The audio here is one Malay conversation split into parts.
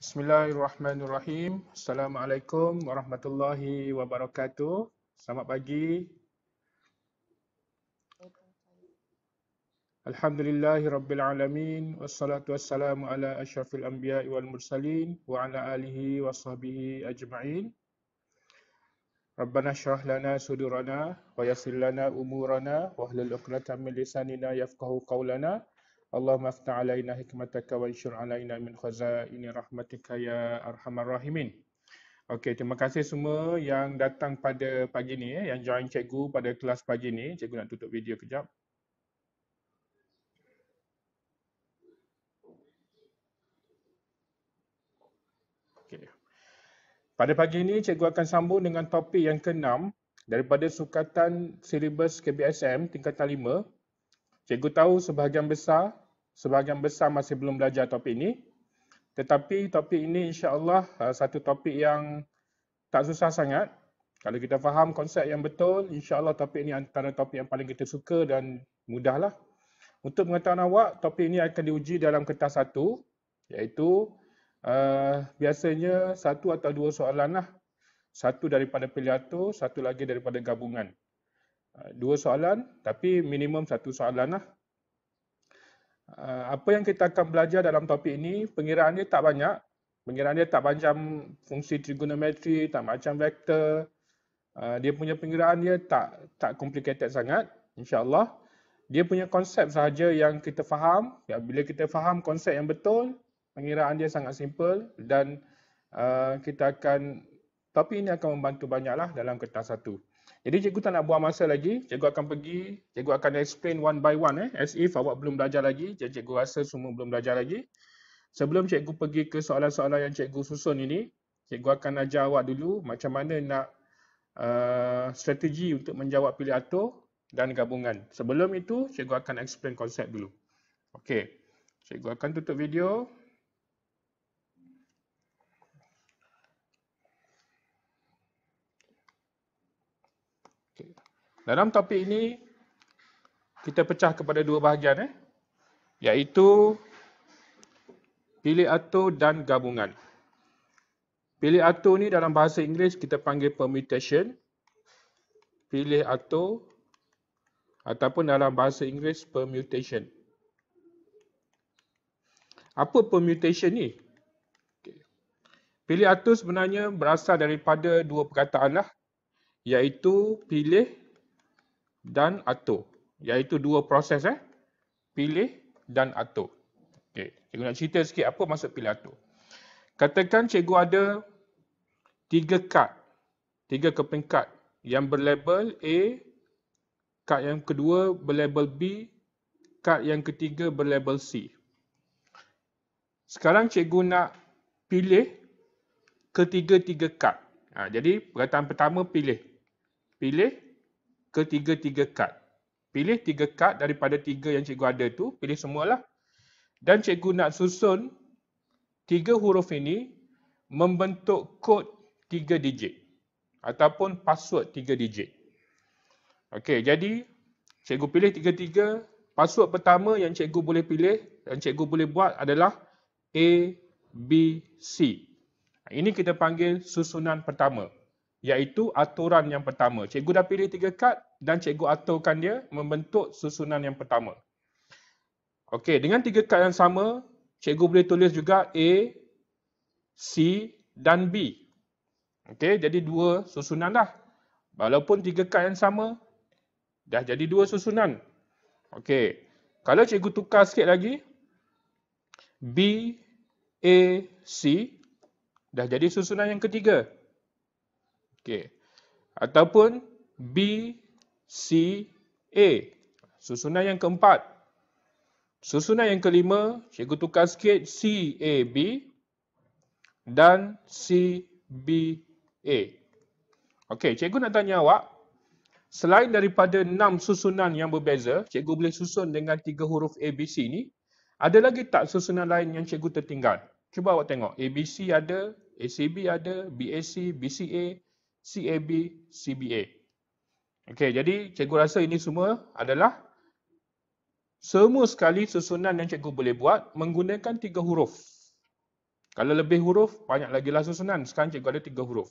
Bismillahirrahmanirrahim. Assalamualaikum warahmatullahi wabarakatuh. Selamat pagi. Alhamdulillahirabbil alamin wassalatu wassalamu ala asyrafil anbiya'i wal mursalin wa ala alihi washabihi ajma'in. Rabbana syrah lana sudurana wa yassir lana umurana wa hlul 'uqdatam min lisanina yafqahu qawlana. اللهم افتح علينا حكمتك وانشر علينا من خزائن رحمتك يا ارحم الراحمين Okey, terima kasih semua yang datang pada pagi ni, eh, yang join cikgu pada kelas pagi ni. Cikgu nak tutup video kejap. Okey. Pada pagi ni, cikgu akan sambung dengan topik yang keenam daripada sukatan silibus KBSM tingkatan Cikgu tahu sebahagian besar, sebahagian besar masih belum belajar topik ini. Tetapi topik ini insya-Allah uh, satu topik yang tak susah sangat. Kalau kita faham konsep yang betul, insya-Allah topik ini antara topik yang paling kita suka dan mudahlah. Untuk pengetahuan awak, topik ini akan diuji dalam kertas satu, iaitu uh, biasanya satu atau dua soalan lah. Satu daripada pilihan tu, satu lagi daripada gabungan. Ah, dua soalan tapi minimum satu soalan lah. Ah, apa yang kita akan belajar dalam topik ini, pengiraan dia tak banyak. Pengiraan dia tak macam fungsi trigonometri, tak macam vektor. Ah, dia punya pengiraan dia tak tak complicated sangat, insyaAllah. Dia punya konsep sahaja yang kita faham. Ya, bila kita faham konsep yang betul, pengiraan dia sangat simple dan uh, kita akan topik ini akan membantu banyaklah dalam kertas satu. Jadi cikgu tak nak buang masa lagi, cikgu akan pergi, cikgu akan explain one by one eh, as if awak belum belajar lagi, jadi cikgu rasa semua belum belajar lagi. Sebelum cikgu pergi ke soalan-soalan yang cikgu susun ini, cikgu akan ajar awak dulu macam mana nak uh, strategi untuk menjawab pilih atur dan gabungan. Sebelum itu, cikgu akan explain konsep dulu. Okay, cikgu akan tutup video. Dalam topik ini, kita pecah kepada dua bahagian. Eh? Iaitu, pilih atur dan gabungan. Pilih atur ni dalam bahasa Inggeris kita panggil permutation. Pilih atur ataupun dalam bahasa Inggeris permutation. Apa permutation ni? Pilih atur sebenarnya berasal daripada dua perkataan lah. Iaitu pilih dan atau iaitu dua proses eh pilih dan atau okey cikgu nak cerita sikit apa maksud pilih atau katakan cikgu ada tiga kad tiga keping kad yang berlabel A kad yang kedua berlabel B kad yang ketiga berlabel C sekarang cikgu nak pilih ketiga-tiga kad ha, jadi perkataan pertama pilih pilih ketiga-tiga kad. Pilih tiga kad daripada tiga yang cikgu ada tu, pilih semualah. Dan cikgu nak susun tiga huruf ini membentuk kod tiga digit ataupun password tiga digit. Okey, jadi cikgu pilih tiga-tiga. Password pertama yang cikgu boleh pilih dan cikgu boleh buat adalah A, B, C. Ini kita panggil susunan pertama iaitu aturan yang pertama. Cikgu dah pilih tiga kad dan cikgu aturkan dia membentuk susunan yang pertama. Okey, dengan tiga kad yang sama, cikgu boleh tulis juga A, C dan B. Okey, jadi dua susunan dah. Walaupun tiga kad yang sama, dah jadi dua susunan. Okey, kalau cikgu tukar sikit lagi, B, A, C, dah jadi susunan yang ketiga. Okey. Ataupun B, C, A. Susunan yang keempat. Susunan yang kelima, cikgu tukar sikit C, A, B dan C, B, A. Okey, cikgu nak tanya awak. Selain daripada enam susunan yang berbeza, cikgu boleh susun dengan tiga huruf A, B, C ni. Ada lagi tak susunan lain yang cikgu tertinggal? Cuba awak tengok. A, B, C ada, A, C, B ada, B, A, C, B, C, A. CAB, CBA. Okay, jadi cikgu rasa ini semua adalah semua sekali susunan yang cikgu boleh buat menggunakan tiga huruf. Kalau lebih huruf, banyak lagi lah susunan. Sekarang cikgu ada tiga huruf.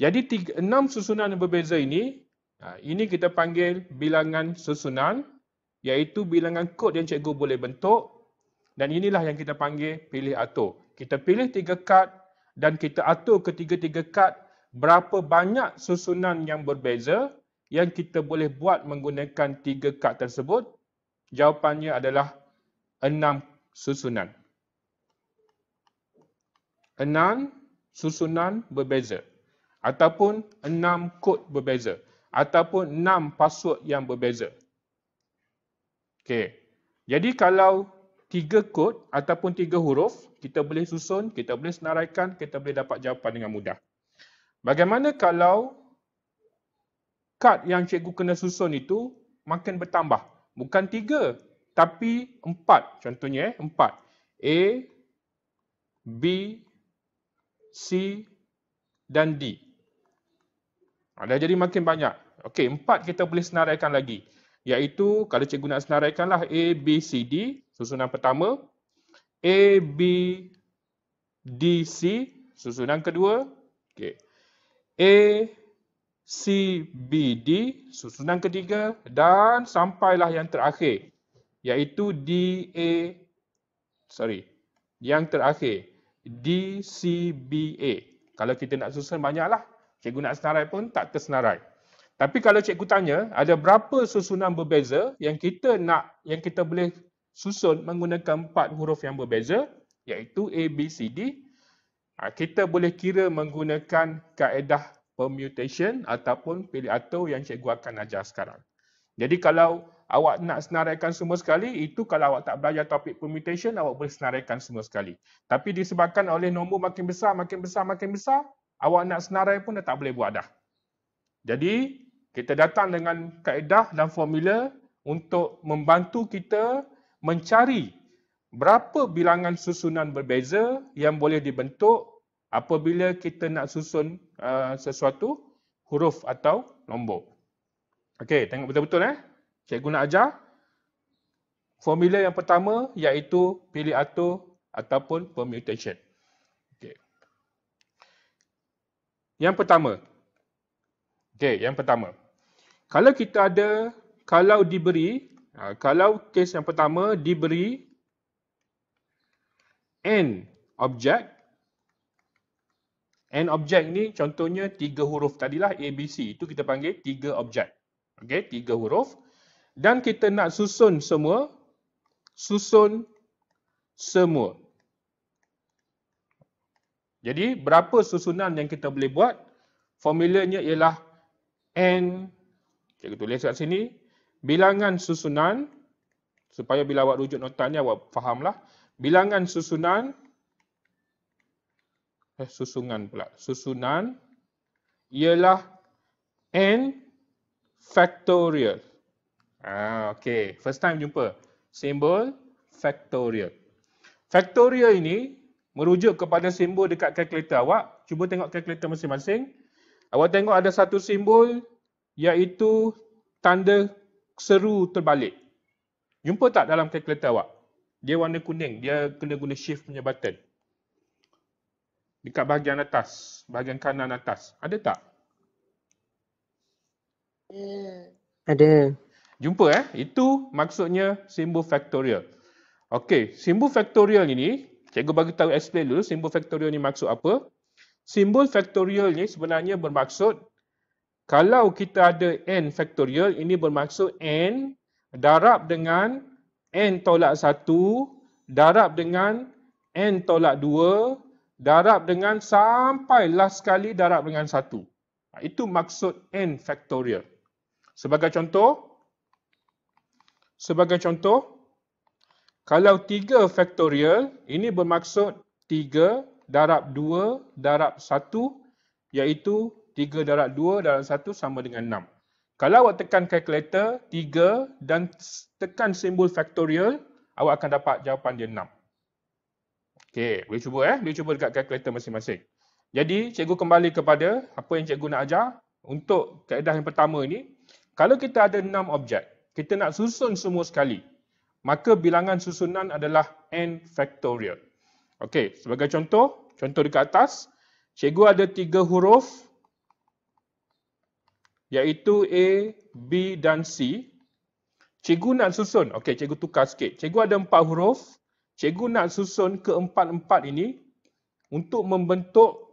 Jadi, tiga, enam susunan yang berbeza ini, ha, ini kita panggil bilangan susunan, iaitu bilangan kod yang cikgu boleh bentuk. Dan inilah yang kita panggil pilih atur. Kita pilih tiga kad dan kita atur ketiga-tiga kad berapa banyak susunan yang berbeza yang kita boleh buat menggunakan tiga kad tersebut? Jawapannya adalah enam susunan. Enam susunan berbeza ataupun enam kod berbeza ataupun enam password yang berbeza. Okay. Jadi kalau tiga kod ataupun tiga huruf kita boleh susun, kita boleh senaraikan, kita boleh dapat jawapan dengan mudah. Bagaimana kalau kad yang cikgu kena susun itu makin bertambah? Bukan tiga, tapi empat. Contohnya, eh, empat. A, B, C dan D. Ha, dah jadi makin banyak. Okey, empat kita boleh senaraikan lagi. Iaitu, kalau cikgu nak senaraikanlah A, B, C, D. Susunan pertama. A, B, D, C. Susunan kedua. Okey. A, C, B, D, susunan ketiga dan sampailah yang terakhir iaitu D, A, sorry, yang terakhir D, C, B, A. Kalau kita nak susun banyaklah, cikgu nak senarai pun tak tersenarai. Tapi kalau cikgu tanya, ada berapa susunan berbeza yang kita nak, yang kita boleh susun menggunakan empat huruf yang berbeza, iaitu A, B, C, D, Ah, kita boleh kira menggunakan kaedah permutation ataupun pilih atur yang cikgu akan ajar sekarang. Jadi kalau awak nak senaraikan semua sekali, itu kalau awak tak belajar topik permutation, awak boleh senaraikan semua sekali. Tapi disebabkan oleh nombor makin besar, makin besar, makin besar, awak nak senarai pun dah tak boleh buat dah. Jadi, kita datang dengan kaedah dan formula untuk membantu kita mencari berapa bilangan susunan berbeza yang boleh dibentuk apabila kita nak susun uh, sesuatu huruf atau nombor. Okey, tengok betul-betul eh. Cikgu nak ajar formula yang pertama iaitu pilih atur ataupun permutation. Okey. Yang pertama. Okey, yang pertama. Kalau kita ada kalau diberi, uh, kalau kes yang pertama diberi n objek. N objek ni contohnya tiga huruf tadilah A, B, C. Itu kita panggil tiga objek. Okay, tiga huruf. Dan kita nak susun semua. Susun semua. Jadi berapa susunan yang kita boleh buat? Formulanya ialah N. Okay Kita tulis kat sini. Bilangan susunan. Supaya bila awak rujuk notan awak fahamlah. Bilangan susunan eh, susungan pula. Susunan ialah n factorial. Ah, ha, okay, first time jumpa. Simbol factorial. Factorial ini merujuk kepada simbol dekat kalkulator awak. Cuba tengok kalkulator masing-masing. Awak tengok ada satu simbol iaitu tanda seru terbalik. Jumpa tak dalam kalkulator awak? Dia warna kuning. Dia kena guna shift punya button dekat bahagian atas, bahagian kanan atas. Ada tak? Ada. Jumpa eh. Itu maksudnya simbol faktorial. Okey, simbol faktorial ini, cikgu bagi tahu explain dulu simbol faktorial ni maksud apa. Simbol faktorial ni sebenarnya bermaksud kalau kita ada n faktorial, ini bermaksud n darab dengan n tolak 1 darab dengan n tolak 2 darab dengan sampai last sekali darab dengan satu. Ha, itu maksud n factorial. Sebagai contoh, sebagai contoh, kalau 3 factorial, ini bermaksud 3 darab 2 darab 1, iaitu 3 darab 2 darab 1 sama dengan 6. Kalau awak tekan kalkulator 3 dan tekan simbol factorial, awak akan dapat jawapan dia 6. Okey, boleh cuba eh. Boleh cuba dekat calculator masing-masing. Jadi, cikgu kembali kepada apa yang cikgu nak ajar. Untuk kaedah yang pertama ni, kalau kita ada enam objek, kita nak susun semua sekali. Maka bilangan susunan adalah n factorial. Okey, sebagai contoh, contoh dekat atas, cikgu ada tiga huruf iaitu A, B dan C. Cikgu nak susun. Okey, cikgu tukar sikit. Cikgu ada empat huruf cikgu nak susun keempat-empat ini untuk membentuk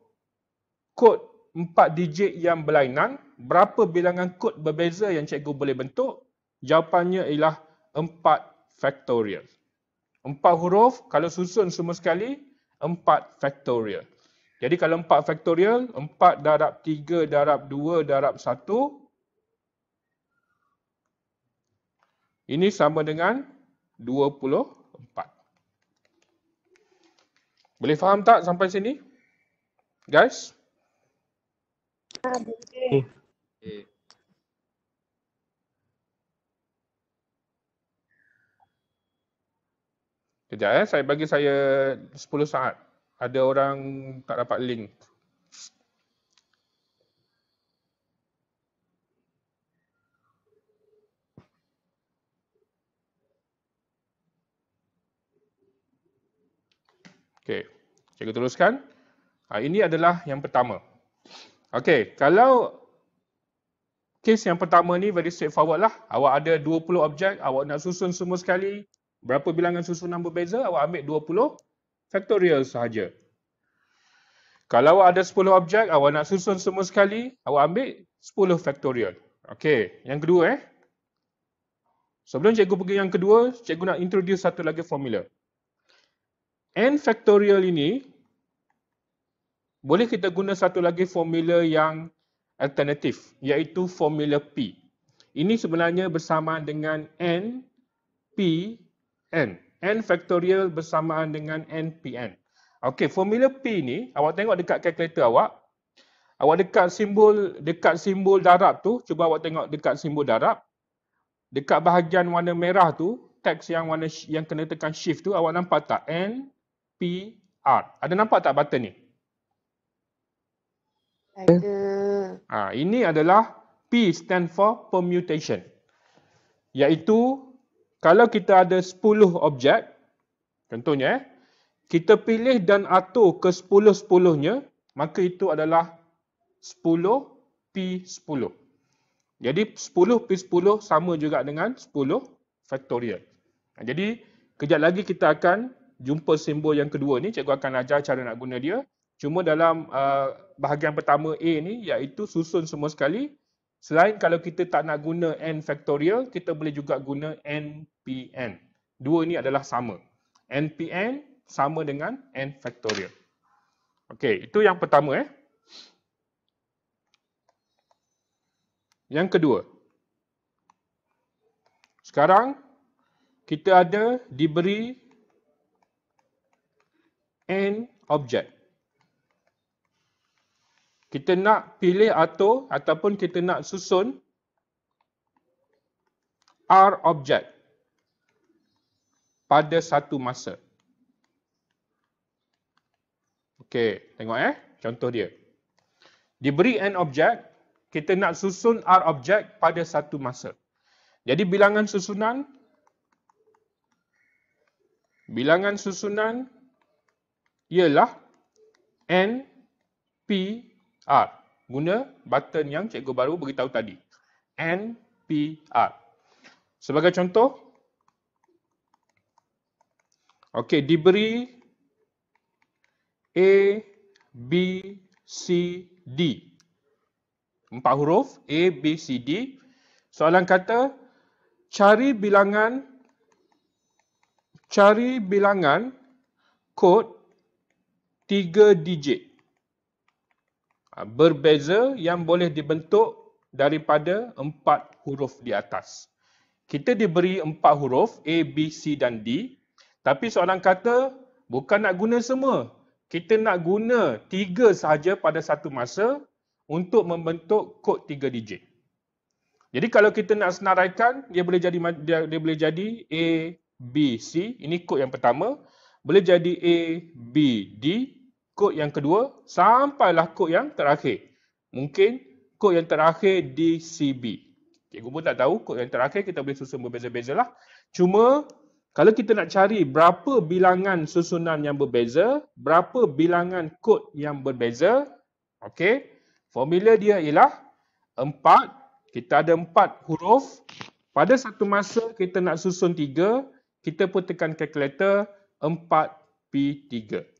kod empat digit yang berlainan. Berapa bilangan kod berbeza yang cikgu boleh bentuk? Jawapannya ialah empat factorial. Empat huruf kalau susun semua sekali, empat factorial. Jadi kalau empat factorial, empat darab tiga darab dua darab satu. Ini sama dengan dua puluh empat. Boleh faham tak sampai sini? Guys? Kejap eh, saya bagi saya 10 saat. Ada orang tak dapat link. Okey, cikgu teruskan. Ha, ini adalah yang pertama. Okey, kalau kes yang pertama ni very straightforward lah. Awak ada 20 objek, awak nak susun semua sekali. Berapa bilangan susunan berbeza, awak ambil 20 factorial sahaja. Kalau awak ada 10 objek, awak nak susun semua sekali, awak ambil 10 factorial. Okey, yang kedua eh. Sebelum cikgu pergi yang kedua, cikgu nak introduce satu lagi formula n factorial ini boleh kita guna satu lagi formula yang alternatif iaitu formula p. Ini sebenarnya bersamaan dengan n p n. n factorial bersamaan dengan n p n. Okey, formula p ni awak tengok dekat kalkulator awak. Awak dekat simbol dekat simbol darab tu, cuba awak tengok dekat simbol darab. Dekat bahagian warna merah tu, teks yang warna yang kena tekan shift tu awak nampak tak? n P R. Ada nampak tak button ni? Ada. Ha, ini adalah P stand for permutation. Iaitu kalau kita ada 10 objek, contohnya eh, kita pilih dan atur ke 10-10-nya, maka itu adalah 10 P10. Jadi 10 P10 sama juga dengan 10 factorial. Ha, jadi kejap lagi kita akan jumpa simbol yang kedua ni, cikgu akan ajar cara nak guna dia. Cuma dalam uh, bahagian pertama A ni, iaitu susun semua sekali. Selain kalau kita tak nak guna N factorial, kita boleh juga guna n p n. Dua ni adalah sama. n p n sama dengan N factorial. Okey, itu yang pertama eh. Yang kedua. Sekarang kita ada diberi and object. Kita nak pilih atau ataupun kita nak susun R object pada satu masa. Okey, tengok eh. Contoh dia. Diberi N object, kita nak susun R object pada satu masa. Jadi bilangan susunan, bilangan susunan ialah N P NPR guna button yang cikgu baru beritahu tadi N P NPR sebagai contoh okey diberi A B C D empat huruf A B C D soalan kata cari bilangan cari bilangan kod tiga digit ha, berbeza yang boleh dibentuk daripada empat huruf di atas. Kita diberi empat huruf A, B, C dan D. Tapi seorang kata bukan nak guna semua. Kita nak guna tiga sahaja pada satu masa untuk membentuk kod tiga digit. Jadi kalau kita nak senaraikan, dia boleh jadi dia, dia boleh jadi A, B, C. Ini kod yang pertama. Boleh jadi A, B, D kod yang kedua sampailah kod yang terakhir. Mungkin kod yang terakhir di CB. Cikgu pun tak tahu kod yang terakhir kita boleh susun berbeza beza lah. Cuma kalau kita nak cari berapa bilangan susunan yang berbeza, berapa bilangan kod yang berbeza, okey. Formula dia ialah 4. Kita ada 4 huruf. Pada satu masa kita nak susun 3, kita pun tekan kalkulator 4P3.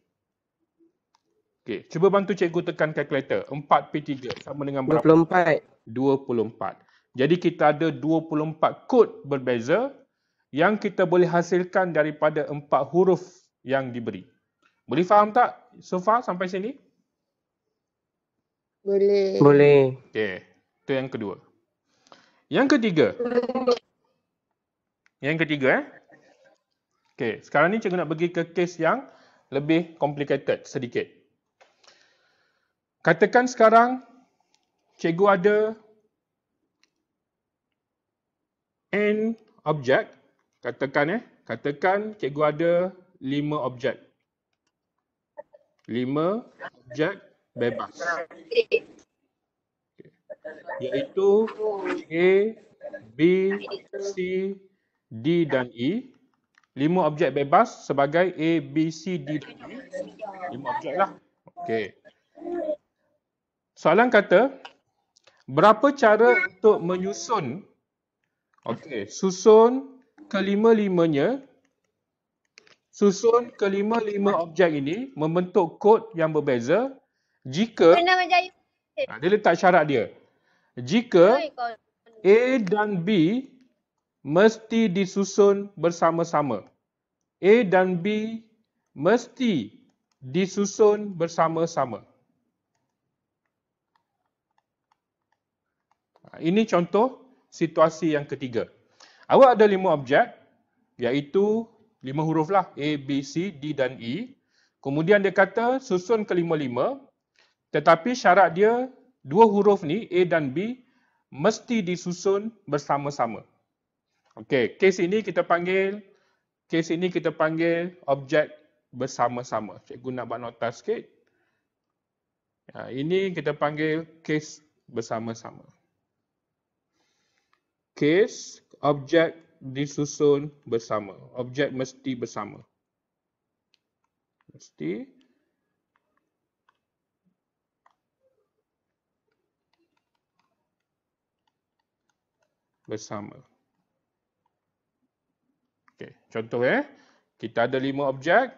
Okey, cuba bantu cikgu tekan kalkulator. 4P3 sama dengan berapa? 24. 24. Jadi kita ada 24 kod berbeza yang kita boleh hasilkan daripada empat huruf yang diberi. Boleh faham tak so far sampai sini? Boleh. Boleh. Okey, itu yang kedua. Yang ketiga. Yang ketiga eh. Okey, sekarang ni cikgu nak bagi ke case yang lebih complicated sedikit. Katakan sekarang cikgu ada n objek. Katakan eh, katakan cikgu ada 5 objek. 5 objek bebas. Okay. Iaitu A, B, C, D dan E. 5 objek bebas sebagai A, B, C, D dan E. 5 lah. Okay. Soalan kata, berapa cara untuk menyusun Okey, susun kelima-limanya susun kelima-lima objek ini membentuk kod yang berbeza jika ha, dia letak syarat dia jika A dan B mesti disusun bersama-sama A dan B mesti disusun bersama-sama Ini contoh situasi yang ketiga. Awak ada lima objek iaitu lima huruf lah A, B, C, D dan E. Kemudian dia kata susun kelima-lima tetapi syarat dia dua huruf ni A dan B mesti disusun bersama-sama. Okey, kes ini kita panggil kes ini kita panggil objek bersama-sama. Cikgu nak buat nota sikit. Ha, ini kita panggil kes bersama-sama case, objek disusun bersama. Objek mesti bersama. Mesti bersama. Okey, contoh eh. Kita ada lima objek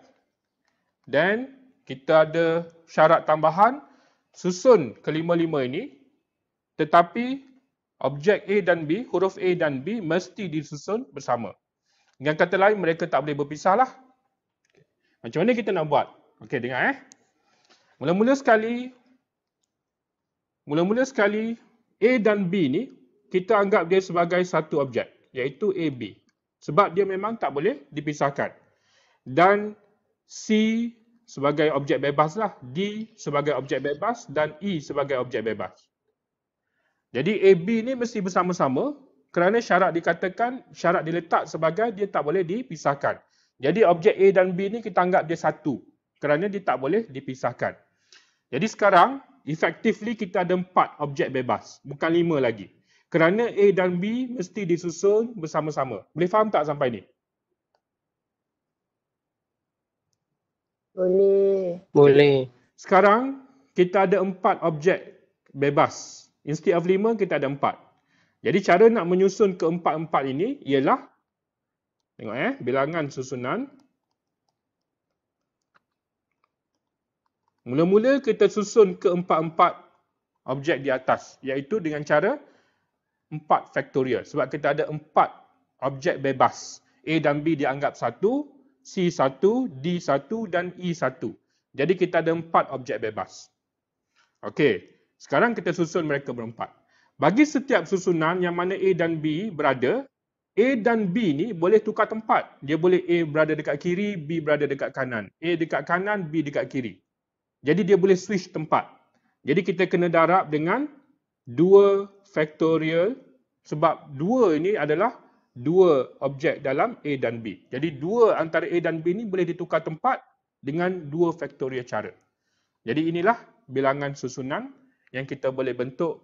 dan kita ada syarat tambahan susun kelima-lima ini tetapi objek A dan B, huruf A dan B mesti disusun bersama. Dengan kata lain, mereka tak boleh berpisah lah. Macam mana kita nak buat? Okey, dengar eh. Mula-mula sekali, mula-mula sekali A dan B ni, kita anggap dia sebagai satu objek, iaitu AB. Sebab dia memang tak boleh dipisahkan. Dan C sebagai objek bebas lah. D sebagai objek bebas dan E sebagai objek bebas. Jadi AB ni mesti bersama-sama kerana syarat dikatakan, syarat diletak sebagai dia tak boleh dipisahkan. Jadi objek A dan B ni kita anggap dia satu kerana dia tak boleh dipisahkan. Jadi sekarang, effectively kita ada empat objek bebas, bukan lima lagi. Kerana A dan B mesti disusun bersama-sama. Boleh faham tak sampai ni? Boleh. Boleh. Sekarang kita ada empat objek bebas Instead of lima, kita ada empat. Jadi cara nak menyusun keempat-empat ini ialah tengok eh, bilangan susunan. Mula-mula kita susun keempat-empat objek di atas iaitu dengan cara 4 faktorial sebab kita ada 4 objek bebas. A dan B dianggap 1, C 1, D 1 dan E 1. Jadi kita ada 4 objek bebas. Okey, sekarang kita susun mereka berempat. Bagi setiap susunan yang mana A dan B berada, A dan B ni boleh tukar tempat. Dia boleh A berada dekat kiri, B berada dekat kanan. A dekat kanan, B dekat kiri. Jadi dia boleh switch tempat. Jadi kita kena darab dengan 2 factorial sebab 2 ini adalah dua objek dalam A dan B. Jadi dua antara A dan B ni boleh ditukar tempat dengan dua factorial cara. Jadi inilah bilangan susunan yang kita boleh bentuk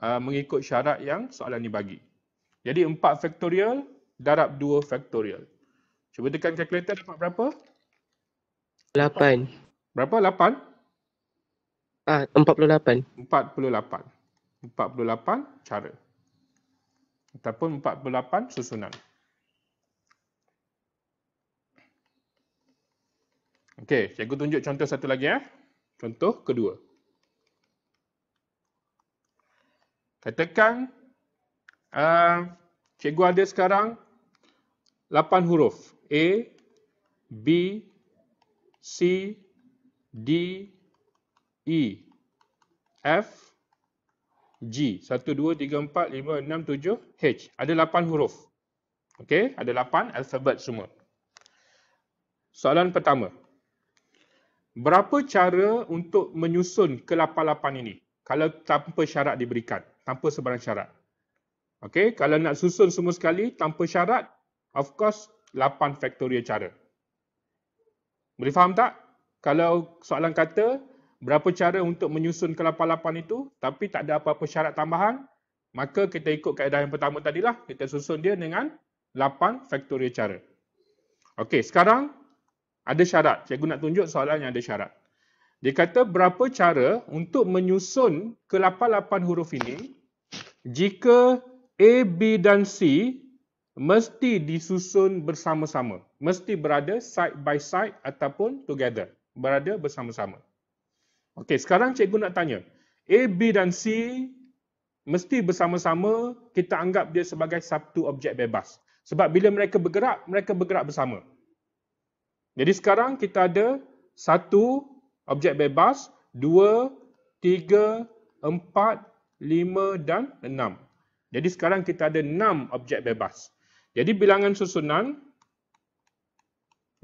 uh, mengikut syarat yang soalan ini bagi. Jadi 4 faktorial darab 2 faktorial. Cuba tekan kalkulator dapat berapa? 8. Berapa? 8? Ah, 48. 48. 48 cara. Ataupun 48 susunan. Okey, cikgu tunjuk contoh satu lagi. Eh. Contoh kedua. Katakan uh, cikgu ada sekarang 8 huruf. A, B, C, D, E, F, G. 1, 2, 3, 4, 5, 6, 7, H. Ada 8 huruf. Okey, ada 8 alfabet semua. Soalan pertama. Berapa cara untuk menyusun ke lapan ini? Kalau tanpa syarat diberikan tanpa sebarang syarat. Okey, kalau nak susun semua sekali tanpa syarat, of course 8 faktorial cara. Boleh faham tak? Kalau soalan kata berapa cara untuk menyusun ke 8 itu tapi tak ada apa-apa syarat tambahan, maka kita ikut kaedah yang pertama tadilah, kita susun dia dengan 8 faktorial cara. Okey, sekarang ada syarat. Cikgu nak tunjuk soalan yang ada syarat. Dia kata berapa cara untuk menyusun ke lapan 8 huruf ini jika A, B dan C mesti disusun bersama-sama. Mesti berada side by side ataupun together. Berada bersama-sama. Okey, sekarang cikgu nak tanya. A, B dan C mesti bersama-sama kita anggap dia sebagai satu objek bebas. Sebab bila mereka bergerak, mereka bergerak bersama. Jadi sekarang kita ada satu objek bebas 2 3 4 5 dan 6 jadi sekarang kita ada 6 objek bebas jadi bilangan susunan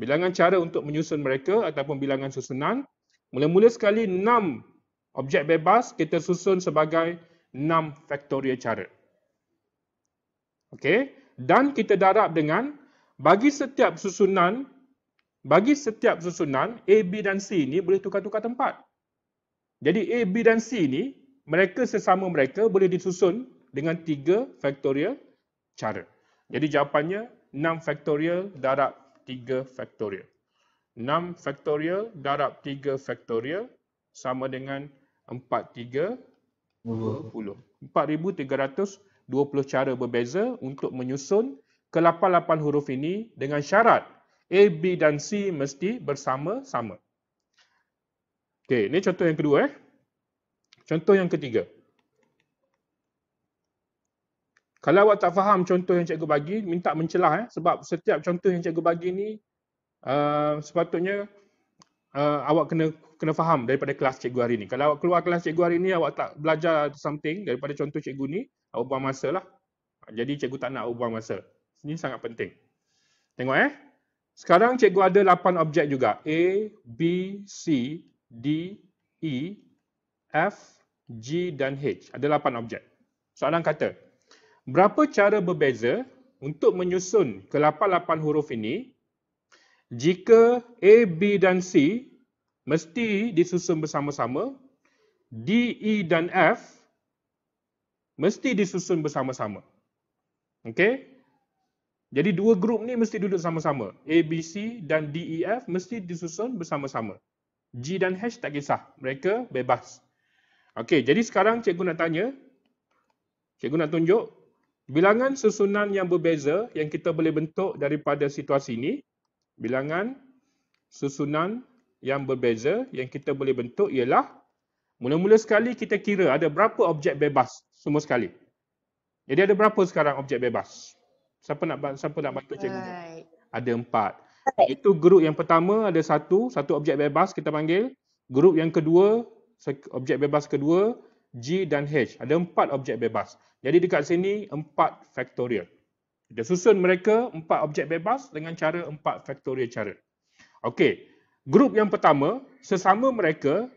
bilangan cara untuk menyusun mereka ataupun bilangan susunan mula-mula sekali 6 objek bebas kita susun sebagai 6 faktorial cara Okay, dan kita darab dengan bagi setiap susunan bagi setiap susunan A, B dan C ni boleh tukar-tukar tempat. Jadi A, B dan C ni mereka sesama mereka boleh disusun dengan tiga faktorial cara. Jadi jawapannya 6 faktorial darab 3 faktorial. 6 faktorial darab 3 faktorial sama dengan 4320. 4320 cara berbeza untuk menyusun ke lapan huruf ini dengan syarat A, B dan C mesti bersama-sama. Okey, ini contoh yang kedua. Eh. Contoh yang ketiga. Kalau awak tak faham contoh yang cikgu bagi, minta mencelah. Eh. Sebab setiap contoh yang cikgu bagi ni, uh, sepatutnya uh, awak kena kena faham daripada kelas cikgu hari ni. Kalau awak keluar kelas cikgu hari ni, awak tak belajar something daripada contoh cikgu ni, awak buang masa lah. Jadi cikgu tak nak awak buang masa. Ini sangat penting. Tengok eh. Sekarang cikgu ada 8 objek juga. A, B, C, D, E, F, G dan H. Ada 8 objek. Soalan kata, berapa cara berbeza untuk menyusun ke 8 huruf ini jika A, B dan C mesti disusun bersama-sama, D, E dan F mesti disusun bersama-sama. Okey, jadi dua grup ni mesti duduk sama-sama. A, B, C dan D, E, F mesti disusun bersama-sama. G dan H tak kisah. Mereka bebas. Okey, jadi sekarang cikgu nak tanya. Cikgu nak tunjuk. Bilangan susunan yang berbeza yang kita boleh bentuk daripada situasi ini. Bilangan susunan yang berbeza yang kita boleh bentuk ialah mula-mula sekali kita kira ada berapa objek bebas semua sekali. Jadi ada berapa sekarang objek bebas? siapa nak siapa nak bantu cikgu right. ada empat right. itu grup yang pertama ada satu satu objek bebas kita panggil grup yang kedua objek bebas kedua G dan H ada empat objek bebas jadi dekat sini empat faktorial dia susun mereka empat objek bebas dengan cara empat faktorial cara okey grup yang pertama sesama mereka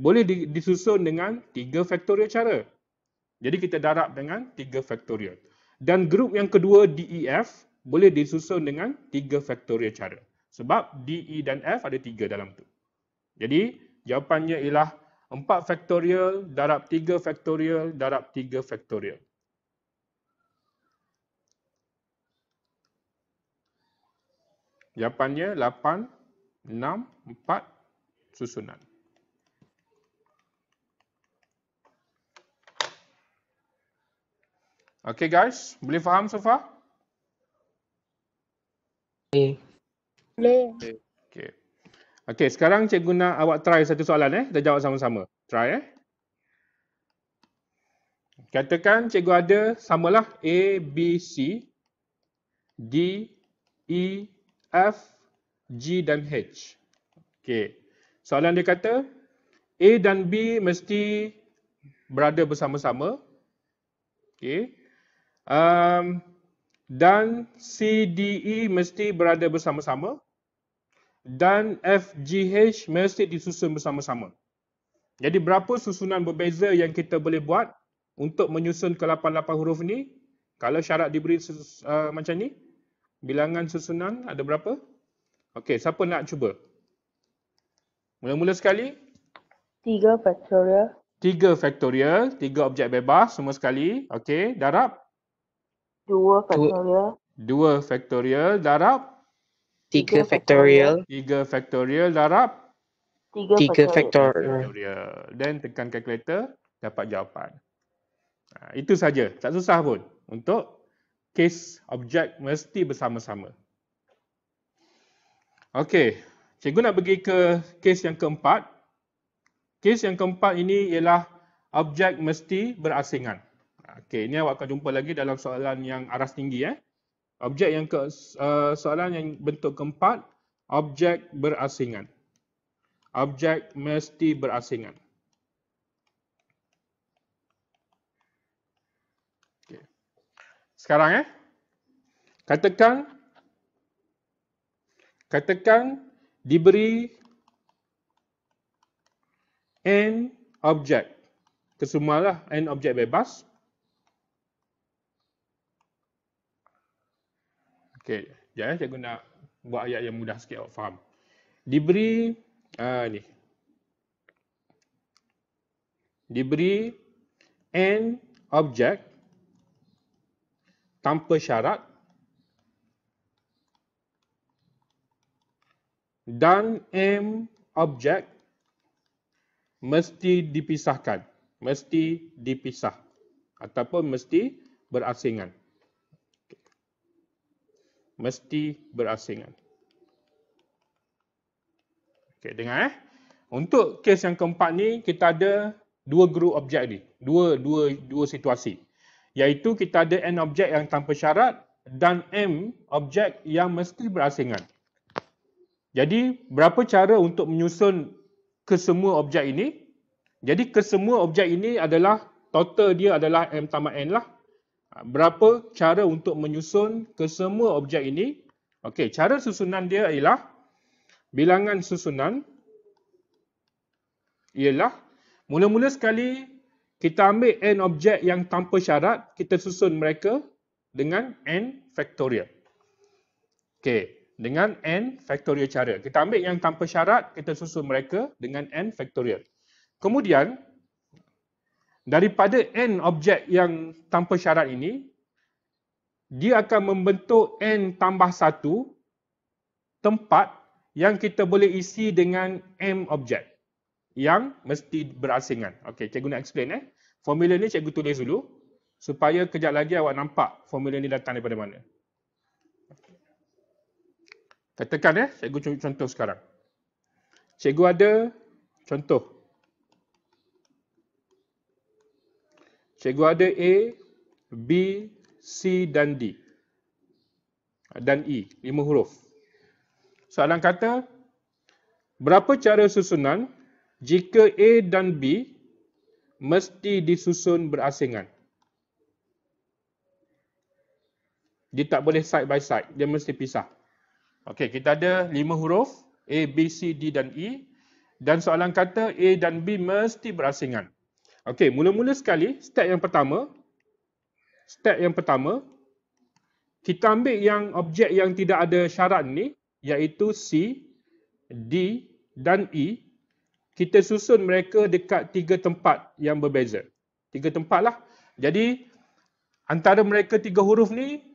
boleh disusun dengan tiga faktorial cara jadi kita darab dengan tiga faktorial. Dan grup yang kedua DEF boleh disusun dengan tiga faktorial cara. Sebab D, E dan F ada tiga dalam tu. Jadi jawapannya ialah 4 faktorial darab 3 faktorial darab 3 faktorial. Jawapannya 8, 6, 4 susunan. Okay guys, boleh faham so far? Boleh. Boleh. Okay. Okay, sekarang cikgu nak awak try satu soalan eh. Kita jawab sama-sama. Try eh. Katakan cikgu ada samalah A, B, C, D, E, F, G dan H. Okay. Soalan dia kata A dan B mesti berada bersama-sama. Okay um, dan CDE mesti berada bersama-sama dan FGH mesti disusun bersama-sama. Jadi berapa susunan berbeza yang kita boleh buat untuk menyusun ke-88 huruf ni? Kalau syarat diberi uh, macam ni, bilangan susunan ada berapa? Okey, siapa nak cuba? Mula-mula sekali. 3 faktorial. 3 faktorial, 3 objek bebas semua sekali. Okey, darab. Dua faktorial darab. Tiga faktorial Tiga faktorial darab. Tiga, faktorial Dan tekan kalkulator dapat jawapan. Ha, itu saja. Tak susah pun untuk kes objek mesti bersama-sama. Okey. Cikgu nak pergi ke kes yang keempat. Kes yang keempat ini ialah objek mesti berasingan. Okey, ini awak akan jumpa lagi dalam soalan yang aras tinggi eh. Objek yang ke eh, soalan yang bentuk keempat, objek berasingan. Objek mesti berasingan. Okey. Sekarang eh katakan katakan diberi n objek kesemualah n objek bebas Okey, jap ya cikgu nak buat ayat yang mudah sikit awak faham. Diberi uh, ni. Diberi an object tanpa syarat dan m object mesti dipisahkan, mesti dipisah ataupun mesti berasingan mesti berasingan. Okey, dengar eh. Untuk kes yang keempat ni kita ada dua group objek ni, dua dua dua situasi. Iaitu kita ada n objek yang tanpa syarat dan m objek yang mesti berasingan. Jadi, berapa cara untuk menyusun kesemua objek ini? Jadi, kesemua objek ini adalah total dia adalah m tambah n lah berapa cara untuk menyusun kesemua objek ini. Okey, cara susunan dia ialah bilangan susunan ialah mula-mula sekali kita ambil n objek yang tanpa syarat, kita susun mereka dengan n factorial. Okey, dengan n factorial cara. Kita ambil yang tanpa syarat, kita susun mereka dengan n factorial. Kemudian, daripada n objek yang tanpa syarat ini dia akan membentuk n tambah satu tempat yang kita boleh isi dengan m objek yang mesti berasingan. Okey, cikgu nak explain eh. Formula ni cikgu tulis dulu supaya kejap lagi awak nampak formula ni datang daripada mana. Katakan eh, cikgu contoh sekarang. Cikgu ada contoh Cikgu ada A, B, C dan D. Dan E, lima huruf. Soalan kata, berapa cara susunan jika A dan B mesti disusun berasingan? Dia tak boleh side by side. Dia mesti pisah. Okey, kita ada lima huruf. A, B, C, D dan E. Dan soalan kata A dan B mesti berasingan. Okey, mula-mula sekali, step yang pertama, step yang pertama, kita ambil yang objek yang tidak ada syarat ni, iaitu C, D dan E, kita susun mereka dekat tiga tempat yang berbeza. Tiga tempat lah. Jadi, antara mereka tiga huruf ni,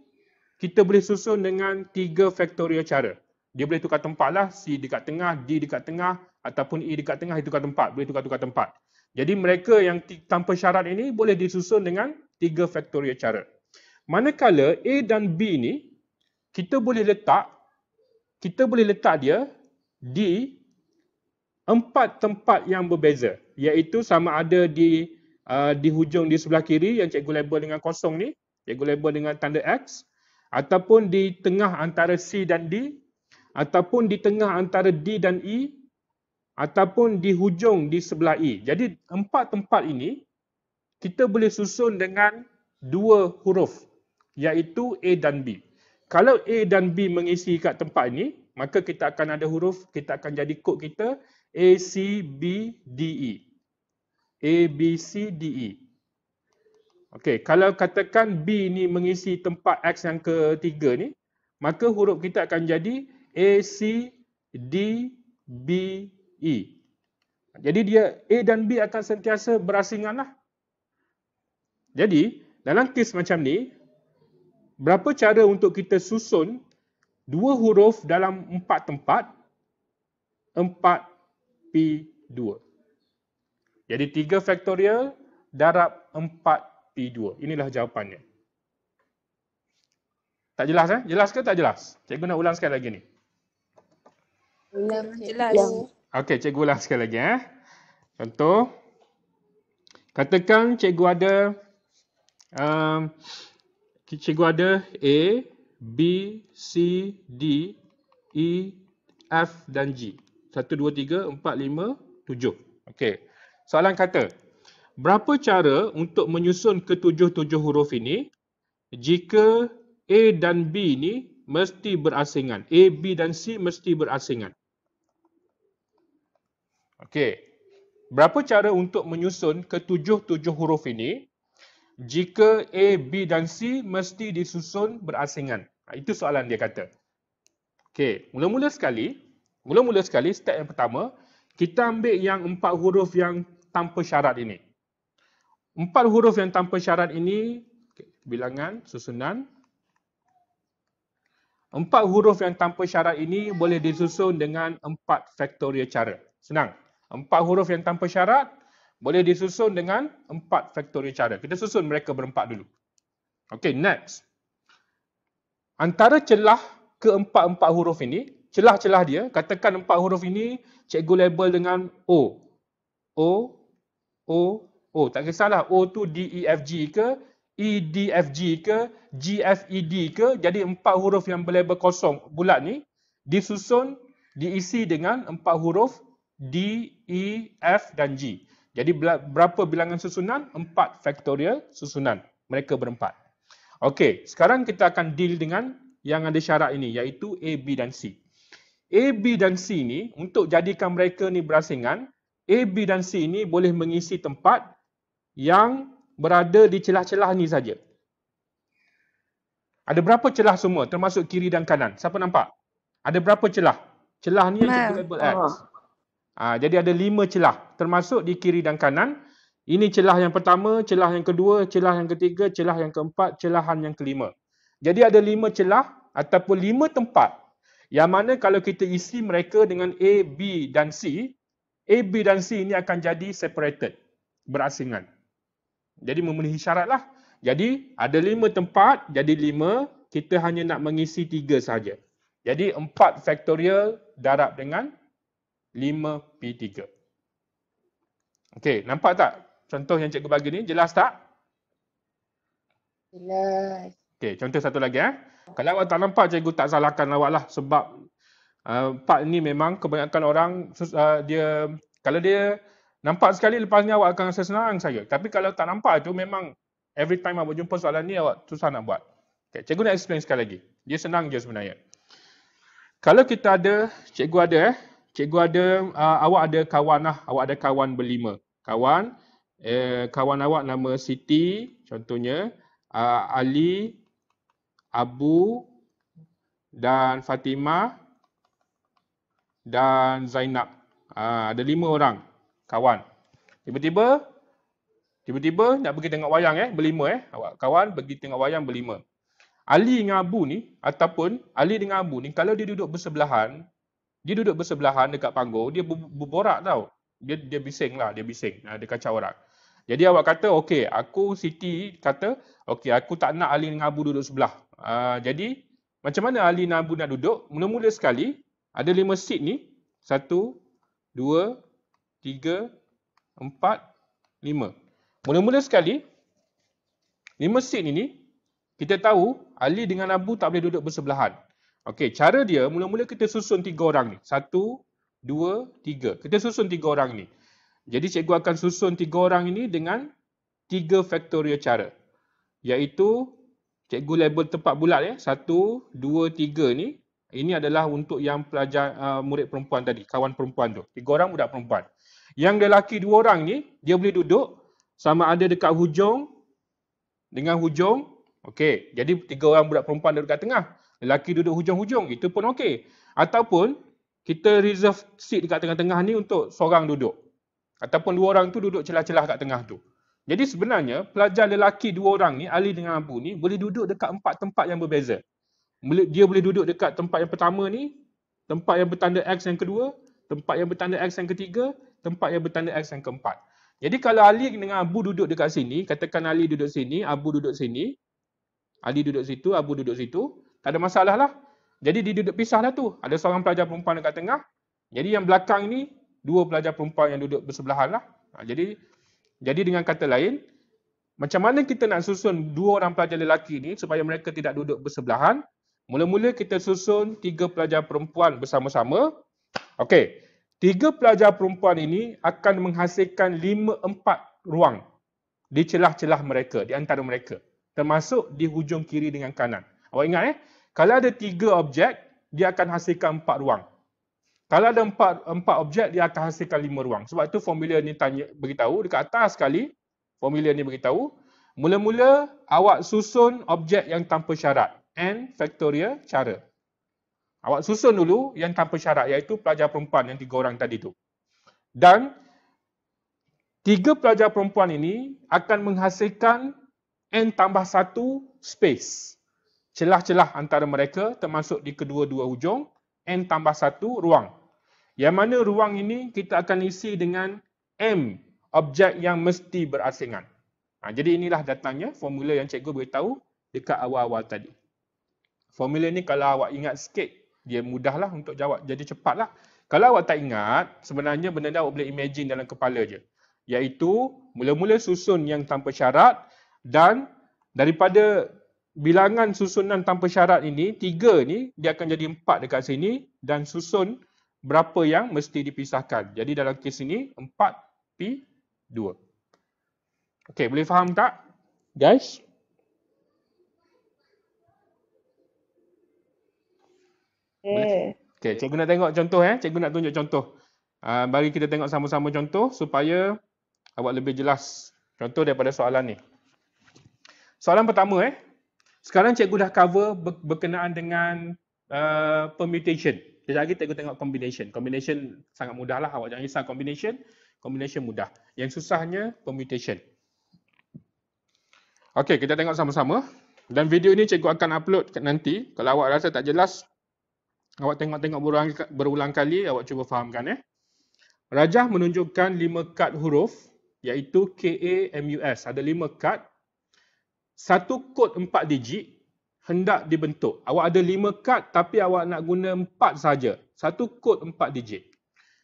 kita boleh susun dengan tiga faktorial cara. Dia boleh tukar tempat lah, C dekat tengah, D dekat tengah, ataupun E dekat tengah, dia tukar tempat. Boleh tukar-tukar tempat. Jadi mereka yang tanpa syarat ini boleh disusun dengan tiga faktorial cara. Manakala A dan B ni kita boleh letak kita boleh letak dia di empat tempat yang berbeza iaitu sama ada di uh, di hujung di sebelah kiri yang cikgu label dengan kosong ni, cikgu label dengan tanda X ataupun di tengah antara C dan D ataupun di tengah antara D dan E ataupun di hujung di sebelah E. Jadi empat tempat ini kita boleh susun dengan dua huruf iaitu A dan B. Kalau A dan B mengisi kat tempat ini, maka kita akan ada huruf, kita akan jadi kod kita A, C, B, D, E. A, B, C, D, E. Okey, kalau katakan B ni mengisi tempat X yang ketiga ni, maka huruf kita akan jadi A, C, D, B, E. Jadi dia A dan B akan sentiasa berasingan lah. Jadi dalam kes macam ni, berapa cara untuk kita susun dua huruf dalam empat tempat? 4P2. Jadi 3 faktorial darab 4P2. Inilah jawapannya. Tak jelas eh? Jelas ke tak jelas? Cikgu nak ulang sekali lagi ni. Ulang jelas. Okey, cikgu ulang sekali lagi. Eh. Contoh. Katakan cikgu ada um, cikgu ada A, B, C, D, E, F dan G. 1, 2, 3, 4, 5, 7. Okey. Soalan kata, berapa cara untuk menyusun ketujuh-tujuh huruf ini jika A dan B ini mesti berasingan? A, B dan C mesti berasingan. Okey. Berapa cara untuk menyusun ketujuh-tujuh huruf ini? Jika A, B dan C mesti disusun berasingan. Ha, itu soalan dia kata. Okey, mula-mula sekali, mula-mula sekali step yang pertama, kita ambil yang empat huruf yang tanpa syarat ini. Empat huruf yang tanpa syarat ini, bilangan, susunan. Empat huruf yang tanpa syarat ini boleh disusun dengan empat faktorial cara. Senang, Empat huruf yang tanpa syarat boleh disusun dengan empat factorial cara. Kita susun mereka berempat dulu. Okay, next. Antara celah keempat-empat huruf ini, celah-celah dia, katakan empat huruf ini cikgu label dengan O. O, O, O. Tak kisahlah O tu D, E, F, G ke, E, D, F, G ke, G, F, E, D ke. Jadi empat huruf yang berlabel kosong bulat ni disusun, diisi dengan empat huruf D, e E, F dan G. Jadi berapa bilangan susunan? Empat faktorial susunan. Mereka berempat. Okey, sekarang kita akan deal dengan yang ada syarat ini iaitu A, B dan C. A, B dan C ni untuk jadikan mereka ni berasingan, A, B dan C ni boleh mengisi tempat yang berada di celah-celah ni saja. Ada berapa celah semua termasuk kiri dan kanan? Siapa nampak? Ada berapa celah? Celah ni yang label X. Oh. Ha, jadi ada lima celah termasuk di kiri dan kanan. Ini celah yang pertama, celah yang kedua, celah yang ketiga, celah yang keempat, celahan yang kelima. Jadi ada lima celah ataupun lima tempat yang mana kalau kita isi mereka dengan A, B dan C, A, B dan C ini akan jadi separated, berasingan. Jadi memenuhi syaratlah. Jadi ada lima tempat, jadi lima, kita hanya nak mengisi tiga sahaja. Jadi empat faktorial darab dengan 5P3. Okey, nampak tak contoh yang cikgu bagi ni? Jelas tak? Jelas. Okey, contoh satu lagi. Eh. Kalau awak tak nampak, cikgu tak salahkan awak lah sebab uh, part ni memang kebanyakan orang uh, dia, kalau dia nampak sekali lepas ni awak akan rasa senang saja. Tapi kalau tak nampak tu memang every time awak jumpa soalan ni awak susah nak buat. Okey, cikgu nak explain sekali lagi. Dia senang je sebenarnya. Kalau kita ada, cikgu ada eh, cikgu ada uh, awak ada kawan lah awak ada kawan berlima kawan uh, kawan awak nama Siti contohnya uh, Ali Abu dan Fatimah dan Zainab uh, ada lima orang kawan tiba-tiba tiba-tiba nak pergi tengok wayang eh berlima eh awak kawan pergi tengok wayang berlima Ali dengan Abu ni ataupun Ali dengan Abu ni kalau dia duduk bersebelahan dia duduk bersebelahan dekat panggung, dia berborak tau. Dia dia bising lah, dia bising. Ha, dia kacau orang. Jadi awak kata, okey, aku Siti kata, okey, aku tak nak Ali dengan Abu duduk sebelah. Ha, jadi, macam mana Ali dan Abu nak duduk? Mula-mula sekali, ada lima seat ni. Satu, dua, tiga, empat, lima. Mula-mula sekali, lima seat ni, kita tahu Ali dengan Abu tak boleh duduk bersebelahan. Okey, cara dia mula-mula kita susun tiga orang ni. Satu, dua, tiga. Kita susun tiga orang ni. Jadi cikgu akan susun tiga orang ini dengan tiga faktorial cara. Iaitu cikgu label tempat bulat ya. Satu, dua, tiga ni. Ini adalah untuk yang pelajar uh, murid perempuan tadi. Kawan perempuan tu. Tiga orang budak perempuan. Yang lelaki dua orang ni, dia boleh duduk sama ada dekat hujung dengan hujung. Okey, jadi tiga orang budak perempuan duduk kat tengah lelaki duduk hujung-hujung itu pun okey ataupun kita reserve seat dekat tengah-tengah ni untuk seorang duduk ataupun dua orang tu duduk celah-celah kat tengah tu jadi sebenarnya pelajar lelaki dua orang ni Ali dengan Abu ni boleh duduk dekat empat tempat yang berbeza dia boleh duduk dekat tempat yang pertama ni tempat yang bertanda X yang kedua tempat yang bertanda X yang ketiga tempat yang bertanda X yang keempat jadi kalau Ali dengan Abu duduk dekat sini katakan Ali duduk sini Abu duduk sini Ali duduk situ, Abu duduk situ ada masalah lah. Jadi dia duduk pisah lah tu. Ada seorang pelajar perempuan dekat tengah. Jadi yang belakang ni, dua pelajar perempuan yang duduk bersebelahan lah. Ha, jadi, jadi dengan kata lain, macam mana kita nak susun dua orang pelajar lelaki ni supaya mereka tidak duduk bersebelahan? Mula-mula kita susun tiga pelajar perempuan bersama-sama. Okey, tiga pelajar perempuan ini akan menghasilkan lima empat ruang di celah-celah mereka, di antara mereka. Termasuk di hujung kiri dengan kanan. Awak ingat eh? Kalau ada tiga objek, dia akan hasilkan empat ruang. Kalau ada empat, empat objek, dia akan hasilkan lima ruang. Sebab itu formula ni tanya, beritahu, dekat atas sekali, formula ni beritahu, mula-mula awak susun objek yang tanpa syarat. N factorial cara. Awak susun dulu yang tanpa syarat, iaitu pelajar perempuan yang tiga orang tadi tu. Dan, tiga pelajar perempuan ini akan menghasilkan N tambah satu space celah-celah antara mereka termasuk di kedua-dua hujung n tambah satu ruang. Yang mana ruang ini kita akan isi dengan m objek yang mesti berasingan. Ha, jadi inilah datangnya formula yang cikgu beritahu dekat awal-awal tadi. Formula ni kalau awak ingat sikit, dia mudahlah untuk jawab jadi cepatlah. Kalau awak tak ingat, sebenarnya benda ni awak boleh imagine dalam kepala je. Iaitu mula-mula susun yang tanpa syarat dan daripada bilangan susunan tanpa syarat ini, tiga ni dia akan jadi empat dekat sini dan susun berapa yang mesti dipisahkan. Jadi dalam kes ini, empat p 2 Okey, boleh faham tak guys? Eh. Okey, cikgu nak tengok contoh eh. Cikgu nak tunjuk contoh. Uh, mari kita tengok sama-sama contoh supaya awak lebih jelas contoh daripada soalan ni. Soalan pertama eh. Sekarang cikgu dah cover berkenaan dengan uh, permutation. Sekejap lagi cikgu tengok combination. Combination sangat mudah lah. Awak jangan risau combination. Combination mudah. Yang susahnya permutation. Okay, kita tengok sama-sama. Dan video ni cikgu akan upload nanti. Kalau awak rasa tak jelas, awak tengok-tengok berulang, berulang kali, awak cuba fahamkan. Eh. Rajah menunjukkan 5 kad huruf iaitu K-A-M-U-S. Ada 5 kad satu kod empat digit hendak dibentuk. Awak ada lima kad tapi awak nak guna empat saja. Satu kod empat digit.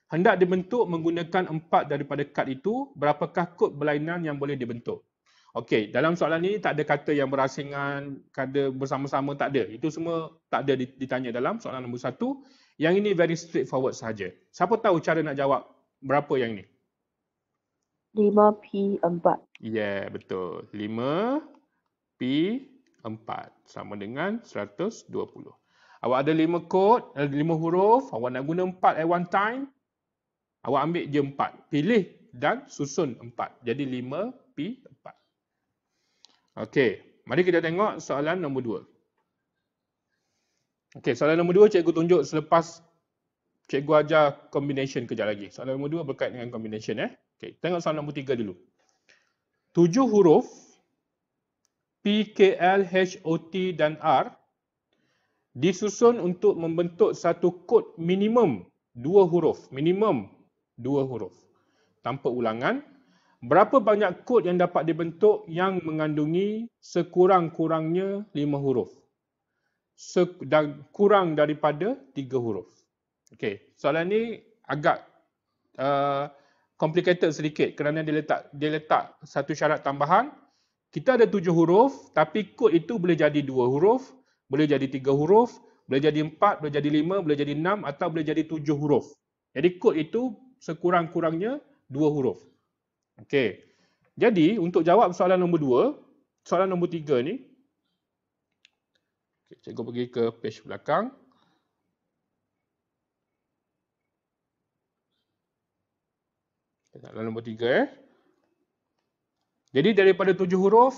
Hendak dibentuk menggunakan empat daripada kad itu, berapakah kod berlainan yang boleh dibentuk? Okey, dalam soalan ini tak ada kata yang berasingan, kata bersama-sama tak ada. Itu semua tak ada ditanya dalam soalan nombor satu. Yang ini very straightforward saja. Siapa tahu cara nak jawab berapa yang ini? 5P4. Ya, yeah, betul. 5 sama dengan 120. Awak ada lima kod, ada eh, lima huruf, awak nak guna 4 at one time, awak ambil je 4. Pilih dan susun 4. Jadi 5P4. Okey, mari kita tengok soalan nombor 2. Okey, soalan nombor 2 cikgu tunjuk selepas cikgu ajar combination kejap lagi. Soalan nombor 2 berkait dengan combination eh. Okey, tengok soalan nombor 3 dulu. Tujuh huruf P, K, L, H, O, T dan R disusun untuk membentuk satu kod minimum dua huruf. Minimum dua huruf. Tanpa ulangan, berapa banyak kod yang dapat dibentuk yang mengandungi sekurang-kurangnya lima huruf? Sek- dan kurang daripada tiga huruf. Okay, soalan ini agak uh, complicated sedikit kerana dia letak dia letak satu syarat tambahan kita ada tujuh huruf, tapi kod itu boleh jadi dua huruf, boleh jadi tiga huruf, boleh jadi empat, boleh jadi lima, boleh jadi enam, atau boleh jadi tujuh huruf. Jadi kod itu sekurang-kurangnya dua huruf. Okey. Jadi untuk jawab soalan nombor dua, soalan nombor tiga ni, okay, cikgu pergi ke page belakang. Soalan nombor tiga eh. Jadi daripada tujuh huruf,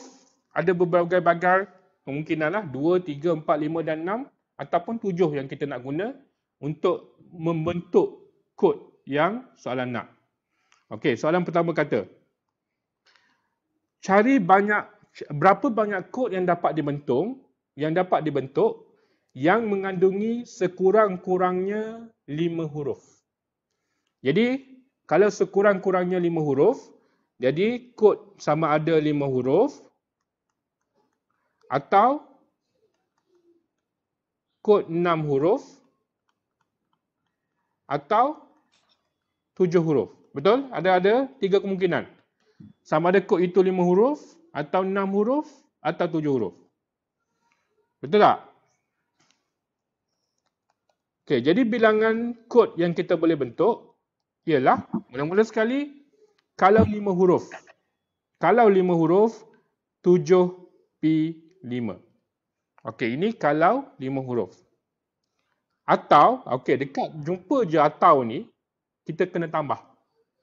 ada berbagai bagai kemungkinanlah dua, tiga, empat, lima dan enam ataupun tujuh yang kita nak guna untuk membentuk kod yang soalan nak. Okey, soalan pertama kata, cari banyak berapa banyak kod yang dapat dibentuk yang dapat dibentuk yang mengandungi sekurang-kurangnya lima huruf. Jadi, kalau sekurang-kurangnya lima huruf, jadi kod sama ada lima huruf atau kod enam huruf atau tujuh huruf. Betul? Ada-ada tiga kemungkinan. Sama ada kod itu lima huruf atau enam huruf atau tujuh huruf. Betul tak? Okey, jadi bilangan kod yang kita boleh bentuk ialah mula-mula sekali kalau lima huruf. Kalau lima huruf, tujuh p lima. Okey, ini kalau lima huruf. Atau, okey, dekat jumpa je atau ni, kita kena tambah.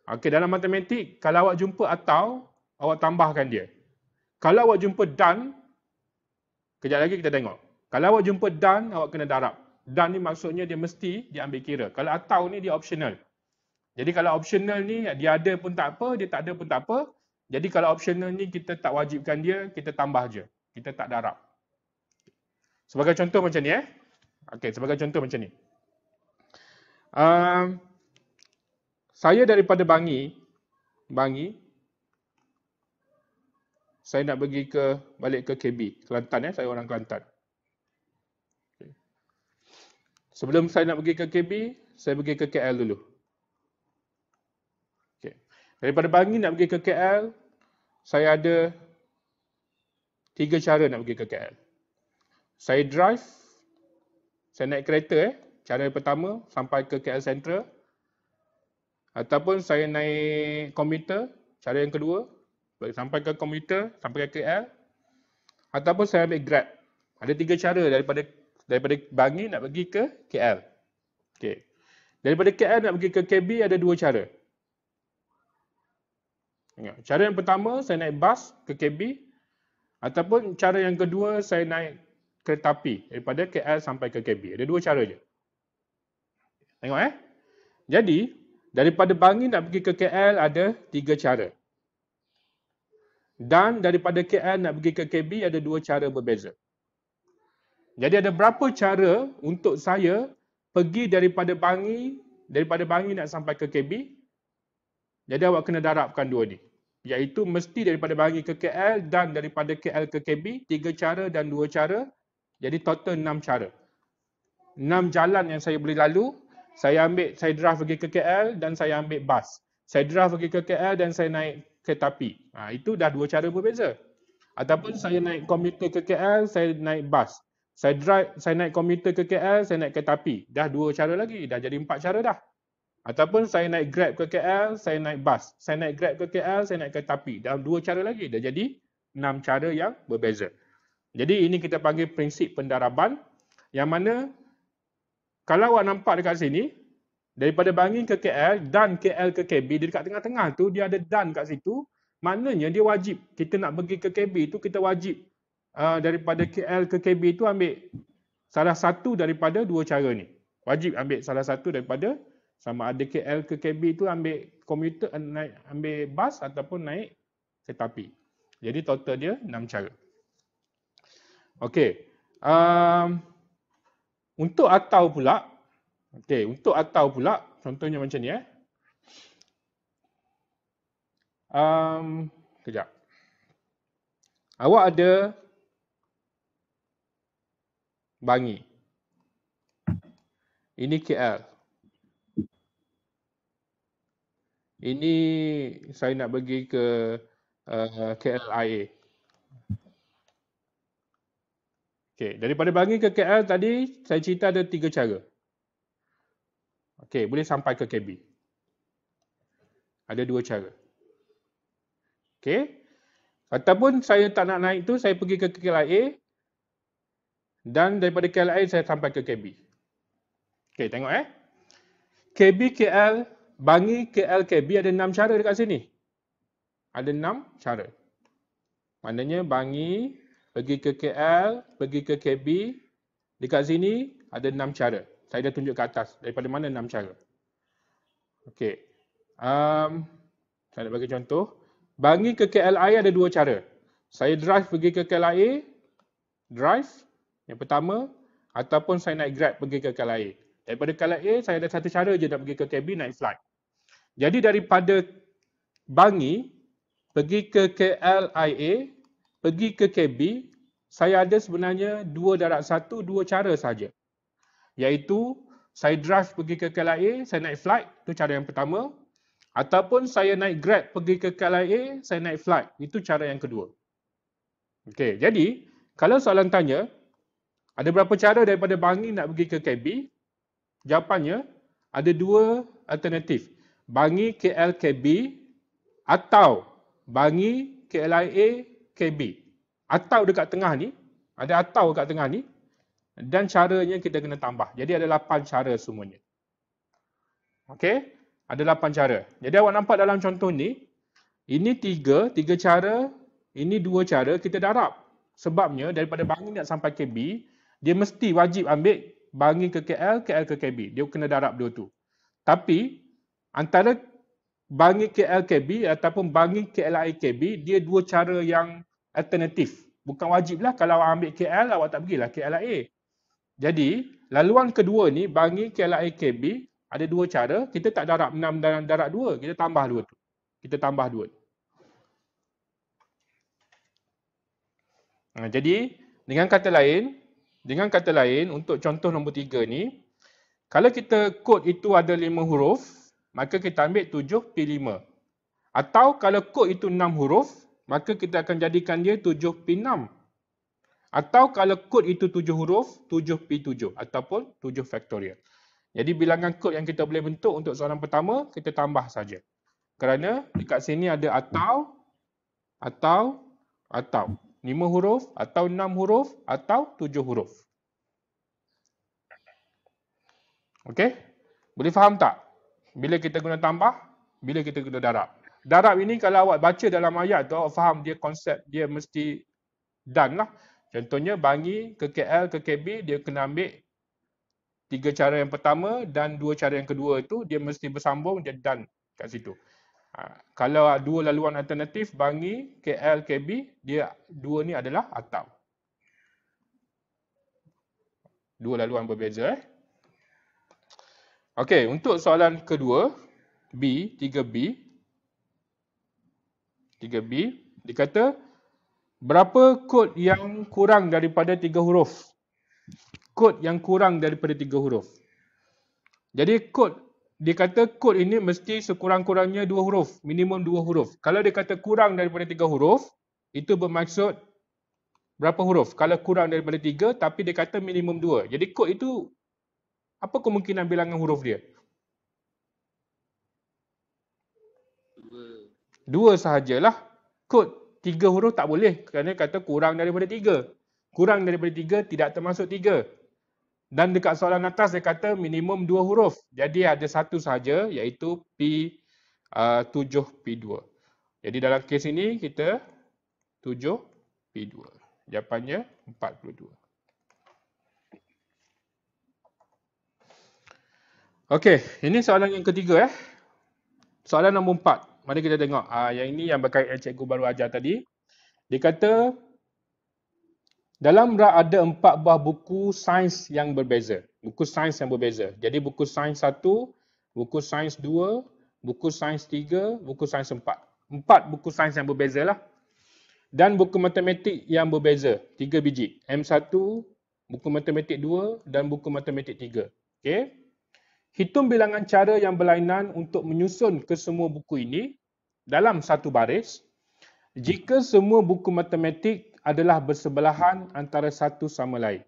Okey, dalam matematik, kalau awak jumpa atau, awak tambahkan dia. Kalau awak jumpa dan, kejap lagi kita tengok. Kalau awak jumpa dan, awak kena darab. Dan ni maksudnya dia mesti diambil kira. Kalau atau ni, dia optional. Jadi kalau optional ni dia ada pun tak apa, dia tak ada pun tak apa. Jadi kalau optional ni kita tak wajibkan dia, kita tambah je. Kita tak darab. Sebagai contoh macam ni eh. Okay, sebagai contoh macam ni. Um, saya daripada Bangi, Bangi, saya nak pergi ke balik ke KB, Kelantan eh, saya orang Kelantan. Sebelum saya nak pergi ke KB, saya pergi ke KL dulu. Daripada Bangi nak pergi ke KL, saya ada tiga cara nak pergi ke KL. Saya drive, saya naik kereta eh. Cara yang pertama sampai ke KL Central. Ataupun saya naik komuter, cara yang kedua sampai ke komuter, sampai ke KL. Ataupun saya ambil Grab. Ada tiga cara daripada daripada Bangi nak pergi ke KL. Okay. Daripada KL nak pergi ke KB ada dua cara. Ya, cara yang pertama, saya naik bas ke KB. Ataupun cara yang kedua, saya naik kereta api daripada KL sampai ke KB. Ada dua cara je. Tengok eh. Jadi, daripada Bangi nak pergi ke KL ada tiga cara. Dan daripada KL nak pergi ke KB ada dua cara berbeza. Jadi ada berapa cara untuk saya pergi daripada Bangi daripada Bangi nak sampai ke KB? Jadi awak kena darabkan dua ni iaitu mesti daripada Bangi ke KL dan daripada KL ke KB tiga cara dan dua cara jadi total enam cara enam jalan yang saya boleh lalu saya ambil saya drive pergi ke KL dan saya ambil bas saya drive pergi ke KL dan saya naik kereta api ha, itu dah dua cara berbeza ataupun saya naik komuter ke KL saya naik bas saya drive saya naik komuter ke KL saya naik kereta api dah dua cara lagi dah jadi empat cara dah Ataupun saya naik Grab ke KL, saya naik bus. Saya naik Grab ke KL, saya naik ke tapi. Dalam dua cara lagi. Dah jadi enam cara yang berbeza. Jadi ini kita panggil prinsip pendaraban yang mana kalau awak nampak dekat sini daripada Bangin ke KL dan KL ke KB dia dekat tengah-tengah tu dia ada dan kat situ maknanya dia wajib kita nak pergi ke KB tu kita wajib uh, daripada KL ke KB tu ambil salah satu daripada dua cara ni. Wajib ambil salah satu daripada sama ada KL ke KB tu ambil komuter eh, naik ambil bas ataupun naik kereta api. Jadi total dia enam cara. Okey. Um, untuk atau pula okey, untuk atau pula contohnya macam ni eh. Um, kejap. Awak ada bangi. Ini KL. ini saya nak bagi ke uh, KLIA. Okay, daripada bagi ke KL tadi saya cerita ada tiga cara. Okay, boleh sampai ke KB. Ada dua cara. Okay, Ataupun saya tak nak naik tu, saya pergi ke KLIA dan daripada KLIA saya sampai ke KB. Okay, tengok eh. KB, KL, Bangi KLKB ada enam cara dekat sini. Ada enam cara. Maknanya Bangi pergi ke KL, pergi ke KB. Dekat sini ada enam cara. Saya dah tunjuk ke atas daripada mana enam cara. Okey. Um, saya nak bagi contoh. Bangi ke KLI ada dua cara. Saya drive pergi ke KLI, Drive yang pertama. Ataupun saya naik grab pergi ke KLIA. Daripada KLI saya ada satu cara je nak pergi ke KB naik flight. Jadi daripada Bangi pergi ke KLIA, pergi ke KB, saya ada sebenarnya dua darat satu, dua cara saja. Iaitu saya drive pergi ke KLIA, saya naik flight, itu cara yang pertama. Ataupun saya naik grab pergi ke KLIA, saya naik flight, itu cara yang kedua. Okey, jadi kalau soalan tanya, ada berapa cara daripada Bangi nak pergi ke KB? Jawapannya, ada dua alternatif. Bangi KLKB atau Bangi KLIA KB. Atau dekat tengah ni, ada atau dekat tengah ni dan caranya kita kena tambah. Jadi ada lapan cara semuanya. Okey, ada lapan cara. Jadi awak nampak dalam contoh ni, ini tiga tiga cara, ini dua cara kita darab. Sebabnya daripada Bangi nak sampai KB, dia mesti wajib ambil Bangi ke KL, KL ke KB. Dia kena darab dua tu. Tapi antara bangi KLKB ataupun bangi KLIKB dia dua cara yang alternatif. Bukan wajiblah kalau awak ambil KL awak tak pergilah KLIA. Jadi laluan kedua ni bangi KLIKB ada dua cara. Kita tak darat enam dan darat dua. Kita tambah dua tu. Kita tambah dua. Nah, ha, jadi dengan kata lain, dengan kata lain untuk contoh nombor tiga ni, kalau kita kod itu ada lima huruf, maka kita ambil 7 p 5. Atau kalau kod itu 6 huruf, maka kita akan jadikan dia 7 p 6. Atau kalau kod itu 7 huruf, 7 p 7 ataupun 7 faktorial. Jadi bilangan kod yang kita boleh bentuk untuk soalan pertama, kita tambah saja. Kerana dekat sini ada atau, atau, atau. 5 huruf atau 6 huruf atau 7 huruf. Okey? Boleh faham tak? Bila kita guna tambah, bila kita guna darab. Darab ini kalau awak baca dalam ayat tu, awak faham dia konsep dia mesti done lah. Contohnya Bangi ke KL ke KB, dia kena ambil tiga cara yang pertama dan dua cara yang kedua itu dia mesti bersambung, dia done kat situ. Ha, kalau dua laluan alternatif, Bangi, KL, KB, dia dua ni adalah atap. Dua laluan berbeza eh. Okey, untuk soalan kedua, B, 3B. 3B, dikata berapa kod yang kurang daripada tiga huruf? Kod yang kurang daripada tiga huruf. Jadi, kod, dia kata kod ini mesti sekurang-kurangnya dua huruf. Minimum dua huruf. Kalau dia kata kurang daripada tiga huruf, itu bermaksud berapa huruf? Kalau kurang daripada tiga tapi dia kata minimum dua Jadi, kod itu apa kemungkinan bilangan huruf dia? Dua sahajalah. Kod tiga huruf tak boleh kerana kata kurang daripada tiga. Kurang daripada tiga tidak termasuk tiga. Dan dekat soalan atas dia kata minimum dua huruf. Jadi ada satu sahaja iaitu P7, uh, P2. Jadi dalam kes ini kita 7, P2. Jawapannya 42. Okey, ini soalan yang ketiga eh. Soalan nombor empat. Mari kita tengok. Ah, yang ini yang berkait yang cikgu baru ajar tadi. Dia kata, dalam rak ada empat buah buku sains yang berbeza. Buku sains yang berbeza. Jadi buku sains satu, buku sains dua, buku sains tiga, buku sains empat. Empat buku sains yang berbeza lah. Dan buku matematik yang berbeza. Tiga biji. M1, buku matematik dua dan buku matematik tiga. Okey hitung bilangan cara yang berlainan untuk menyusun kesemua buku ini dalam satu baris. Jika semua buku matematik adalah bersebelahan antara satu sama lain.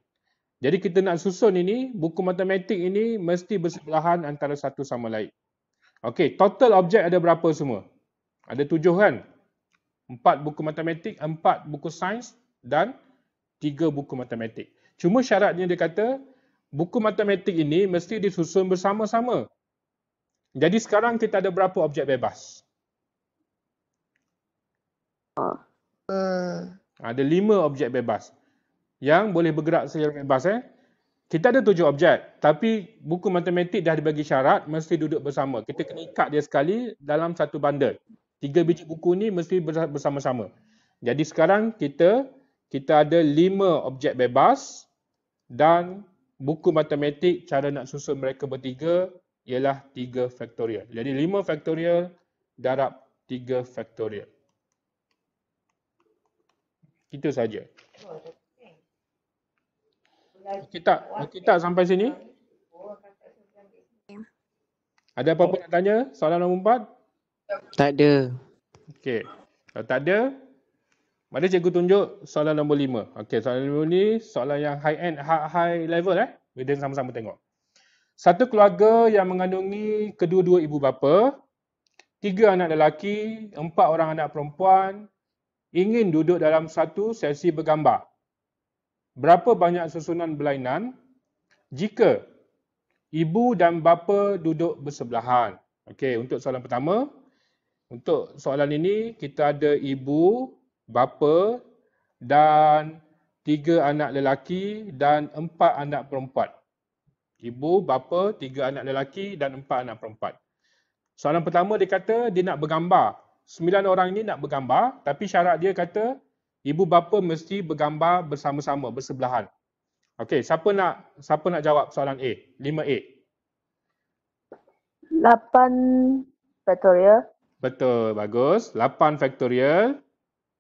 Jadi kita nak susun ini, buku matematik ini mesti bersebelahan antara satu sama lain. Okey, total objek ada berapa semua? Ada tujuh kan? Empat buku matematik, empat buku sains dan tiga buku matematik. Cuma syaratnya dia kata, buku matematik ini mesti disusun bersama-sama. Jadi sekarang kita ada berapa objek bebas? Uh. Ada lima objek bebas yang boleh bergerak secara bebas. Eh? Kita ada tujuh objek tapi buku matematik dah dibagi syarat mesti duduk bersama. Kita kena ikat dia sekali dalam satu bandar. Tiga biji buku ni mesti bersama-sama. Jadi sekarang kita kita ada lima objek bebas dan buku matematik cara nak susun mereka bertiga ialah 3 faktorial. Jadi 5 faktorial darab 3 faktorial. Itu saja. Okey tak? Okey tak sampai sini? Ada apa-apa nak tanya? Soalan nombor 4? Tak ada. Okey. Kalau tak ada, Mari cikgu tunjuk soalan nombor 5. Okey, soalan nombor ni soalan yang high end, high level eh. Kita sama-sama tengok. Satu keluarga yang mengandungi kedua-dua ibu bapa, tiga anak lelaki, empat orang anak perempuan ingin duduk dalam satu sesi bergambar. Berapa banyak susunan berlainan jika ibu dan bapa duduk bersebelahan? Okey, untuk soalan pertama, untuk soalan ini kita ada ibu bapa dan tiga anak lelaki dan empat anak perempuan. Ibu, bapa, tiga anak lelaki dan empat anak perempuan. Soalan pertama dia kata dia nak bergambar. Sembilan orang ini nak bergambar tapi syarat dia kata ibu bapa mesti bergambar bersama-sama, bersebelahan. Okey, siapa nak siapa nak jawab soalan A? 5A. 8 Factorial. Betul, bagus. 8 factorial.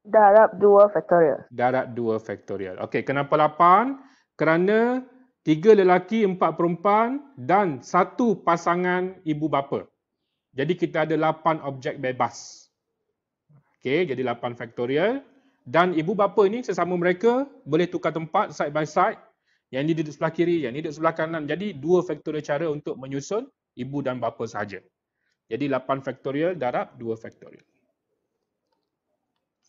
Darab 2 faktorial. Darab 2 faktorial. Okey, kenapa 8? Kerana 3 lelaki, 4 perempuan dan 1 pasangan ibu bapa. Jadi kita ada 8 objek bebas. Okey, jadi 8 faktorial. Dan ibu bapa ni sesama mereka boleh tukar tempat side by side. Yang ni duduk sebelah kiri, yang ni duduk sebelah kanan. Jadi dua faktorial cara untuk menyusun ibu dan bapa sahaja. Jadi 8 faktorial darab 2 faktorial.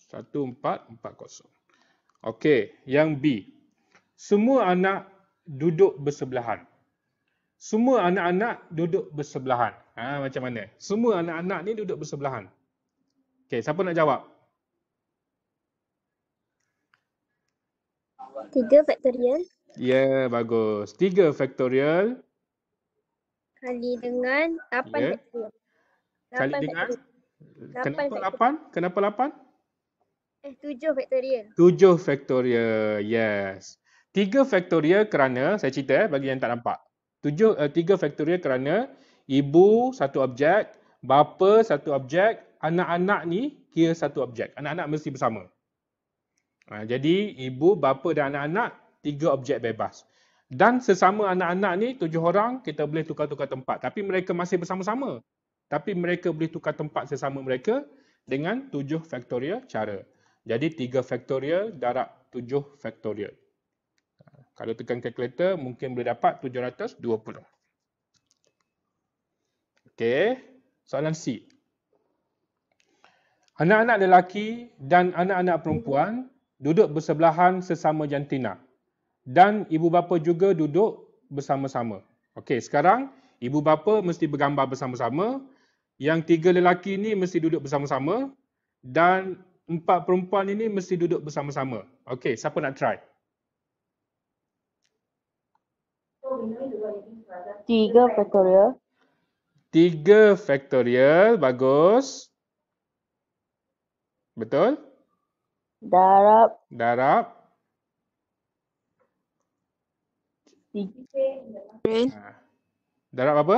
1440. Okey, yang B. Semua anak duduk bersebelahan. Semua anak-anak duduk bersebelahan. Ha, macam mana? Semua anak-anak ni duduk bersebelahan. Okey, siapa nak jawab? 3 faktorial. Ya, yeah, bagus. 3 faktorial. Kali dengan 8 ya. faktorial. Kali dengan? Kenapa 8? Kenapa 8? Eh, tujuh faktorial. Tujuh faktorial. Yes. Tiga faktorial kerana saya cerita eh bagi yang tak nampak. Tujuh, 3 eh, uh, faktorial kerana ibu satu objek, bapa satu objek, anak-anak ni kira satu objek. Anak-anak mesti bersama. Ha, jadi ibu, bapa dan anak-anak tiga objek bebas. Dan sesama anak-anak ni tujuh orang kita boleh tukar-tukar tempat tapi mereka masih bersama-sama. Tapi mereka boleh tukar tempat sesama mereka dengan tujuh faktorial cara. Jadi 3 faktorial darab 7 faktorial. Kalau tekan kalkulator mungkin boleh dapat 720. Okey, soalan C. Anak-anak lelaki dan anak-anak perempuan duduk bersebelahan sesama jantina dan ibu bapa juga duduk bersama-sama. Okey, sekarang ibu bapa mesti bergambar bersama-sama. Yang tiga lelaki ni mesti duduk bersama-sama dan empat perempuan ini mesti duduk bersama-sama. Okey, siapa nak try? Tiga faktorial. Tiga faktorial, bagus. Betul? Darab. Darab. Ha. Darab apa?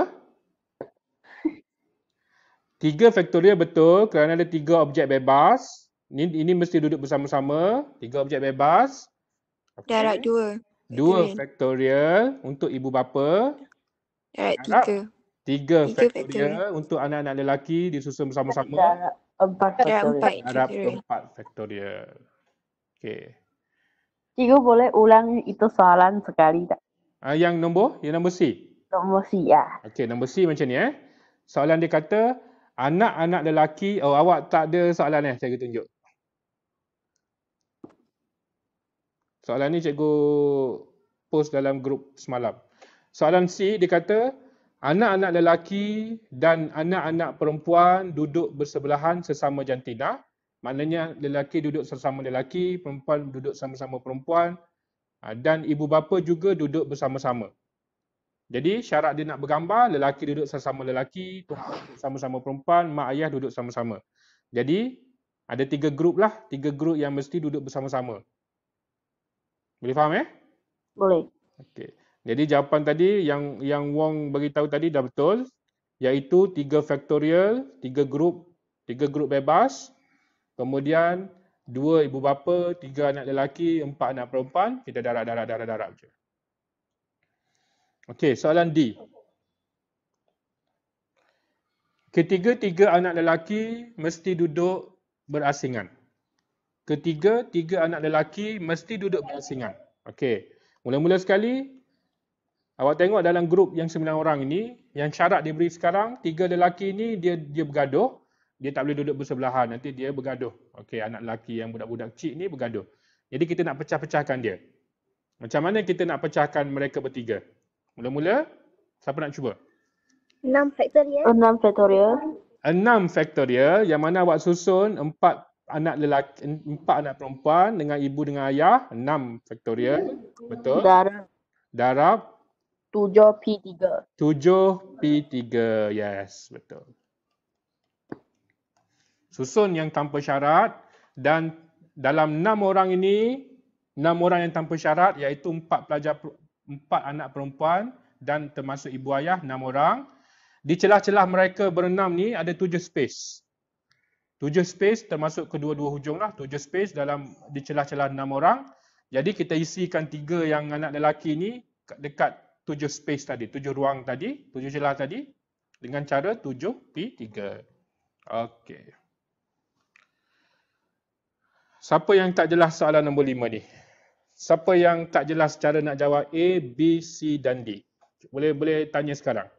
Tiga faktorial betul kerana ada tiga objek bebas. Ini, ini mesti duduk bersama-sama. Tiga objek bebas. Okay. Darab dua. Dua faktorial untuk ibu bapa. Darab tiga. Tiga faktorial untuk anak-anak lelaki disusun bersama-sama. Darab empat. empat faktorial. Okey. Tiga boleh ulang itu soalan sekali tak? Ah uh, yang nombor? Yang nombor C? Nombor C, ya. Okey, nombor C macam ni eh. Soalan dia kata, anak-anak lelaki, oh awak tak ada soalan eh, saya tunjuk. Soalan ni cikgu post dalam grup semalam. Soalan C dia kata anak-anak lelaki dan anak-anak perempuan duduk bersebelahan sesama jantina. Maknanya lelaki duduk sesama lelaki, perempuan duduk sama-sama perempuan ah, dan ibu bapa juga duduk bersama-sama. Jadi syarat dia nak bergambar lelaki duduk sesama lelaki, perempuan duduk sama-sama perempuan, mak ayah duduk sama-sama. Jadi ada tiga grup lah, tiga grup yang mesti duduk bersama-sama. Boleh faham eh? Boleh. Okey. Jadi jawapan tadi yang yang Wong bagi tahu tadi dah betul iaitu 3 faktorial, 3 grup, 3 grup bebas. Kemudian 2 ibu bapa, 3 anak lelaki, 4 anak perempuan, kita darab darab darab darab je. Okey, soalan D. Ketiga-tiga anak lelaki mesti duduk berasingan. Ketiga, tiga anak lelaki mesti duduk berasingan. Okey. Mula-mula sekali, awak tengok dalam grup yang sembilan orang ini, yang syarat diberi sekarang, tiga lelaki ini dia dia bergaduh. Dia tak boleh duduk bersebelahan. Nanti dia bergaduh. Okey, anak lelaki yang budak-budak cik ni bergaduh. Jadi kita nak pecah-pecahkan dia. Macam mana kita nak pecahkan mereka bertiga? Mula-mula, siapa nak cuba? Enam faktorial. Ya. Enam faktorial. Ya. Enam faktorial ya, yang mana awak susun empat anak lelaki empat anak perempuan dengan ibu dengan ayah enam faktorial hmm. betul darab darab 7 p tiga tujuh p tiga yes betul susun yang tanpa syarat dan dalam enam orang ini enam orang yang tanpa syarat iaitu empat pelajar empat anak perempuan dan termasuk ibu ayah enam orang di celah-celah mereka berenam ni ada tujuh space tujuh space termasuk kedua-dua hujung lah tujuh space dalam di celah-celah enam orang jadi kita isikan tiga yang anak lelaki ni dekat tujuh space tadi tujuh ruang tadi tujuh celah tadi dengan cara tujuh p tiga okey siapa yang tak jelas soalan nombor lima ni siapa yang tak jelas cara nak jawab a b c dan d boleh boleh tanya sekarang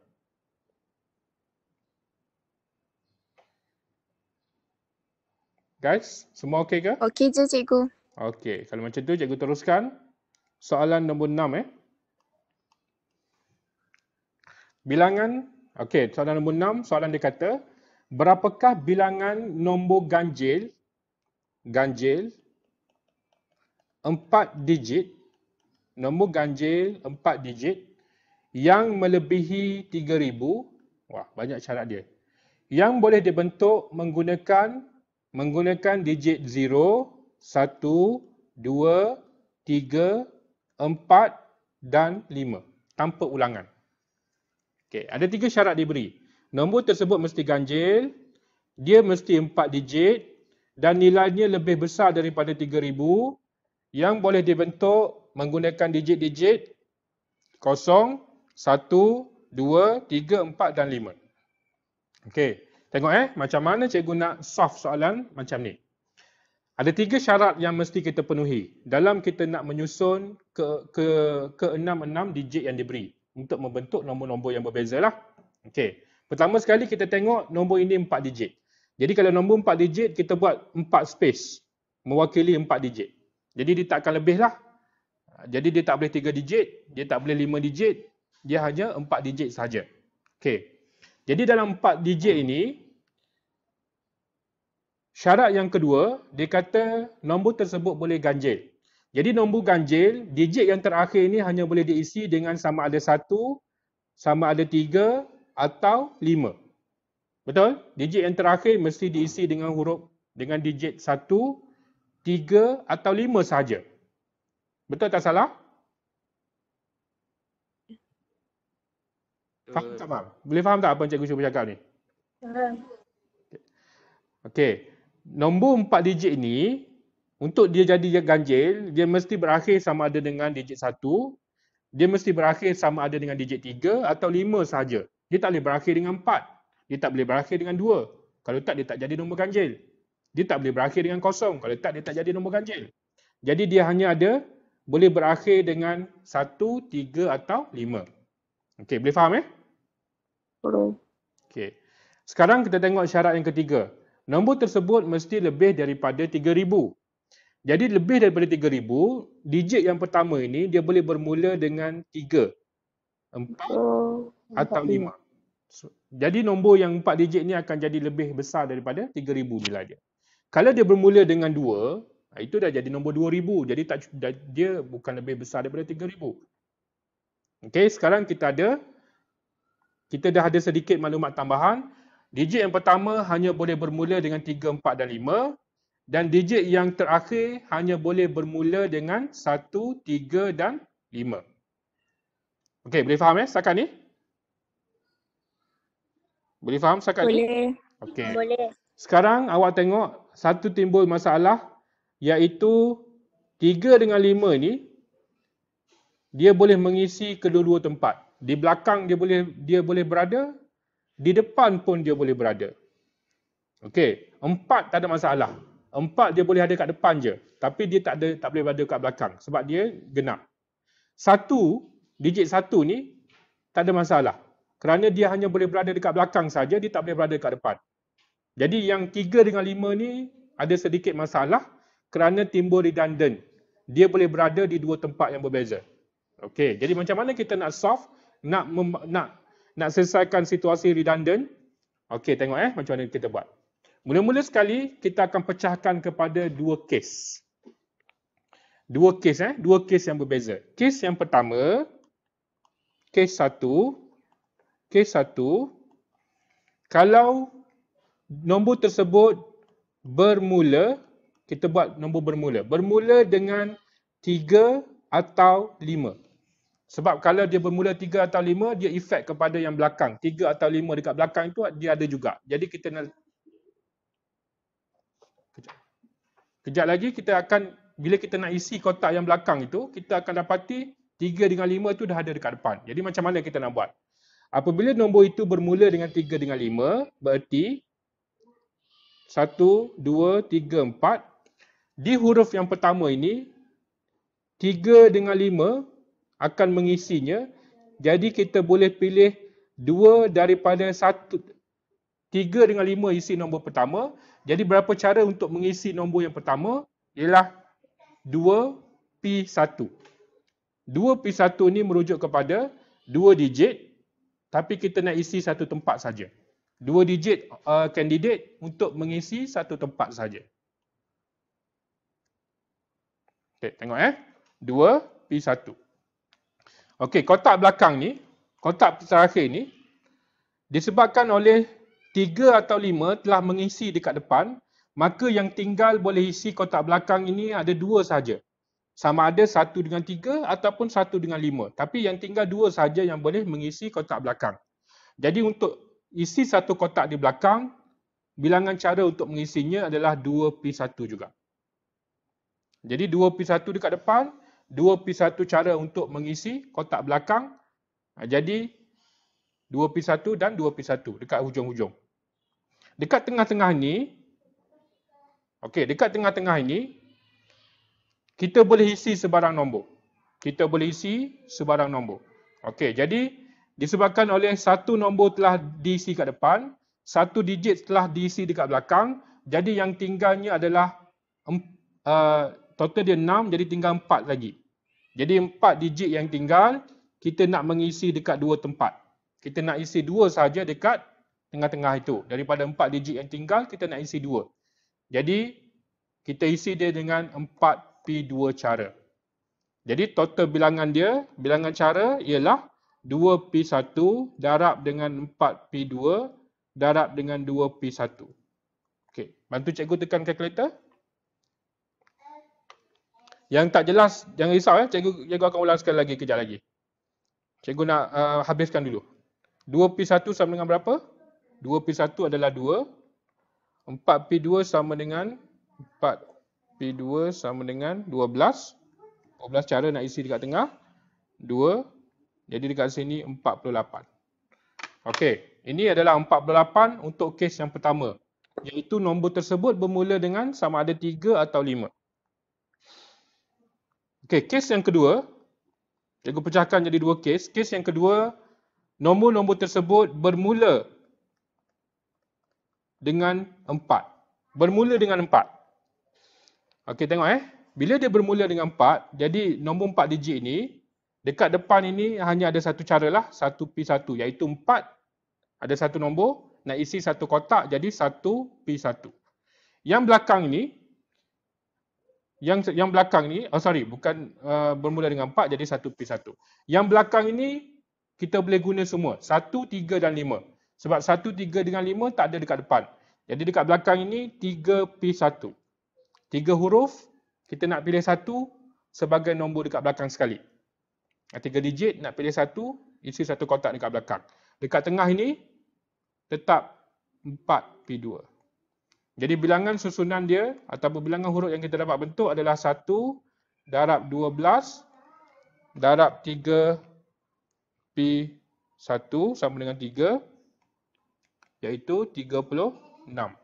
Guys, semua okey ke? Okey je cikgu. Okey, kalau macam tu cikgu teruskan. Soalan nombor 6 eh. Bilangan, okey, soalan nombor 6, soalan dia kata, berapakah bilangan nombor ganjil ganjil 4 digit nombor ganjil 4 digit yang melebihi 3000? Wah, banyak syarat dia. Yang boleh dibentuk menggunakan menggunakan digit 0, 1, 2, 3, 4 dan 5 tanpa ulangan. Okey, ada tiga syarat diberi. Nombor tersebut mesti ganjil, dia mesti empat digit dan nilainya lebih besar daripada 3000 yang boleh dibentuk menggunakan digit-digit kosong, 1, 2, 3, 4 dan 5. Okey. Tengok eh, macam mana cikgu nak soft soalan macam ni. Ada tiga syarat yang mesti kita penuhi dalam kita nak menyusun ke, ke, ke enam-enam digit yang diberi untuk membentuk nombor-nombor yang berbeza lah. Okay. Pertama sekali kita tengok nombor ini empat digit. Jadi kalau nombor empat digit, kita buat empat space mewakili empat digit. Jadi dia takkan lebih lah. Jadi dia tak boleh tiga digit, dia tak boleh lima digit, dia hanya empat digit saja. Okay. Jadi dalam empat DJ hmm. ini, syarat yang kedua, dia kata nombor tersebut boleh ganjil. Jadi nombor ganjil, DJ yang terakhir ini hanya boleh diisi dengan sama ada satu, sama ada tiga atau lima. Betul? DJ yang terakhir mesti diisi dengan huruf, dengan digit satu, tiga atau lima sahaja. Betul tak salah? Faham eh, tak, Mak? Boleh faham tak apa Encik Gusyu cakap ni? Faham. Okey. Nombor empat digit ni, untuk dia jadi ganjil, dia mesti berakhir sama ada dengan digit satu, dia mesti berakhir sama ada dengan digit tiga atau lima sahaja. Dia tak boleh berakhir dengan empat. Dia tak boleh berakhir dengan dua. Kalau tak, dia tak jadi nombor ganjil. Dia tak boleh berakhir dengan kosong. Kalau tak, dia tak jadi nombor ganjil. Jadi dia hanya ada boleh berakhir dengan satu, tiga atau lima. Okey, boleh faham eh? Okey. Sekarang kita tengok syarat yang ketiga. Nombor tersebut mesti lebih daripada 3000. Jadi lebih daripada 3000, digit yang pertama ini dia boleh bermula dengan 3. 4 atau 5. Jadi nombor yang 4 digit ini akan jadi lebih besar daripada 3,000 nilai dia. Kalau dia bermula dengan 2, itu dah jadi nombor 2,000. Jadi tak, dia bukan lebih besar daripada 3,000. Okey, sekarang kita ada kita dah ada sedikit maklumat tambahan. Digit yang pertama hanya boleh bermula dengan 3, 4 dan 5 dan digit yang terakhir hanya boleh bermula dengan 1, 3 dan 5. Okey, boleh faham ya eh, Sekarang ni? Boleh faham setakat boleh. ni? Okay. Boleh. Sekarang awak tengok satu timbul masalah iaitu 3 dengan 5 ni dia boleh mengisi kedua-dua tempat di belakang dia boleh dia boleh berada, di depan pun dia boleh berada. Okey, empat tak ada masalah. Empat dia boleh ada kat depan je, tapi dia tak ada tak boleh berada kat belakang sebab dia genap. Satu, digit satu ni tak ada masalah. Kerana dia hanya boleh berada dekat belakang saja, dia tak boleh berada dekat depan. Jadi yang tiga dengan lima ni ada sedikit masalah kerana timbul redundant. Dia boleh berada di dua tempat yang berbeza. Okey, jadi macam mana kita nak solve? nak nak nak selesaikan situasi redundant. Okey, tengok eh macam mana kita buat. Mula-mula sekali kita akan pecahkan kepada dua kes. Dua kes eh, dua kes yang berbeza. Kes yang pertama, kes satu, kes satu, kalau nombor tersebut bermula, kita buat nombor bermula, bermula dengan tiga atau lima. Sebab kalau dia bermula 3 atau 5, dia efek kepada yang belakang. 3 atau 5 dekat belakang itu dia ada juga. Jadi kita nak... Kejap. Kejap lagi kita akan, bila kita nak isi kotak yang belakang itu, kita akan dapati 3 dengan 5 itu dah ada dekat depan. Jadi macam mana kita nak buat? Apabila nombor itu bermula dengan 3 dengan 5, bererti 1, 2, 3, 4. Di huruf yang pertama ini, 3 dengan 5 akan mengisinya. Jadi kita boleh pilih dua daripada satu tiga dengan lima isi nombor pertama. Jadi berapa cara untuk mengisi nombor yang pertama? Ialah 2P1. 2P1 ni merujuk kepada dua digit tapi kita nak isi satu tempat saja. Dua digit kandidat uh, untuk mengisi satu tempat saja. Okay, tengok eh. 2P1. Okey, kotak belakang ni, kotak terakhir ni, disebabkan oleh tiga atau lima telah mengisi dekat depan, maka yang tinggal boleh isi kotak belakang ini ada dua saja. Sama ada satu dengan tiga ataupun satu dengan lima, Tapi yang tinggal dua saja yang boleh mengisi kotak belakang. Jadi untuk isi satu kotak di belakang, bilangan cara untuk mengisinya adalah 2P1 juga. Jadi 2P1 dekat depan, 2P1 cara untuk mengisi kotak belakang. Ha, jadi 2P1 dan 2P1 dekat hujung-hujung. Dekat tengah-tengah ni, okey, dekat tengah-tengah ini kita boleh isi sebarang nombor. Kita boleh isi sebarang nombor. Okey, jadi disebabkan oleh satu nombor telah diisi kat depan, satu digit telah diisi dekat belakang, jadi yang tinggalnya adalah uh, total dia enam, jadi tinggal empat lagi. Jadi empat digit yang tinggal kita nak mengisi dekat dua tempat. Kita nak isi dua saja dekat tengah-tengah itu. Daripada empat digit yang tinggal kita nak isi dua. Jadi kita isi dia dengan empat p dua cara. Jadi total bilangan dia, bilangan cara ialah 2P1 darab dengan 4P2 darab dengan 2P1. Okey, bantu cikgu tekan kalkulator. Yang tak jelas, jangan risau ya. Cikgu, cikgu akan ulang sekali lagi, kejap lagi. Cikgu nak uh, habiskan dulu. 2P1 sama dengan berapa? 2P1 adalah 2. 4P2 sama dengan 4P2 sama dengan 12. 12 cara nak isi dekat tengah. 2. Jadi dekat sini 48. Okey. Ini adalah 48 untuk kes yang pertama. Iaitu nombor tersebut bermula dengan sama ada 3 atau Okey, kes yang kedua, cikgu pecahkan jadi dua kes. Kes yang kedua, nombor-nombor tersebut bermula dengan empat. Bermula dengan empat. Okey, tengok eh. Bila dia bermula dengan empat, jadi nombor empat digit ini, dekat depan ini hanya ada satu cara lah, satu P1, iaitu empat, ada satu nombor, nak isi satu kotak, jadi satu P1. Yang belakang ini, yang yang belakang ni, oh sorry, bukan uh, bermula dengan 4 jadi 1 P 1. Yang belakang ini kita boleh guna semua. 1, 3 dan 5. Sebab 1, 3 dengan 5 tak ada dekat depan. Jadi dekat belakang ini 3 P 1. Tiga huruf, kita nak pilih satu sebagai nombor dekat belakang sekali. Tiga digit, nak pilih satu isi satu kotak dekat belakang. Dekat tengah ini, tetap 4 P 2. Jadi bilangan susunan dia atau bilangan huruf yang kita dapat bentuk adalah 1 darab 12 darab 3 P1 sama dengan 3 iaitu 36. 36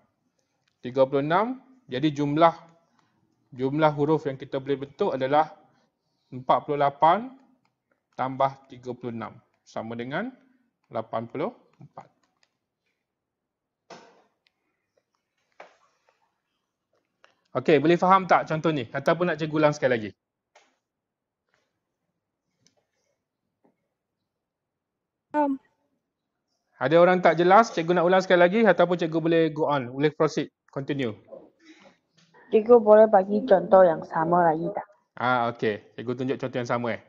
jadi jumlah jumlah huruf yang kita boleh bentuk adalah 48 tambah 36 sama dengan 84. Okey, boleh faham tak contoh ni? pun nak cikgu ulang sekali lagi? Um. Ada orang tak jelas? Cikgu nak ulang sekali lagi pun cikgu boleh go on? Boleh proceed, continue. Cikgu boleh bagi contoh yang sama lagi tak? Ah, okey. Cikgu tunjuk contoh yang sama eh.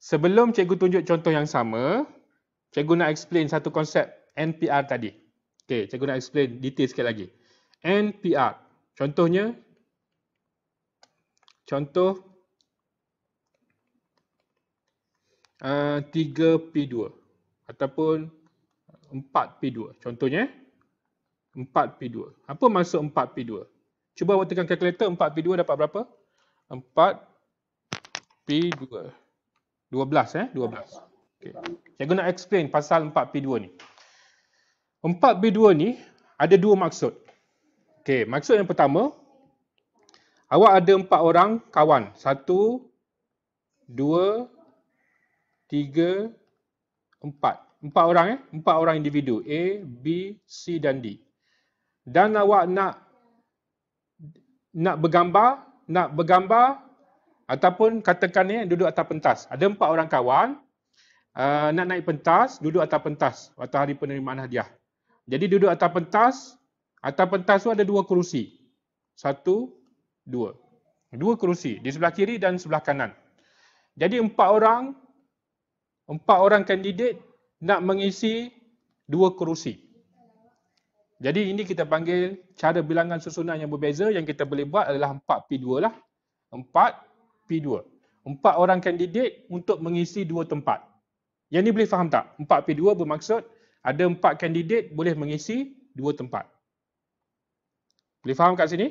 Sebelum cikgu tunjuk contoh yang sama, cikgu nak explain satu konsep NPR tadi. Okey, cikgu nak explain detail sikit lagi. NPR. Contohnya, contoh uh, eh, 3P2 ataupun 4P2 contohnya. 4P2. Apa maksud 4P2? Cuba awak tekan kalkulator 4P2 dapat berapa? 4P2. 12 eh, 12. Okay. Saya guna explain pasal 4P2 ni. 4P2 ni ada dua maksud. Okey, maksud yang pertama, awak ada empat orang kawan. Satu, dua, tiga, empat. Empat orang eh? Empat orang individu. A, B, C dan D. Dan awak nak nak bergambar, nak bergambar ataupun katakan ni eh, duduk atas pentas. Ada empat orang kawan uh, nak naik pentas, duduk atas pentas waktu hari penerimaan hadiah. Jadi duduk atas pentas, Atas pentas tu ada dua kerusi. Satu, dua. Dua kerusi di sebelah kiri dan sebelah kanan. Jadi empat orang, empat orang kandidat nak mengisi dua kerusi. Jadi ini kita panggil cara bilangan susunan yang berbeza yang kita boleh buat adalah 4P2 lah. 4P2. Empat orang kandidat untuk mengisi dua tempat. Yang ni boleh faham tak? 4P2 bermaksud ada empat kandidat boleh mengisi dua tempat. Boleh faham kat sini?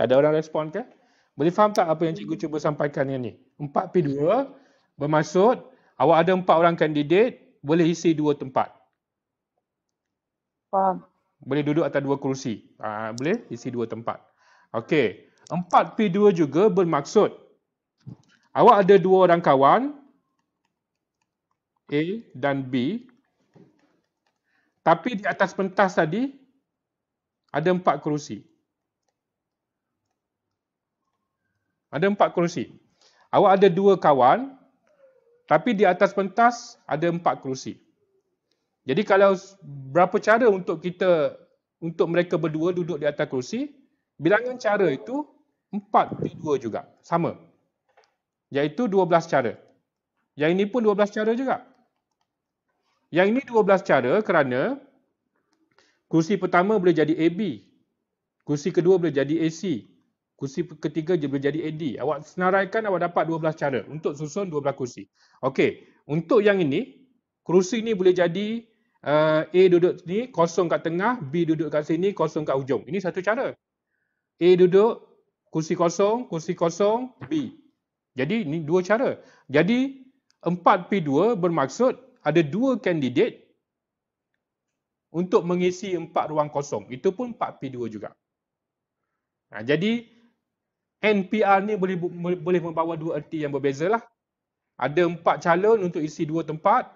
Ada orang respon ke? Boleh faham tak apa yang cikgu cuba sampaikan yang ni? 4P2 bermaksud awak ada empat orang kandidat boleh isi dua tempat. Faham. Boleh duduk atas dua kerusi. Ha, boleh isi dua tempat. Okey. 4P2 juga bermaksud awak ada dua orang kawan A dan B tapi di atas pentas tadi, ada empat kerusi. Ada empat kerusi. Awak ada dua kawan, tapi di atas pentas ada empat kerusi. Jadi kalau berapa cara untuk kita, untuk mereka berdua duduk di atas kerusi, bilangan cara itu empat di dua juga. Sama. Yaitu dua belas cara. Yang ini pun dua belas cara juga. Yang ini 12 cara kerana kursi pertama boleh jadi AB. Kursi kedua boleh jadi AC. Kursi ketiga boleh jadi AD. Awak senaraikan awak dapat 12 cara untuk susun 12 kursi. Okey, untuk yang ini, kursi ini boleh jadi uh, A duduk sini, kosong kat tengah, B duduk kat sini, kosong kat ujung. Ini satu cara. A duduk, kursi kosong, kursi kosong, B. Jadi ini dua cara. Jadi 4P2 bermaksud ada dua kandidat untuk mengisi empat ruang kosong. Itu pun 4P2 juga. Ha, jadi NPR ni boleh boleh membawa dua erti yang berbeza lah. Ada empat calon untuk isi dua tempat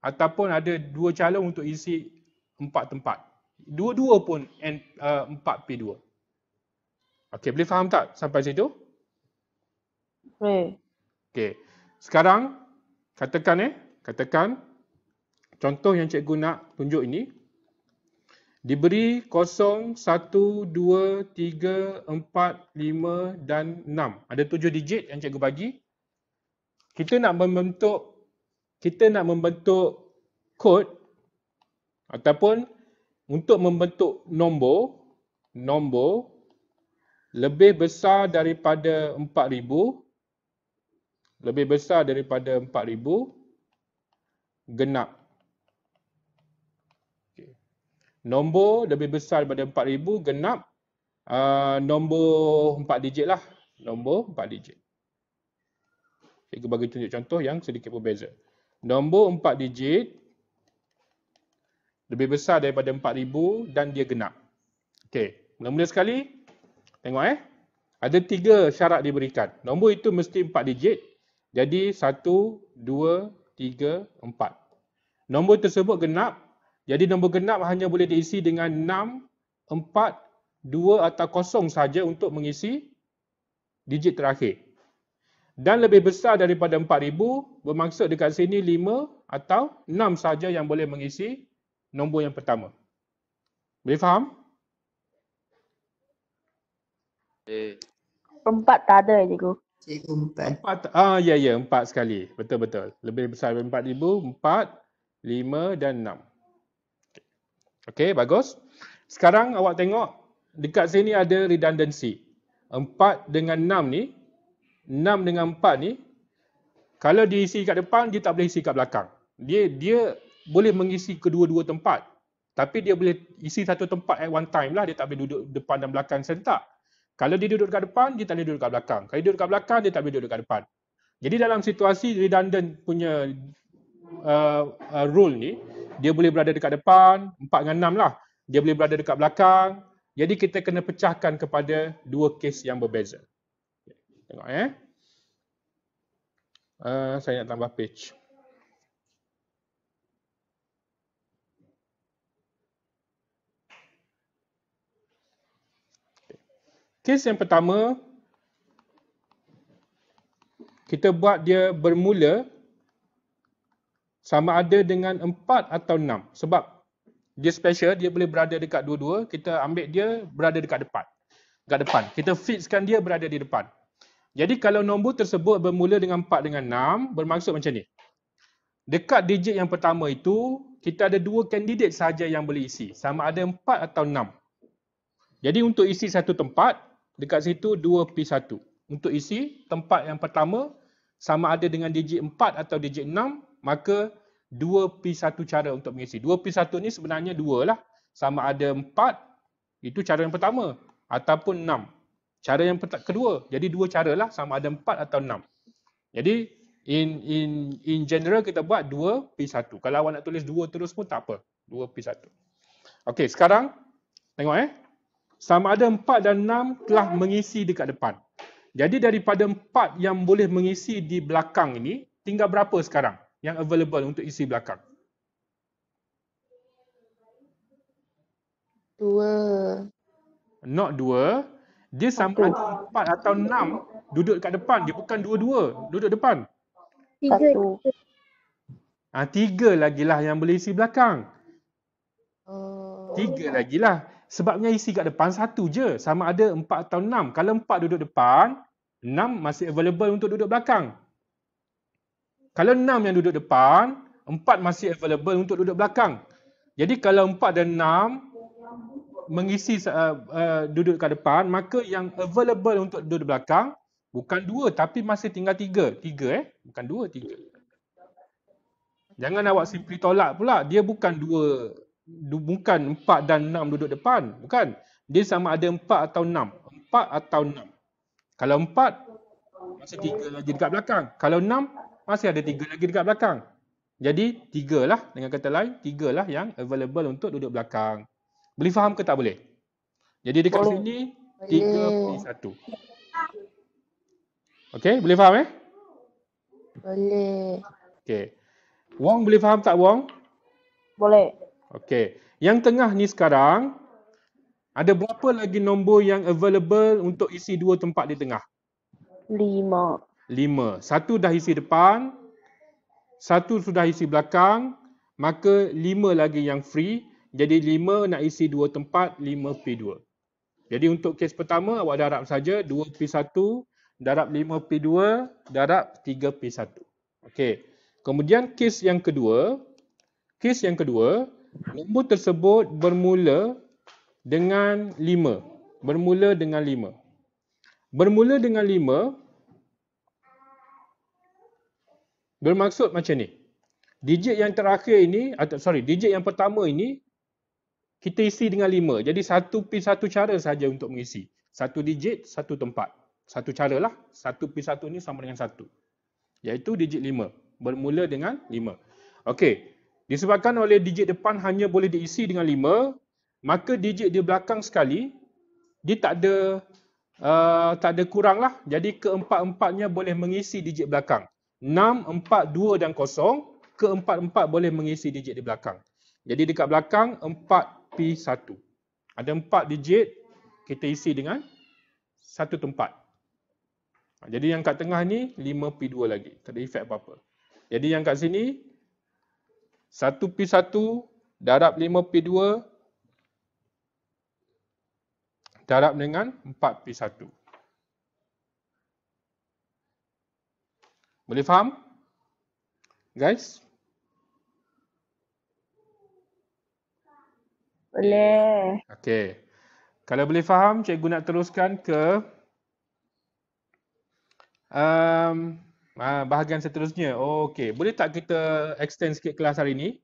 ataupun ada dua calon untuk isi empat tempat. Dua-dua pun N, uh, 4P2. Okey, boleh faham tak sampai situ? Hmm. Okey. Sekarang katakan eh Katakan, contoh yang cikgu nak tunjuk ini, diberi 0, 1, 2, 3, 4, 5 dan 6. Ada 7 digit yang cikgu bagi. Kita nak membentuk kita nak membentuk kod ataupun untuk membentuk nombor nombor lebih besar daripada 4000 lebih besar daripada genap. Okay. Nombor lebih besar daripada 4,000 genap. Uh, nombor 4 digit lah. Nombor 4 digit. Cikgu bagi tunjuk contoh yang sedikit berbeza. Nombor 4 digit lebih besar daripada 4,000 dan dia genap. Okey, mula-mula sekali. Tengok eh. Ada tiga syarat diberikan. Nombor itu mesti empat digit. Jadi satu, dua tiga, empat. Nombor tersebut genap. Jadi nombor genap hanya boleh diisi dengan enam, empat, dua atau kosong saja untuk mengisi digit terakhir. Dan lebih besar daripada empat ribu, bermaksud dekat sini lima atau enam saja yang boleh mengisi nombor yang pertama. Boleh faham? Eh. Empat tak ada, cikgu empat. Ah, ya, ya. Empat sekali. Betul, betul. Lebih besar daripada empat ribu. Empat, lima dan enam. Okay, bagus. Sekarang awak tengok dekat sini ada redundancy. Empat dengan enam ni. Enam dengan empat ni. Kalau diisi kat depan, dia tak boleh isi kat belakang. Dia dia boleh mengisi kedua-dua tempat. Tapi dia boleh isi satu tempat at one time lah. Dia tak boleh duduk depan dan belakang sentak. Kalau dia duduk dekat depan, dia tak boleh duduk dekat belakang. Kalau dia duduk dekat belakang, dia tak boleh duduk dekat depan. Jadi dalam situasi redundant punya uh, uh, rule ni, dia boleh berada dekat depan, 4 dengan 6 lah. Dia boleh berada dekat belakang. Jadi kita kena pecahkan kepada dua kes yang berbeza. Tengok eh. Uh, saya nak tambah page. Kes yang pertama, kita buat dia bermula sama ada dengan 4 atau 6. Sebab dia special, dia boleh berada dekat dua-dua. Kita ambil dia berada dekat depan. Dekat depan. Kita fixkan dia berada di depan. Jadi kalau nombor tersebut bermula dengan 4 dengan 6, bermaksud macam ni. Dekat digit yang pertama itu, kita ada dua kandidat saja yang boleh isi. Sama ada 4 atau 6. Jadi untuk isi satu tempat, Dekat situ 2P1. Untuk isi tempat yang pertama sama ada dengan digit 4 atau digit 6 maka 2P1 cara untuk mengisi. 2P1 ni sebenarnya 2 lah. Sama ada 4 itu cara yang pertama ataupun 6. Cara yang kedua jadi dua cara lah sama ada 4 atau 6. Jadi in in in general kita buat 2P1. Kalau awak nak tulis 2 terus pun tak apa. 2P1. Okay sekarang tengok eh sama ada 4 dan 6 telah mengisi dekat depan. Jadi daripada 4 yang boleh mengisi di belakang ini, tinggal berapa sekarang yang available untuk isi belakang? Dua. Not dua. Dia sama ada empat atau enam duduk kat depan. Dia bukan dua-dua duduk depan. Tiga. Ah ha, tiga lagi lah yang boleh isi belakang. Oh. Tiga lagi lah sebabnya isi kat depan satu je sama ada empat atau enam kalau empat duduk depan enam masih available untuk duduk belakang kalau enam yang duduk depan empat masih available untuk duduk belakang jadi kalau empat dan enam mengisi uh, uh, duduk kat depan maka yang available untuk duduk belakang bukan dua tapi masih tinggal tiga tiga eh bukan dua tiga Jangan awak simply tolak pula. Dia bukan dua bukan empat dan enam duduk depan. Bukan. Dia sama ada empat atau enam, empat atau enam. Kalau empat masih tiga lagi dekat belakang. Kalau enam masih ada tiga lagi dekat belakang. Jadi, tiga lah. Dengan kata lain, tiga lah yang available untuk duduk belakang. Boleh faham ke tak boleh? Jadi, dekat boleh. sini, tiga pilih satu. Okay, boleh faham eh? Boleh. Okay. Wong boleh faham tak Wong? Boleh. Okey. Yang tengah ni sekarang, ada berapa lagi nombor yang available untuk isi dua tempat di tengah? Lima. Lima. Satu dah isi depan, satu sudah isi belakang, maka lima lagi yang free. Jadi lima nak isi dua tempat, lima P2. Jadi untuk kes pertama, awak darab saja dua p 1 darab lima p 2 darab tiga p 1 Okey. Kemudian kes yang kedua, kes yang kedua, Nombor tersebut bermula dengan lima. Bermula dengan lima. Bermula dengan lima bermaksud macam ni. Digit yang terakhir ini, atau sorry, digit yang pertama ini kita isi dengan lima. Jadi satu pi satu cara saja untuk mengisi. Satu digit, satu tempat. Satu cara lah. Satu pi satu ni sama dengan satu. Iaitu digit lima. Bermula dengan lima. Okey. Disebabkan oleh digit depan hanya boleh diisi dengan 5, maka digit di belakang sekali dia tak ada uh, tak ada kurang lah. Jadi keempat-empatnya boleh mengisi digit belakang. 6, 4, 2 dan 0, keempat-empat boleh mengisi digit di belakang. Jadi dekat belakang 4P1. Ada 4 digit kita isi dengan satu tempat. Jadi yang kat tengah ni 5P2 lagi. Tak ada efek apa-apa. Jadi yang kat sini 1P1 darab 5P2 darab dengan 4P1. Boleh faham? Guys? Boleh. Okey. Kalau boleh faham, cikgu nak teruskan ke um, Ah, bahagian seterusnya. Oh, okay. Boleh tak kita extend sikit kelas hari ni?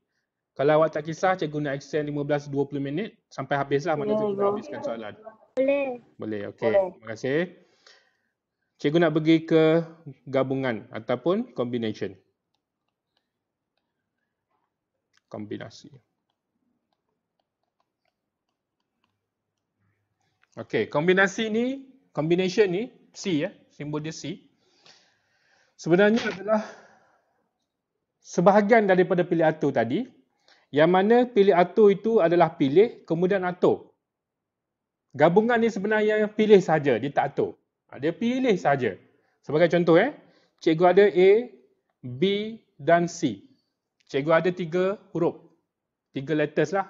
Kalau awak tak kisah, cikgu nak extend 15-20 minit sampai habislah mana tu? Kita habiskan soalan. Boleh. Boleh, okay. Terima kasih. Cikgu nak pergi ke gabungan ataupun combination. Kombinasi. Okay, kombinasi ni, combination ni, C ya, simbol dia C sebenarnya adalah sebahagian daripada pilih atur tadi yang mana pilih atur itu adalah pilih kemudian atur. Gabungan ni sebenarnya pilih saja, dia tak atur. Ha, dia pilih saja. Sebagai contoh eh, cikgu ada A, B dan C. Cikgu ada tiga huruf. Tiga letters lah.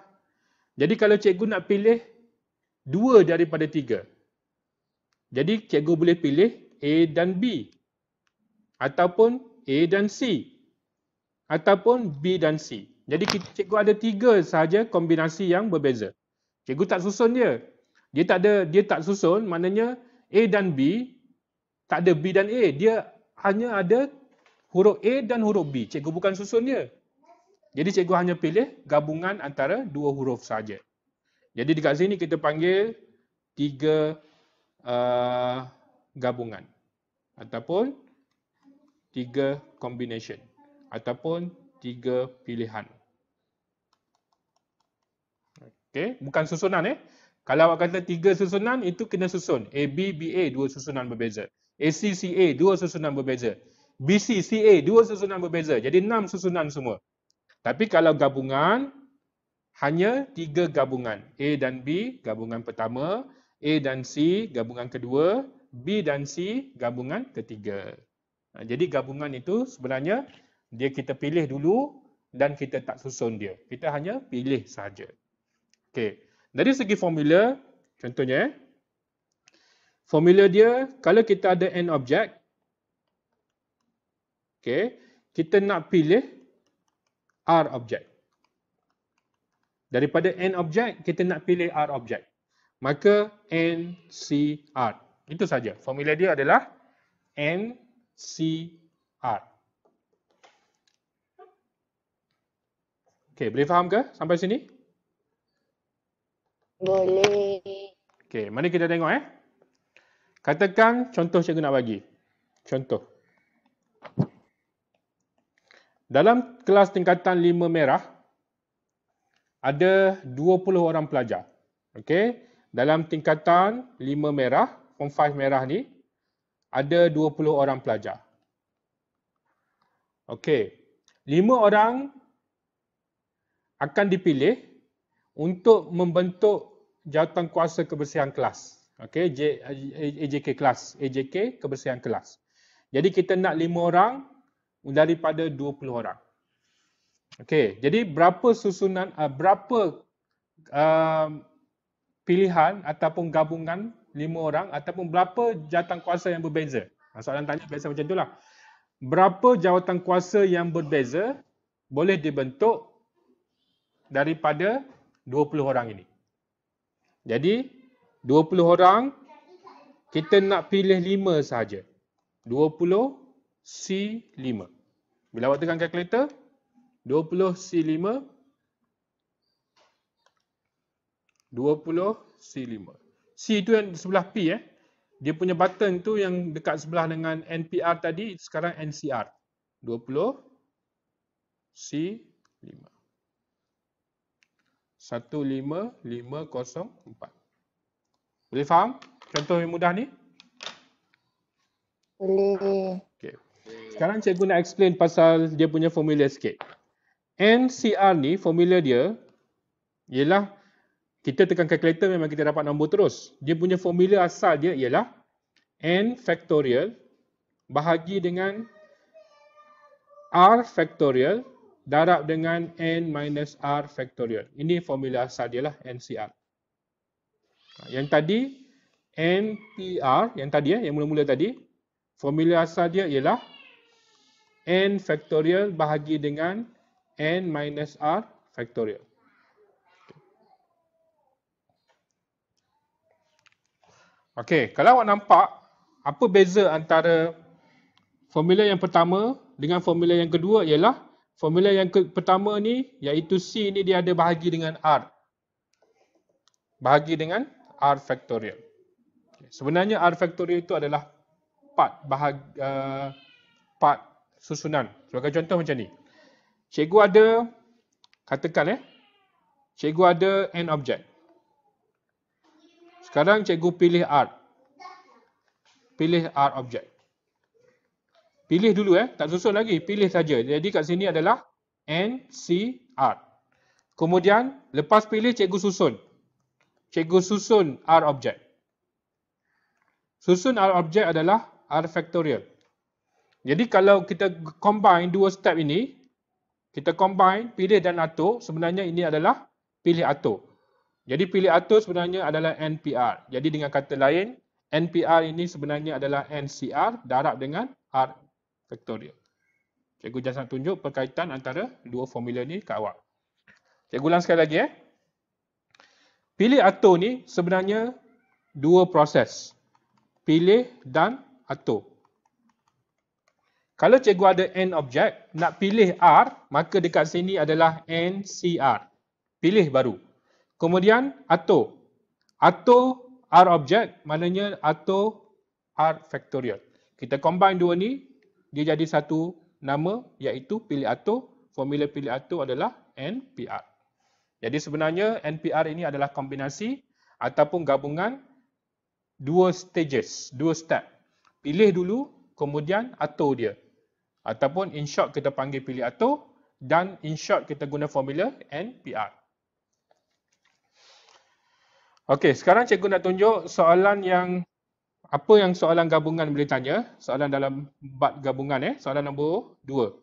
Jadi kalau cikgu nak pilih dua daripada tiga. Jadi cikgu boleh pilih A dan B ataupun A dan C ataupun B dan C. Jadi cikgu ada tiga sahaja kombinasi yang berbeza. Cikgu tak susun dia. Dia tak ada dia tak susun maknanya A dan B tak ada B dan A. Dia hanya ada huruf A dan huruf B. Cikgu bukan susun dia. Jadi cikgu hanya pilih gabungan antara dua huruf sahaja. Jadi dekat sini kita panggil tiga uh, gabungan ataupun tiga combination ataupun tiga pilihan. Okey, bukan susunan eh. Kalau awak kata tiga susunan itu kena susun A B B A dua susunan berbeza. A C C A dua susunan berbeza. B C C A dua susunan berbeza. Jadi enam susunan semua. Tapi kalau gabungan hanya tiga gabungan. A dan B gabungan pertama, A dan C gabungan kedua, B dan C gabungan ketiga. Ha, jadi gabungan itu sebenarnya dia kita pilih dulu dan kita tak susun dia. Kita hanya pilih sahaja. Okey. Dari segi formula, contohnya eh. formula dia kalau kita ada n objek, okey, kita nak pilih r objek Daripada n objek kita nak pilih r objek. Maka n c r. Itu saja. Formula dia adalah n C R. Okey, boleh faham ke sampai sini? Boleh. Okey, mari kita tengok eh. Katakan contoh cikgu nak bagi. Contoh. Dalam kelas tingkatan lima merah ada 20 orang pelajar. Okay, dalam tingkatan lima merah, form 5 merah ni ada 20 orang pelajar. Okey. 5 orang akan dipilih untuk membentuk kuasa kebersihan kelas. Okey, J- AJK kelas, AJK kebersihan kelas. Jadi kita nak 5 orang daripada 20 orang. Okey, jadi berapa susunan uh, berapa uh, pilihan ataupun gabungan lima orang ataupun berapa jawatan kuasa yang berbeza? Ha, soalan tanya biasa macam itulah. Berapa jawatan kuasa yang berbeza boleh dibentuk daripada 20 orang ini? Jadi 20 orang kita nak pilih 5 sahaja. 20 C5. Bila awak tekan kalkulator, 20 C5 20 C5. C tu yang sebelah P eh. Dia punya button tu yang dekat sebelah dengan NPR tadi sekarang NCR. 20 C 5. 15504. Boleh faham? Contoh yang mudah ni? Boleh. Okay. Sekarang cikgu nak explain pasal dia punya formula sikit. NCR ni formula dia ialah kita tekan calculator memang kita dapat nombor terus. Dia punya formula asal dia ialah N factorial bahagi dengan R factorial darab dengan N minus R factorial. Ini formula asal dia lah NCR. Ha, yang tadi NPR, yang tadi ya, yang mula-mula tadi, formula asal dia ialah N factorial bahagi dengan N minus R factorial. Okey, kalau awak nampak apa beza antara formula yang pertama dengan formula yang kedua ialah formula yang pertama ni iaitu C ni dia ada bahagi dengan R. Bahagi dengan R factorial. Okay. Sebenarnya R factorial itu adalah part bahagi uh, part susunan. Sebagai contoh macam ni. Cikgu ada katakan eh cikgu ada n object. Sekarang cikgu pilih art. Pilih art objek, Pilih dulu eh. Tak susun lagi. Pilih saja. Jadi kat sini adalah n c r. Kemudian lepas pilih cikgu susun. Cikgu susun r objek. Susun r objek adalah r factorial. Jadi kalau kita combine dua step ini. Kita combine pilih dan atur. Sebenarnya ini adalah pilih atur. Jadi pilih atur sebenarnya adalah NPR. Jadi dengan kata lain, NPR ini sebenarnya adalah NCR darab dengan R vektorial. Cikgu just nak tunjuk perkaitan antara dua formula ni kat awak. Cikgu ulang sekali lagi eh. Pilih atur ni sebenarnya dua proses. Pilih dan atur. Kalau cikgu ada N objek nak pilih R, maka dekat sini adalah NCR. Pilih baru. Kemudian ato. Ato R object maknanya ato R factorial. Kita combine dua ni dia jadi satu nama iaitu pilih ato. Formula pilih ato adalah NPR. Jadi sebenarnya NPR ini adalah kombinasi ataupun gabungan dua stages, dua step. Pilih dulu kemudian ato dia. Ataupun in short kita panggil pilih ato dan in short kita guna formula NPR. Okey, sekarang cikgu nak tunjuk soalan yang apa yang soalan gabungan boleh tanya. Soalan dalam bat gabungan eh. Soalan nombor dua.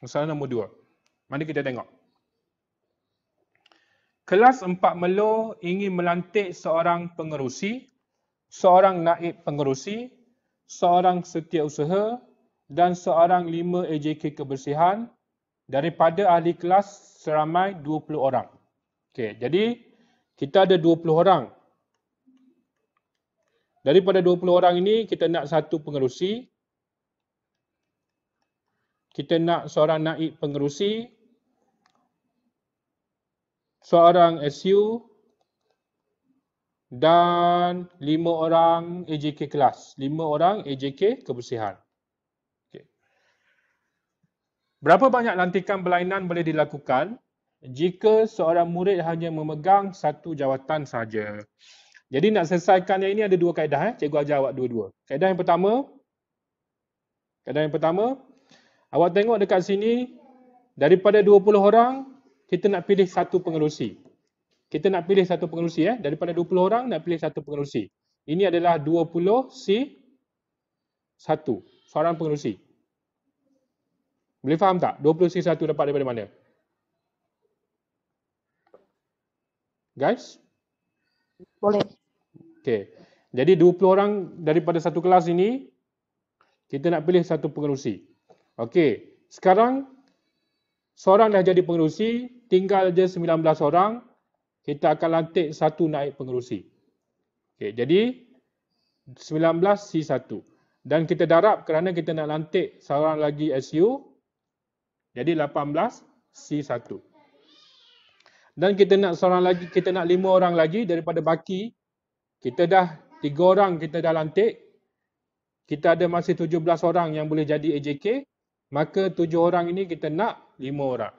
Soalan nombor dua. mana kita tengok. Kelas empat Melo ingin melantik seorang pengerusi, seorang naib pengerusi, seorang setiausaha dan seorang lima AJK kebersihan daripada ahli kelas seramai 20 orang. Okey, jadi kita ada 20 orang. Daripada 20 orang ini, kita nak satu pengerusi. Kita nak seorang naib pengerusi. Seorang SU. Dan 5 orang AJK kelas. 5 orang AJK kebersihan. Berapa banyak lantikan berlainan boleh dilakukan? jika seorang murid hanya memegang satu jawatan saja. Jadi nak selesaikan yang ini ada dua kaedah. Eh? Cikgu ajar awak dua-dua. Kaedah yang pertama. Kaedah yang pertama. Awak tengok dekat sini. Daripada 20 orang, kita nak pilih satu pengerusi. Kita nak pilih satu pengerusi. Eh? Daripada 20 orang, nak pilih satu pengerusi. Ini adalah 20 si satu Seorang pengerusi. Boleh faham tak? 20 si satu dapat daripada mana? guys? Boleh. Okay. Jadi 20 orang daripada satu kelas ini, kita nak pilih satu pengerusi. Okey, sekarang seorang dah jadi pengerusi, tinggal je 19 orang, kita akan lantik satu naik pengerusi. Okey, jadi 19 C1. Dan kita darab kerana kita nak lantik seorang lagi SU, jadi 18 C1 dan kita nak seorang lagi, kita nak lima orang lagi daripada baki. Kita dah tiga orang kita dah lantik. Kita ada masih tujuh belas orang yang boleh jadi AJK. Maka tujuh orang ini kita nak lima orang.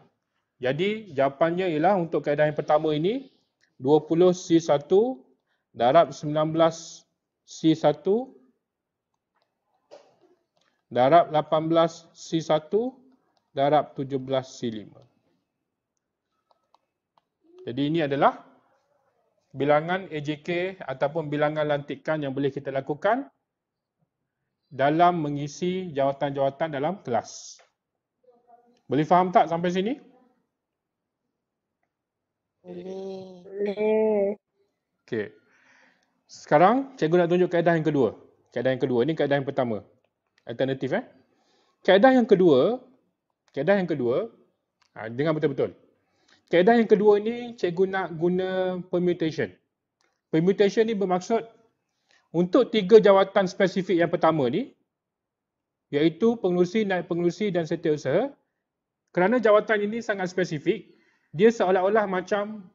Jadi jawapannya ialah untuk keadaan yang pertama ini 20 C1 darab 19 C1 darab 18 C1 darab 17 C5. Jadi ini adalah bilangan AJK ataupun bilangan lantikan yang boleh kita lakukan dalam mengisi jawatan-jawatan dalam kelas. Boleh faham tak sampai sini? Okey. Sekarang cikgu nak tunjuk kaedah yang kedua. Kaedah yang kedua. Ini kaedah yang pertama. Alternatif eh. Kaedah yang kedua. Kaedah yang kedua. Ha, dengar betul-betul. Kaedah yang kedua ni, cikgu nak guna permutation. Permutation ni bermaksud untuk tiga jawatan spesifik yang pertama ni, iaitu pengurusi, naik pengurusi dan setiausaha. Kerana jawatan ini sangat spesifik, dia seolah-olah macam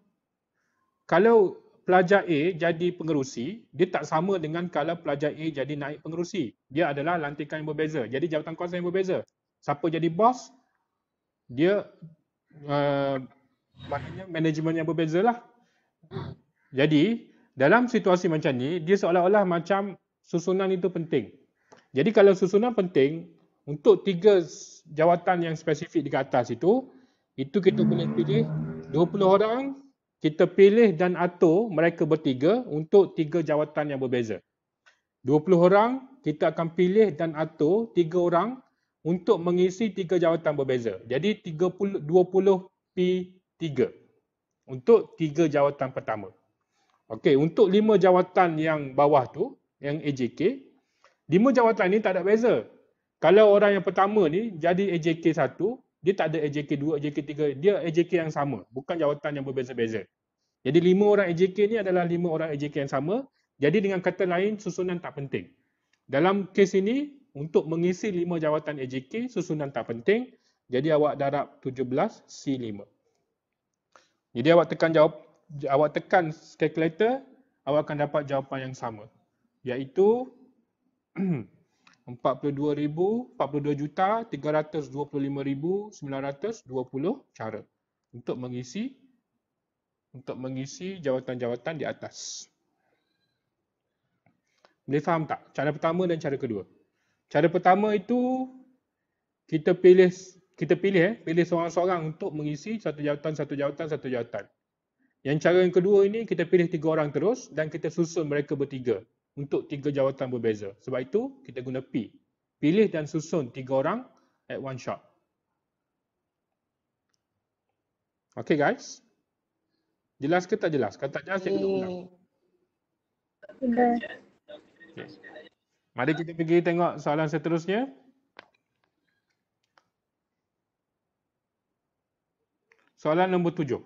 kalau pelajar A jadi pengurusi, dia tak sama dengan kalau pelajar A jadi naik pengurusi. Dia adalah lantikan yang berbeza. Jadi jawatan kuasa yang berbeza. Siapa jadi bos, dia uh, maknanya manajemen yang berbeza lah. Jadi, dalam situasi macam ni, dia seolah-olah macam susunan itu penting. Jadi kalau susunan penting, untuk tiga jawatan yang spesifik di atas itu, itu kita boleh pilih 20 orang, kita pilih dan atur mereka bertiga untuk tiga jawatan yang berbeza. 20 orang, kita akan pilih dan atur tiga orang untuk mengisi tiga jawatan berbeza. Jadi 30, 20 P tiga. Untuk tiga jawatan pertama. Okey, untuk lima jawatan yang bawah tu, yang AJK, lima jawatan ni tak ada beza. Kalau orang yang pertama ni jadi AJK satu, dia tak ada AJK dua, AJK tiga, dia AJK yang sama. Bukan jawatan yang berbeza-beza. Jadi lima orang AJK ni adalah lima orang AJK yang sama. Jadi dengan kata lain, susunan tak penting. Dalam kes ini, untuk mengisi lima jawatan AJK, susunan tak penting. Jadi awak darab 17 C5. Jadi awak tekan jawab awak tekan calculator, awak akan dapat jawapan yang sama. Iaitu 42,000, 42,325,920cara untuk mengisi untuk mengisi jawatan-jawatan di atas. Boleh faham tak cara pertama dan cara kedua? Cara pertama itu kita pilih kita pilih eh, pilih seorang-seorang untuk mengisi satu jawatan, satu jawatan, satu jawatan. Yang cara yang kedua ini, kita pilih tiga orang terus dan kita susun mereka bertiga untuk tiga jawatan berbeza. Sebab itu, kita guna P. Pilih dan susun tiga orang at one shot. Okay guys. Jelas ke tak jelas? Kalau tak jelas, saya kena ulang. Okay. Mari kita pergi tengok soalan seterusnya. Soalan nombor tujuh.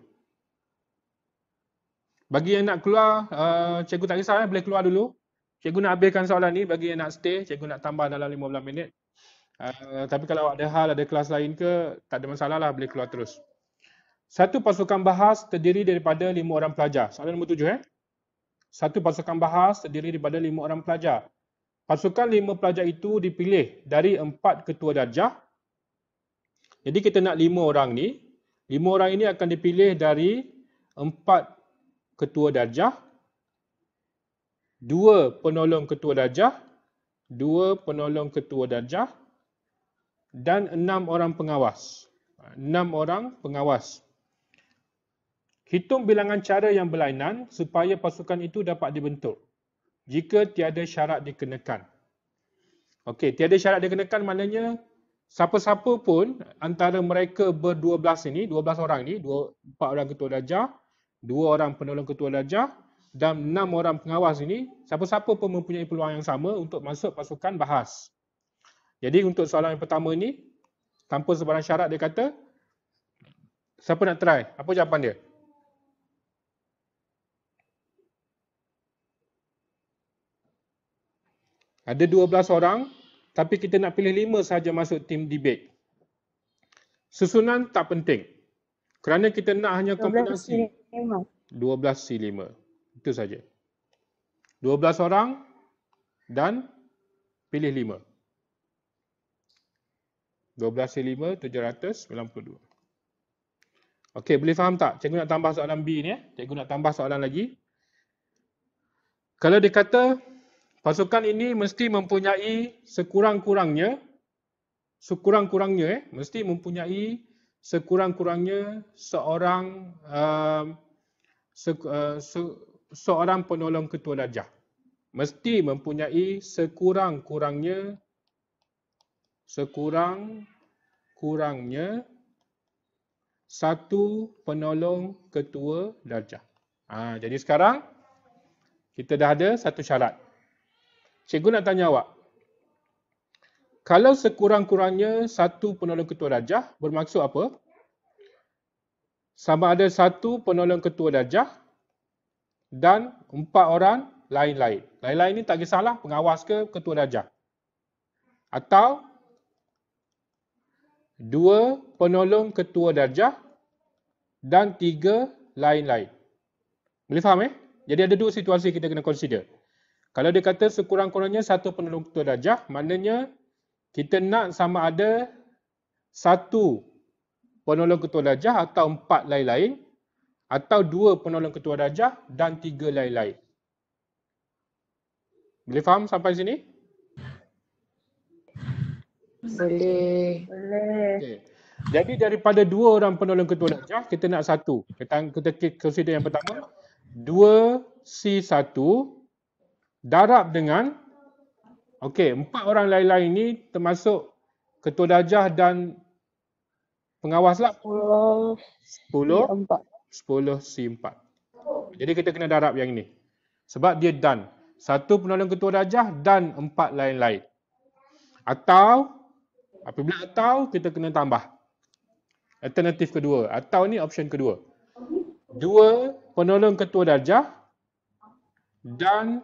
Bagi yang nak keluar, uh, cikgu tak kisah, eh? boleh keluar dulu. Cikgu nak habiskan soalan ni, bagi yang nak stay, cikgu nak tambah dalam 15 minit. Uh, tapi kalau ada hal, ada kelas lain ke, tak ada masalah lah, boleh keluar terus. Satu pasukan bahas terdiri daripada lima orang pelajar. Soalan nombor tujuh. Eh? Satu pasukan bahas terdiri daripada lima orang pelajar. Pasukan lima pelajar itu dipilih dari empat ketua darjah. Jadi kita nak lima orang ni, Lima orang ini akan dipilih dari empat ketua darjah, dua penolong ketua darjah, dua penolong ketua darjah dan enam orang pengawas. Enam orang pengawas. Hitung bilangan cara yang berlainan supaya pasukan itu dapat dibentuk jika tiada syarat dikenakan. Okey, tiada syarat dikenakan maknanya siapa-siapa pun antara mereka berdua belas ini, dua belas orang ini, dua, empat orang ketua darjah, dua orang penolong ketua darjah dan enam orang pengawas ini, siapa-siapa pun mempunyai peluang yang sama untuk masuk pasukan bahas. Jadi untuk soalan yang pertama ini, tanpa sebarang syarat dia kata, siapa nak try? Apa jawapan dia? Ada dua belas orang tapi kita nak pilih lima saja masuk tim debate. Susunan tak penting. Kerana kita nak hanya kombinasi. 12 C5. Itu saja. 12 orang dan pilih lima. 12 C5, 792. Okey, boleh faham tak? Cikgu nak tambah soalan B ni. Eh? Cikgu nak tambah soalan lagi. Kalau dia kata Pasukan ini mesti mempunyai sekurang-kurangnya sekurang-kurangnya eh mesti mempunyai sekurang-kurangnya seorang uh, se, uh, se, seorang penolong ketua darjah. Mesti mempunyai sekurang-kurangnya sekurang kurangnya satu penolong ketua darjah. Ha, jadi sekarang kita dah ada satu syarat. Cikgu nak tanya awak. Kalau sekurang-kurangnya satu penolong ketua darjah bermaksud apa? Sama ada satu penolong ketua darjah dan empat orang lain-lain. Lain-lain ni tak kisahlah pengawas ke ketua darjah. Atau dua penolong ketua darjah dan tiga lain-lain. Boleh faham eh? Jadi ada dua situasi kita kena consider. Kalau dia kata sekurang-kurangnya satu penolong ketua darjah, maknanya kita nak sama ada satu penolong ketua darjah atau empat lain-lain atau dua penolong ketua darjah dan tiga lain-lain. Boleh faham sampai sini? Boleh. Okay. Jadi daripada dua orang penolong ketua darjah, kita nak satu. Kita, kita consider yang pertama. Dua C satu darab dengan okey empat orang lain-lain ni termasuk ketua darjah dan pengawas lah 10 10 C4 jadi kita kena darab yang ini sebab dia dan satu penolong ketua darjah dan empat lain-lain atau apabila atau kita kena tambah alternatif kedua atau ni option kedua dua penolong ketua darjah dan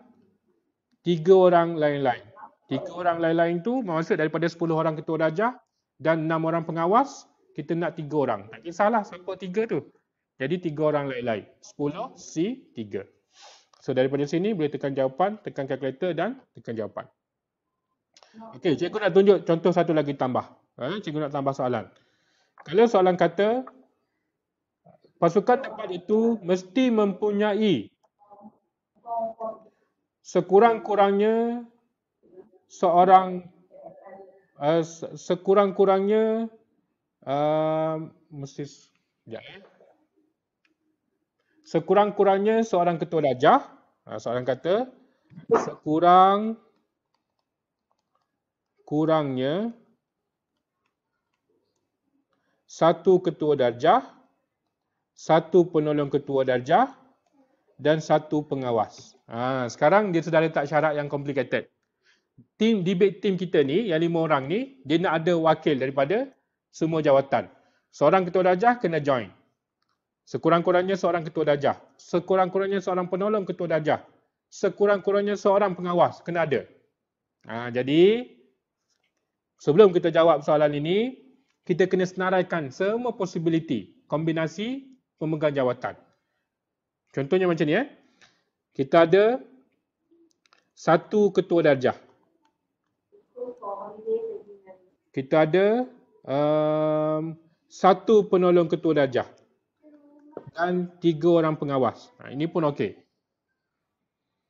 tiga orang lain-lain. Tiga orang lain-lain tu bermaksud daripada sepuluh orang ketua darjah dan enam orang pengawas, kita nak tiga orang. Tak kisahlah siapa tiga tu. Jadi tiga orang lain-lain. Sepuluh C tiga. So daripada sini boleh tekan jawapan, tekan kalkulator dan tekan jawapan. Okey, cikgu nak tunjuk contoh satu lagi tambah. Ha, cikgu nak tambah soalan. Kalau soalan kata pasukan tempat itu mesti mempunyai sekurang-kurangnya seorang uh, sekurang-kurangnya uh, mesti ya. Sekurang-kurangnya seorang ketua dajah, eh, seorang kata sekurang kurangnya satu ketua darjah, satu penolong ketua darjah, dan satu pengawas. Ha, sekarang dia sudah letak syarat yang complicated. Team debate team kita ni, yang lima orang ni, dia nak ada wakil daripada semua jawatan. Seorang ketua darjah kena join. Sekurang-kurangnya seorang ketua darjah. Sekurang-kurangnya seorang penolong ketua darjah. Sekurang-kurangnya seorang pengawas kena ada. Ha, jadi, sebelum kita jawab soalan ini, kita kena senaraikan semua possibility kombinasi pemegang jawatan. Contohnya macam ni eh. Kita ada satu ketua darjah. Kita ada um, satu penolong ketua darjah. Dan tiga orang pengawas. Ha, ini pun okey.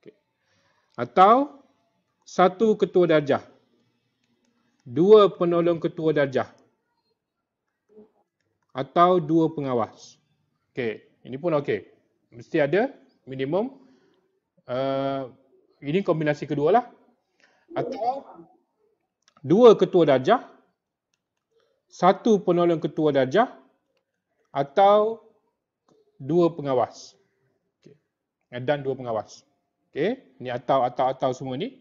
Okay. Atau satu ketua darjah. Dua penolong ketua darjah. Atau dua pengawas. Okey. Ini pun okey mesti ada minimum uh, ini kombinasi kedua lah atau dua ketua darjah satu penolong ketua darjah atau dua pengawas okay. Eh, dan dua pengawas okay. Ini atau atau atau semua ni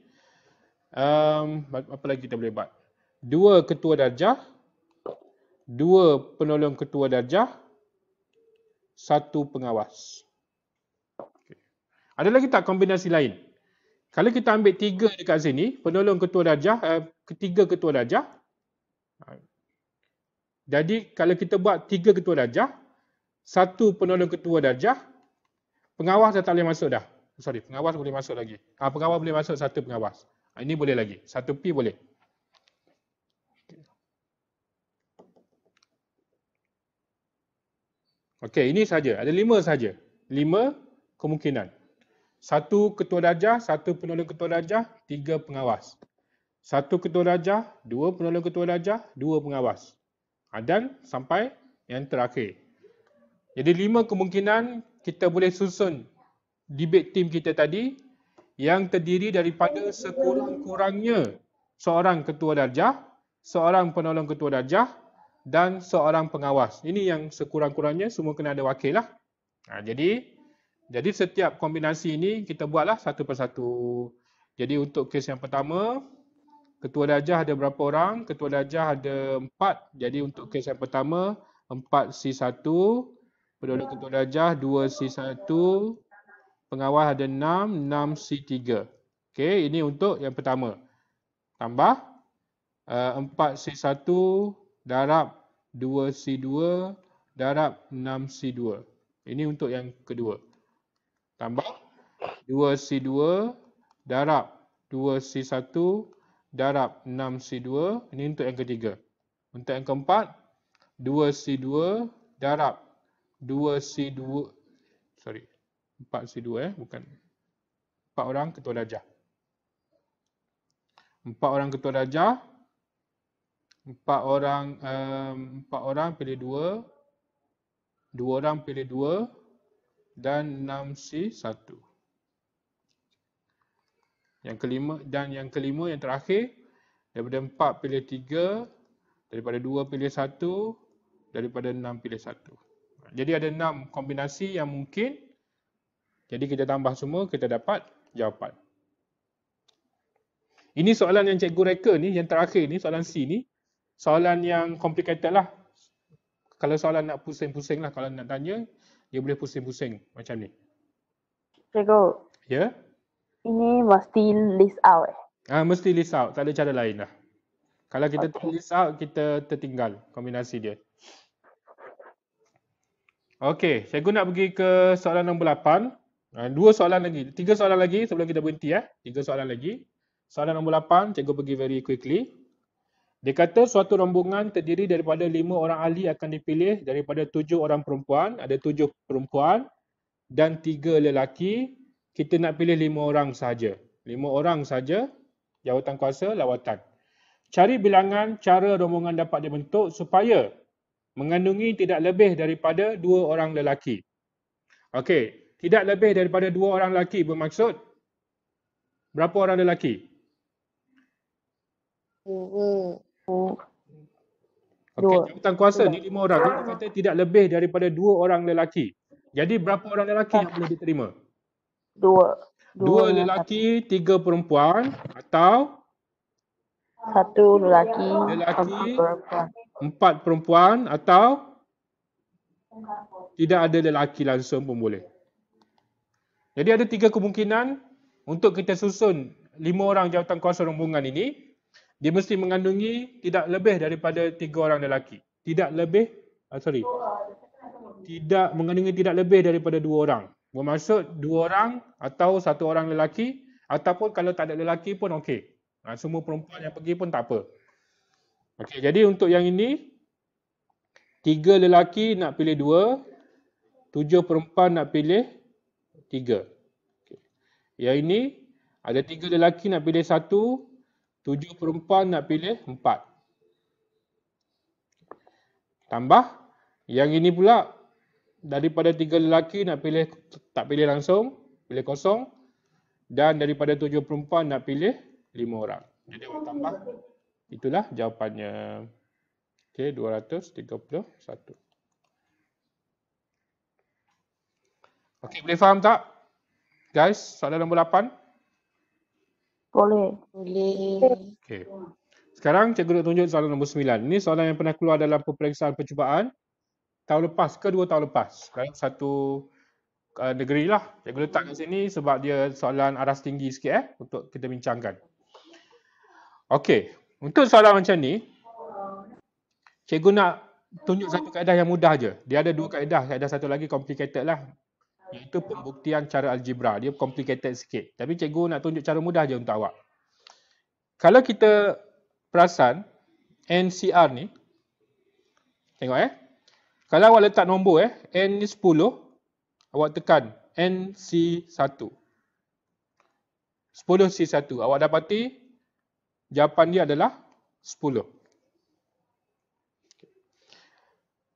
um, apa lagi kita boleh buat dua ketua darjah dua penolong ketua darjah satu pengawas. Ada lagi tak kombinasi lain? Kalau kita ambil tiga dekat sini, penolong ketua darjah, uh, ketiga ketua darjah. Jadi kalau kita buat tiga ketua darjah, satu penolong ketua darjah, pengawas dah tak boleh masuk dah. Sorry, pengawas boleh masuk lagi. Ah, pengawas boleh masuk satu pengawas. Ah, ini boleh lagi. Satu P boleh. Okey, ini saja. Ada lima saja. Lima kemungkinan satu ketua darjah, satu penolong ketua darjah, tiga pengawas. Satu ketua darjah, dua penolong ketua darjah, dua pengawas. Ah, dan sampai yang terakhir. Jadi lima kemungkinan kita boleh susun debate team kita tadi yang terdiri daripada sekurang-kurangnya seorang ketua darjah, seorang penolong ketua darjah dan seorang pengawas. Ini yang sekurang-kurangnya semua kena ada wakil lah. Ah, jadi, jadi setiap kombinasi ini kita buatlah satu persatu. Jadi untuk kes yang pertama, ketua darjah ada berapa orang? Ketua darjah ada empat. Jadi untuk kes yang pertama, empat C1. Penduduk ketua darjah, dua C1. Pengawal ada enam, enam C3. Okey, ini untuk yang pertama. Tambah. Eh, empat C1 darab dua c 2 darab enam c 2 Ini untuk yang kedua tambah 2C2 darab 2C1 darab 6C2. Ini untuk yang ketiga. Untuk yang keempat, 2C2 darab 2C2. Sorry, 4C2 eh, bukan. 4 orang ketua darjah. 4 orang ketua darjah. 4 orang, um, 4 orang pilih 2. 2 orang pilih 2 dan 6C1. Yang kelima dan yang kelima yang terakhir daripada 4 pilih 3, daripada 2 pilih 1, daripada 6 pilih 1. Jadi ada 6 kombinasi yang mungkin. Jadi kita tambah semua kita dapat jawapan. Ini soalan yang cikgu reka ni yang terakhir ni soalan C ni. Soalan yang complicated lah. Kalau soalan nak pusing-pusing lah kalau nak tanya dia boleh pusing-pusing macam ni. Cikgu. Ya? Yeah? Ini mesti list out eh? Ah, mesti list out. Tak ada cara lain lah. Kalau kita okay. list out, kita tertinggal kombinasi dia. Okey, cikgu nak pergi ke soalan nombor 8. Ah, dua soalan lagi. Tiga soalan lagi sebelum kita berhenti. Eh. Tiga soalan lagi. Soalan nombor 8, cikgu pergi very quickly. Dia kata suatu rombongan terdiri daripada lima orang ahli akan dipilih daripada tujuh orang perempuan. Ada tujuh perempuan dan tiga lelaki. Kita nak pilih lima orang saja. Lima orang saja. jawatan kuasa lawatan. Cari bilangan cara rombongan dapat dibentuk supaya mengandungi tidak lebih daripada dua orang lelaki. Okey, tidak lebih daripada dua orang lelaki bermaksud berapa orang lelaki? Oh. Okey, jabatan kuasa ni lima orang. Dia kata tidak lebih daripada dua orang lelaki. Jadi berapa orang lelaki yang boleh diterima? Dua. Dua, dua lelaki, lelaki, tiga perempuan atau? Satu lelaki, lelaki perempuan. empat perempuan atau? Tidak ada lelaki langsung pun boleh. Jadi ada tiga kemungkinan untuk kita susun lima orang jawatan kuasa rombongan ini dia mesti mengandungi tidak lebih daripada tiga orang lelaki. Tidak lebih, uh, sorry. Tidak mengandungi tidak lebih daripada dua orang. Bermaksud dua orang atau satu orang lelaki ataupun kalau tak ada lelaki pun okey. Uh, semua perempuan yang pergi pun tak apa. Okay, jadi untuk yang ini, tiga lelaki nak pilih dua, tujuh perempuan nak pilih tiga. Okay. Yang ini, ada tiga lelaki nak pilih satu, Tujuh perempuan nak pilih empat. Tambah yang ini pula daripada tiga lelaki nak pilih tak pilih langsung, pilih kosong dan daripada tujuh perempuan nak pilih lima orang. Jadi awak tambah itulah jawapannya. Okey 231. Okey, boleh faham tak? Guys, soalan nombor 8. Boleh. Boleh. Okay. Sekarang cikgu nak tunjuk soalan nombor 9. Ini soalan yang pernah keluar dalam peperiksaan percubaan tahun lepas ke dua tahun lepas. Sekarang satu uh, negeri lah. Cikgu letak kat sini sebab dia soalan aras tinggi sikit eh untuk kita bincangkan. Okey. Untuk soalan macam ni, cikgu nak tunjuk satu kaedah yang mudah je. Dia ada dua kaedah. Kaedah satu lagi complicated lah. Itu pembuktian cara algebra. Dia complicated sikit. Tapi cikgu nak tunjuk cara mudah je untuk awak. Kalau kita perasan NCR ni, tengok eh. Kalau awak letak nombor eh, N ni 10, awak tekan NC1. 10C1. Awak dapati jawapan dia adalah 10.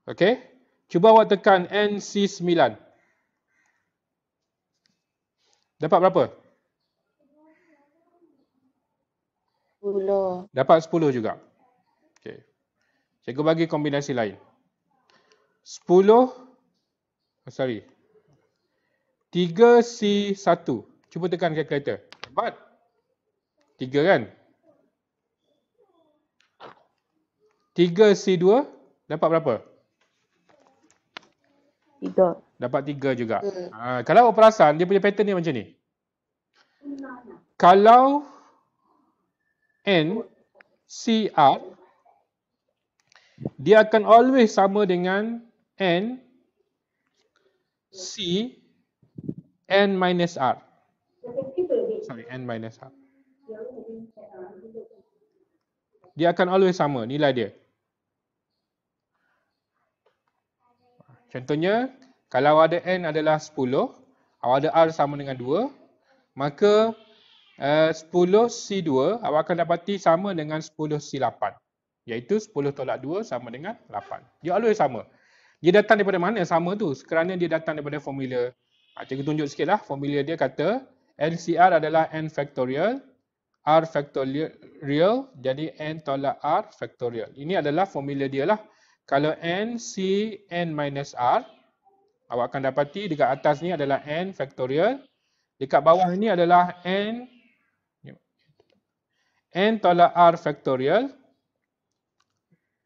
Okay. Cuba awak tekan NC9. Dapat berapa? 10. Dapat 10 juga. Okey. Cikgu bagi kombinasi lain. 10 sorry. 3C1. Cuba tekan kalkulator. Hebat. 3 kan? 3C2 dapat berapa? Dapat tiga juga. Hmm. Ha, kalau awak perasan, dia punya pattern ni macam ni. Kalau N C up dia akan always sama dengan N C N minus R. Sorry, N minus R. Dia akan always sama nilai dia. Contohnya, kalau ada N adalah 10, awak ada R sama dengan 2, maka uh, 10 C2 awak akan dapati sama dengan 10 C8. Iaitu 10 tolak 2 sama dengan 8. Dia always sama. Dia datang daripada mana sama tu? Kerana dia datang daripada formula. Ha, cikgu tunjuk sikit lah. Formula dia kata NCR adalah N factorial, R factorial, jadi N tolak R factorial. Ini adalah formula dia lah. Kalau N, C, N minus R, awak akan dapati dekat atas ni adalah n factorial. Dekat bawah ni adalah n n tolak r factorial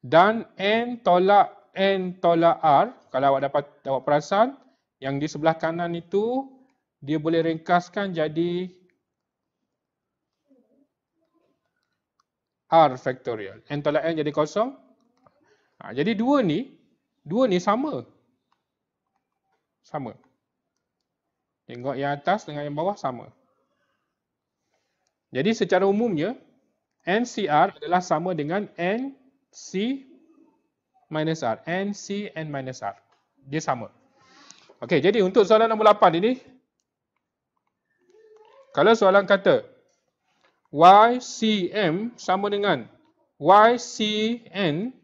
dan n tolak n tolak r. Kalau awak dapat awak perasan yang di sebelah kanan itu dia boleh ringkaskan jadi r factorial. n tolak n jadi kosong. Ha, jadi dua ni, dua ni sama sama. Tengok yang atas dengan yang bawah sama. Jadi secara umumnya NCR adalah sama dengan NC minus R. NC N minus R. Dia sama. Okey, jadi untuk soalan nombor 8 ini kalau soalan kata YCM sama dengan YCN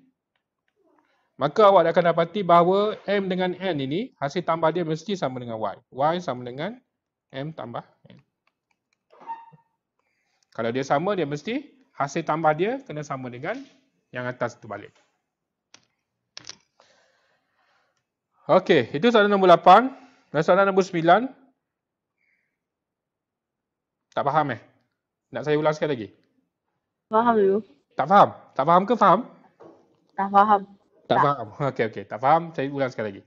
Maka awak akan dapati bahawa M dengan N ini, hasil tambah dia mesti sama dengan Y. Y sama dengan M tambah N. Kalau dia sama, dia mesti hasil tambah dia kena sama dengan yang atas tu balik. Okey, itu soalan nombor 8. Dan soalan nombor 9. Tak faham eh? Nak saya ulang sekali lagi? Faham dulu. Tak faham? Tak faham ke faham? Tak faham. Tak, tak. faham. Okey okey, tak faham. Saya ulang sekali lagi.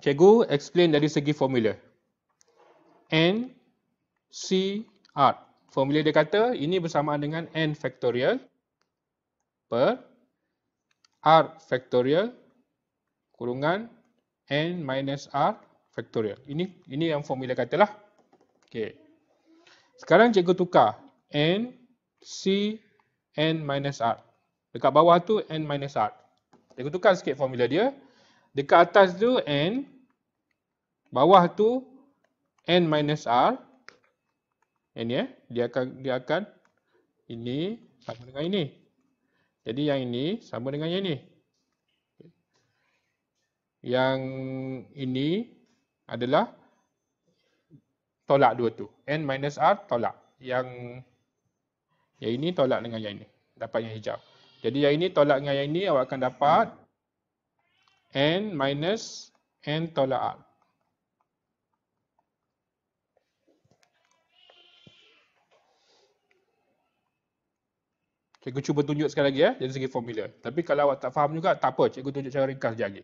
Cikgu explain dari segi formula. N C R. Formula dia kata ini bersamaan dengan N factorial per R factorial kurungan N minus R factorial. Ini ini yang formula katalah. Okey. Sekarang cikgu tukar N C N minus R. Dekat bawah tu N minus R. Dia tukar sikit formula dia. Dekat atas tu N. Bawah tu N minus R. Ini ya. Dia akan, dia akan ini sama dengan ini. Jadi yang ini sama dengan yang ini. Yang ini adalah tolak dua tu. N minus R tolak. Yang, yang ini tolak dengan yang ini. Dapat yang hijau. Jadi yang ini tolak dengan yang ini awak akan dapat N minus N tolak R. Cikgu cuba tunjuk sekali lagi ya dari segi formula. Tapi kalau awak tak faham juga tak apa. Cikgu tunjuk secara ringkas sekejap lagi.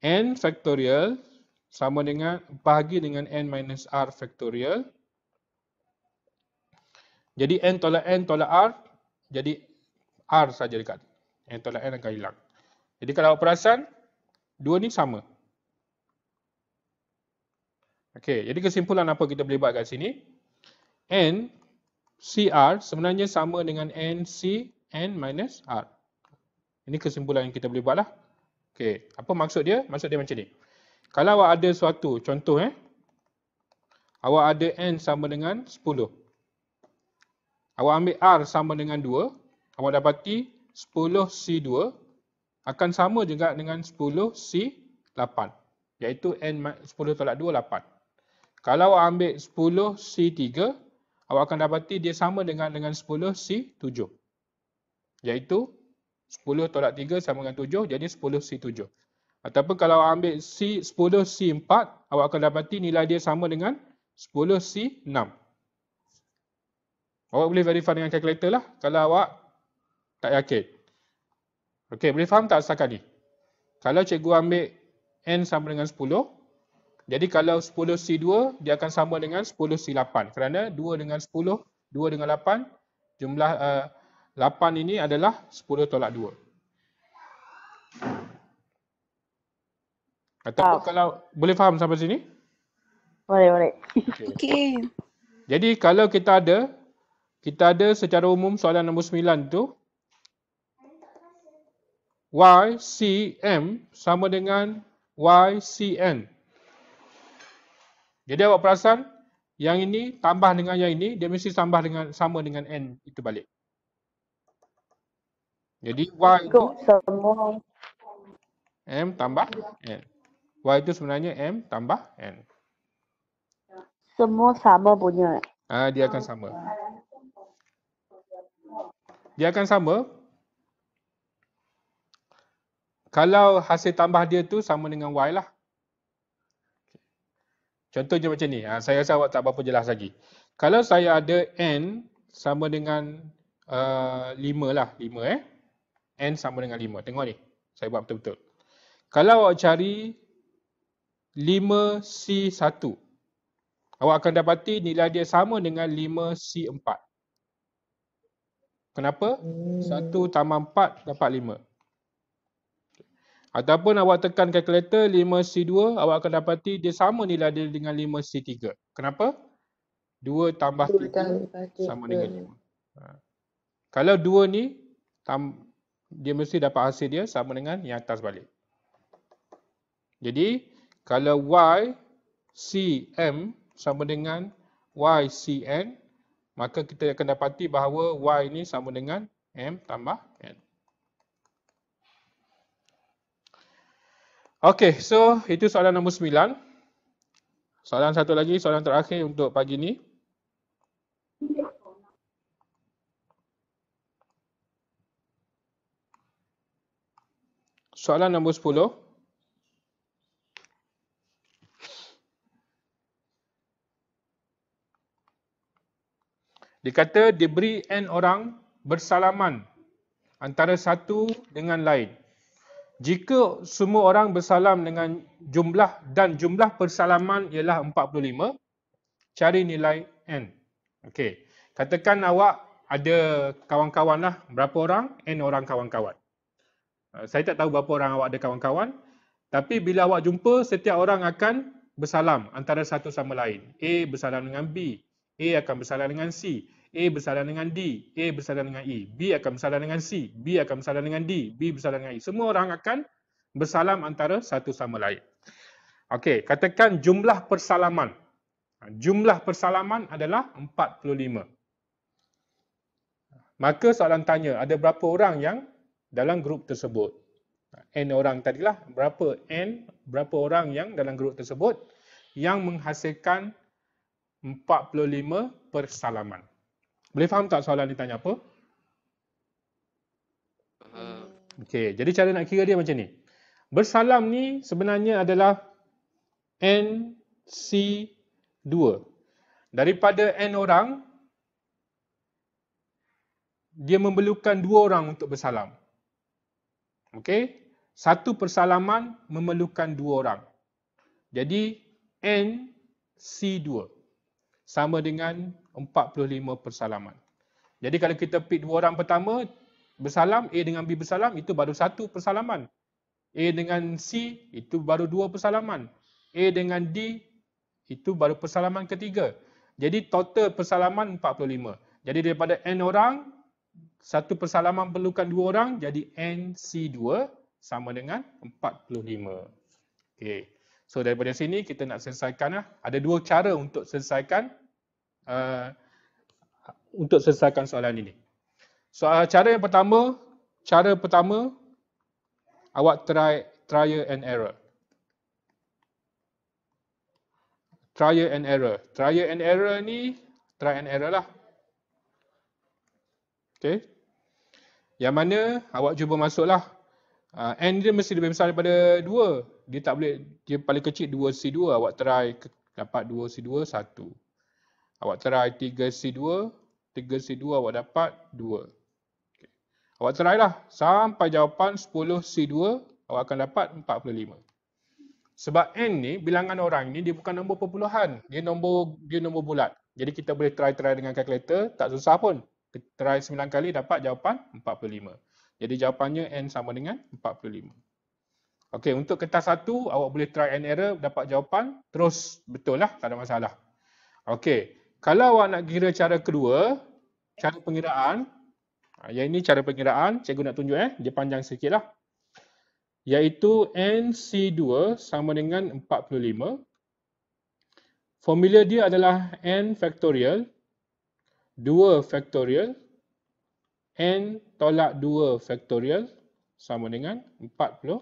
N factorial sama dengan bahagi dengan N minus R factorial. Jadi N tolak N tolak R. Jadi R saja dekat. Yang tolak N akan hilang. Jadi kalau awak perasan, dua ni sama. Okey, jadi kesimpulan apa kita boleh buat kat sini? N CR sebenarnya sama dengan N C N minus R. Ini kesimpulan yang kita boleh buat lah. Okey, apa maksud dia? Maksud dia macam ni. Kalau awak ada suatu, contoh eh. Awak ada N sama dengan 10. Awak ambil R sama dengan 2 awak dapati 10C2 akan sama juga dengan 10C8. Iaitu N 10 tolak 2, 8. Kalau awak ambil 10C3, awak akan dapati dia sama dengan dengan 10C7. Iaitu 10 tolak 3 sama dengan 7, jadi 10C7. Ataupun kalau awak ambil C 10C4, awak akan dapati nilai dia sama dengan 10C6. Awak boleh verify dengan kalkulator lah. Kalau awak tak yakin. Okey, boleh faham tak setakat ni? Kalau cikgu ambil N sama dengan 10, jadi kalau 10C2, dia akan sama dengan 10C8. Kerana 2 dengan 10, 2 dengan 8, jumlah uh, eh, 8 ini adalah 10 tolak 2. Ataupun oh. kalau, boleh faham sampai sini? Boleh, boleh. Okay. okay. Jadi kalau kita ada, kita ada secara umum soalan nombor 9 tu, YCM sama dengan YCN. Jadi awak perasan yang ini tambah dengan yang ini dia mesti tambah dengan sama dengan N itu balik. Jadi Y itu sama M tambah N. Y itu sebenarnya M tambah N. Semua sama punya. Ah, dia akan sama. Dia akan sama kalau hasil tambah dia tu sama dengan Y lah. Contohnya macam ni. Ah, saya rasa awak tak berapa jelas lagi. Kalau saya ada N sama dengan uh, 5 lah. 5 eh. N sama dengan 5. Tengok ni. Saya buat betul-betul. Kalau awak cari 5C1. Awak akan dapati nilai dia sama dengan 5C4. Kenapa? 1 hmm. tambah 4 dapat 5. Ataupun awak tekan kalkulator 5C2, awak akan dapati dia sama nilai dia dengan 5C3. Kenapa? 2 tambah 3, 3 sama 3. dengan 5. Ha. Kalau 2 ni, dia mesti dapat hasil dia sama dengan yang atas balik. Jadi, kalau YCM sama dengan YCN, maka kita akan dapati bahawa Y ni sama dengan M tambah N. Okey, so itu soalan nombor sembilan. Soalan satu lagi, soalan terakhir untuk pagi ni. Soalan nombor sepuluh. Dikata diberi N orang bersalaman antara satu dengan lain. Jika semua orang bersalam dengan jumlah dan jumlah persalaman ialah 45, cari nilai N. Okey. Katakan awak ada kawan-kawan lah. Berapa orang? N orang kawan-kawan. Ah, saya tak tahu berapa orang awak ada kawan-kawan. Tapi bila awak jumpa, setiap orang akan bersalam antara satu sama lain. A bersalam dengan B. A akan bersalam dengan C. A bersalah dengan D, A bersalah dengan E, B akan bersalah dengan C, B akan bersalah dengan D, B bersalah dengan E. Semua orang akan bersalam antara satu sama lain. Okey, katakan jumlah persalaman. Jumlah persalaman adalah 45. Maka soalan tanya, ada berapa orang yang dalam grup tersebut? N orang tadilah, berapa N, berapa orang yang dalam grup tersebut yang menghasilkan 45 persalaman. Boleh faham tak soalan ni tanya apa? Okay, jadi cara nak kira dia macam ni. Bersalam ni sebenarnya adalah N, C, 2. Daripada N orang, dia memerlukan dua orang untuk bersalam. Okay, satu persalaman memerlukan dua orang. Jadi, N, C, 2. Sama dengan 45 persalaman. Jadi kalau kita pick dua orang pertama, bersalam A dengan B bersalam itu baru satu persalaman. A dengan C itu baru dua persalaman. A dengan D itu baru persalaman ketiga. Jadi total persalaman 45. Jadi daripada N orang, satu persalaman perlukan dua orang, jadi n c 2 sama dengan 45. Okay. So daripada sini kita nak selesaikan. Lah. Ada dua cara untuk selesaikan Uh, untuk selesaikan soalan ini. So, uh, cara yang pertama, cara pertama awak try trial and error. Trial and error. Trial and error ni try and error lah. Okay. Yang mana awak cuba masuklah. Uh, N dia mesti lebih besar daripada 2. Dia tak boleh, dia paling kecil 2C2. Awak try dapat 2C2, 1. Awak try 3C2. 3C2 awak dapat 2. Okay. Awak try lah. Sampai jawapan 10C2 awak akan dapat 45. Sebab N ni, bilangan orang ni dia bukan nombor perpuluhan. Dia nombor dia nombor bulat. Jadi kita boleh try-try dengan kalkulator. Tak susah pun. Try 9 kali dapat jawapan 45. Jadi jawapannya N sama dengan 45. Okey, untuk kertas 1, awak boleh try and error, dapat jawapan, terus betul lah, tak ada masalah. Okey, kalau awak nak kira cara kedua, cara pengiraan, ah, yang ini cara pengiraan, cikgu nak tunjuk eh, dia panjang sikit lah. Iaitu NC2 sama dengan 45. Formula dia adalah N factorial, 2 factorial, N tolak 2 factorial sama dengan 45.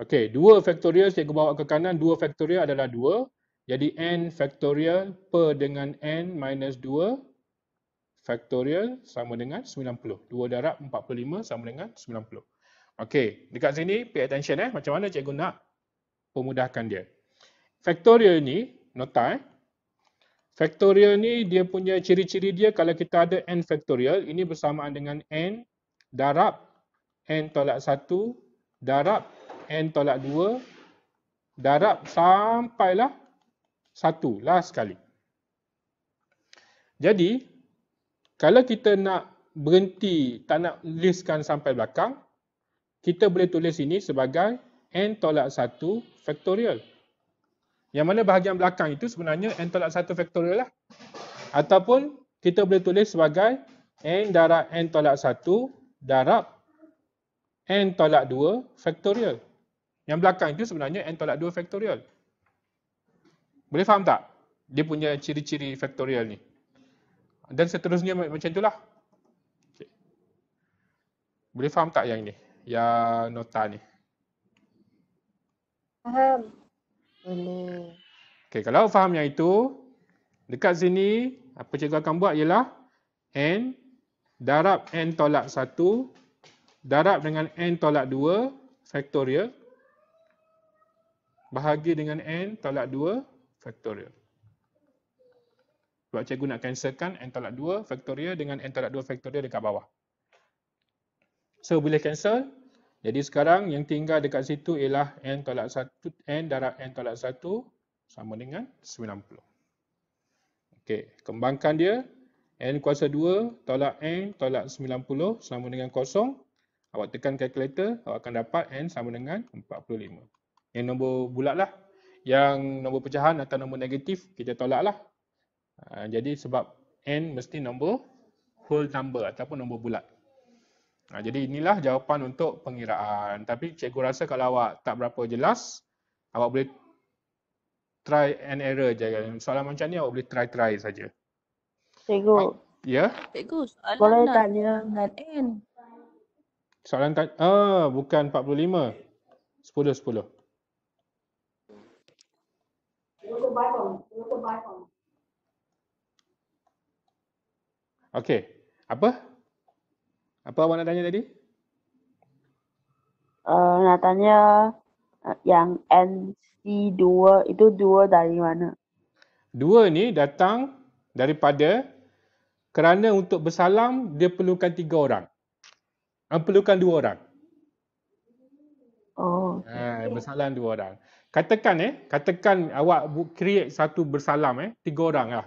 Okey, 2 faktorial saya bawa ke kanan, 2 faktorial adalah 2. Jadi n faktorial per dengan n minus 2 faktorial sama dengan 90. 2 darab 45 sama dengan 90. Okey, dekat sini pay attention eh. Macam mana cikgu nak pemudahkan dia. Faktorial ni, nota eh. Faktorial ni dia punya ciri-ciri dia kalau kita ada n faktorial, ini bersamaan dengan n darab n tolak 1 darab N tolak 2 darab sampailah 1 last sekali. Jadi, kalau kita nak berhenti, tak nak listkan sampai belakang, kita boleh tulis ini sebagai N tolak 1 factorial. Yang mana bahagian belakang itu sebenarnya N tolak 1 factorial lah. Ataupun kita boleh tulis sebagai N darab N tolak 1 darab N tolak 2 factorial. Yang belakang itu sebenarnya n tolak 2 faktorial. Boleh faham tak? Dia punya ciri-ciri faktorial ni. Dan seterusnya macam itulah. Okay. Boleh faham tak yang ini? Yang nota ni? Faham. Boleh. Okay, kalau faham yang itu, dekat sini, apa cikgu akan buat ialah n darab n tolak 1 darab dengan n tolak 2 faktorial bahagi dengan n tolak 2 faktorial. Sebab cikgu nak cancelkan n tolak 2 faktorial dengan n tolak 2 faktorial dekat bawah. So boleh cancel. Jadi sekarang yang tinggal dekat situ ialah n tolak 1 n darab n tolak 1 sama dengan 90. Okey, kembangkan dia. n kuasa 2 tolak n tolak 90 sama dengan kosong. Awak tekan kalkulator, awak akan dapat n sama dengan 45 yang nombor bulat lah. Yang nombor pecahan atau nombor negatif, kita tolak lah. Ah, jadi sebab n mesti nombor whole number ataupun nombor bulat. Ah, jadi inilah jawapan untuk pengiraan. Tapi cikgu rasa kalau awak tak berapa jelas, awak boleh try and error je. Soalan macam ni awak boleh try-try saja. Cikgu. Ah, ya? Yeah? Cikgu, soalan tak dah. tanya dengan n? Soalan tak. ah, bukan 45. 10, 10. 10. okay apa apa awak nak tanya tadi uh, nak tanya uh, yang NC2 itu dua dari mana dua ni datang daripada kerana untuk bersalam dia perlukan tiga orang perlukan dua orang Oh. Ha, bersalam dua orang. Katakan eh, katakan awak create satu bersalam eh, tiga orang lah.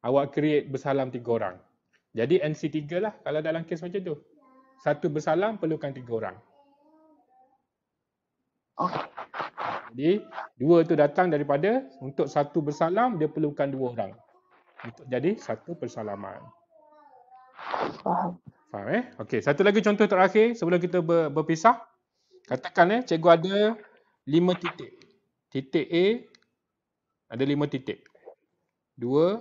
Awak create bersalam tiga orang. Jadi NC3 lah kalau dalam kes macam tu. Satu bersalam perlukan tiga orang. Oh. Jadi dua tu datang daripada untuk satu bersalam dia perlukan dua orang. Untuk jadi satu persalaman. Faham. Faham eh? Okey, satu lagi contoh terakhir sebelum kita berpisah. Katakan eh, cikgu ada lima titik titik A ada lima titik. Dua,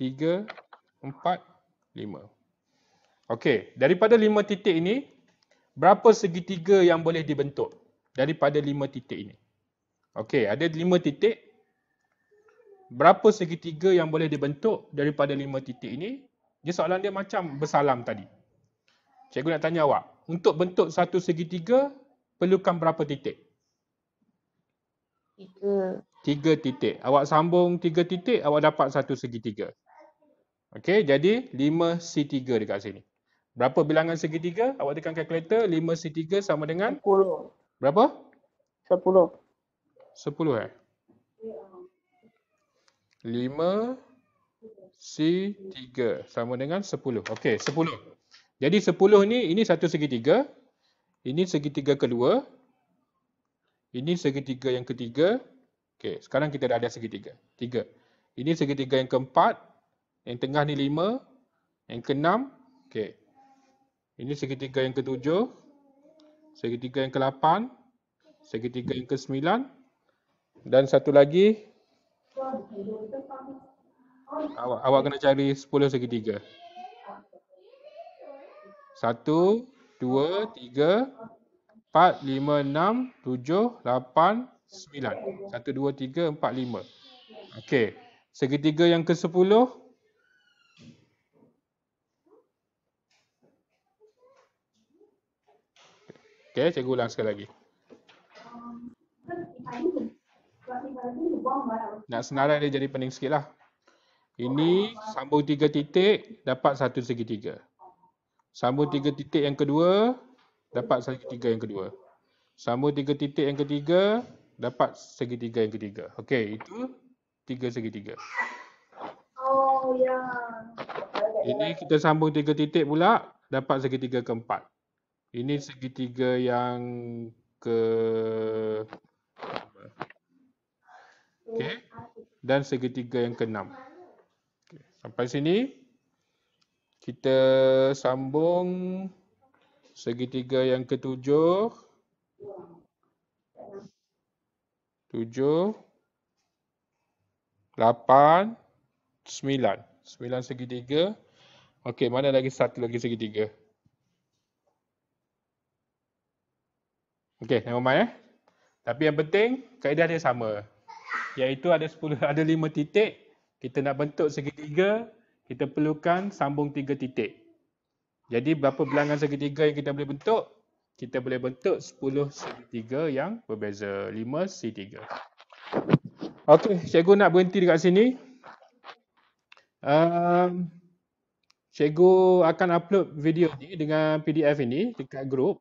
tiga, empat, lima. Okey, daripada lima titik ini berapa segitiga yang boleh dibentuk daripada lima titik ini? Okey, ada lima titik. Berapa segitiga yang boleh dibentuk daripada lima titik ini? Dia soalan dia macam bersalam tadi. Cikgu nak tanya awak, untuk bentuk satu segitiga perlukan berapa titik? tiga. Tiga titik. Awak sambung tiga titik, awak dapat satu segitiga. Okey, jadi lima C3 dekat sini. Berapa bilangan segitiga? Awak tekan kalkulator, Lima c tiga sama dengan? sepuluh. Berapa? Sepuluh. Sepuluh eh? Lima c tiga sama dengan sepuluh. Okey, Sepuluh. Jadi sepuluh ni, ini satu segitiga. Ini segitiga kedua. Ini segitiga yang ketiga. Okey, sekarang kita dah ada segitiga. Tiga. Ini segitiga yang keempat. Yang tengah ni lima. Yang keenam. Okey. Ini segitiga yang ketujuh. Segitiga yang kelapan. Segitiga yang kesembilan. Dan satu lagi. Awak, awak kena cari sepuluh segitiga. Satu, dua, tiga. 4, 5, 6, 7, 8, 9. 1, 2, 3, 4, 5. Okey. Segitiga yang ke-10. Okey, cikgu ulang sekali lagi. Nak senarai dia jadi pening sikit lah. Ini sambung tiga titik, dapat satu segitiga. Sambung tiga titik yang kedua, dapat segitiga yang kedua. Sama tiga titik yang ketiga, dapat segitiga yang ketiga. Okey, itu tiga segitiga. Oh, ya. Ini kita sambung tiga titik pula, dapat segitiga keempat. Ini segitiga yang ke... Okey. Dan segitiga yang keenam. Okay. Sampai sini, kita sambung... Segitiga yang ketujuh. Tujuh. Lapan. Sembilan. Sembilan segitiga. Okey, mana lagi satu lagi segitiga? Okey, nama mai eh. Tapi yang penting, kaedah dia sama. Iaitu ada sepuluh, ada lima titik. Kita nak bentuk segitiga, kita perlukan sambung tiga titik. Jadi berapa bilangan segitiga yang kita boleh bentuk? Kita boleh bentuk 10 segitiga yang berbeza. 5 segitiga. Okey, cikgu nak berhenti dekat sini. Um, cikgu akan upload video ni dengan PDF ini dekat grup.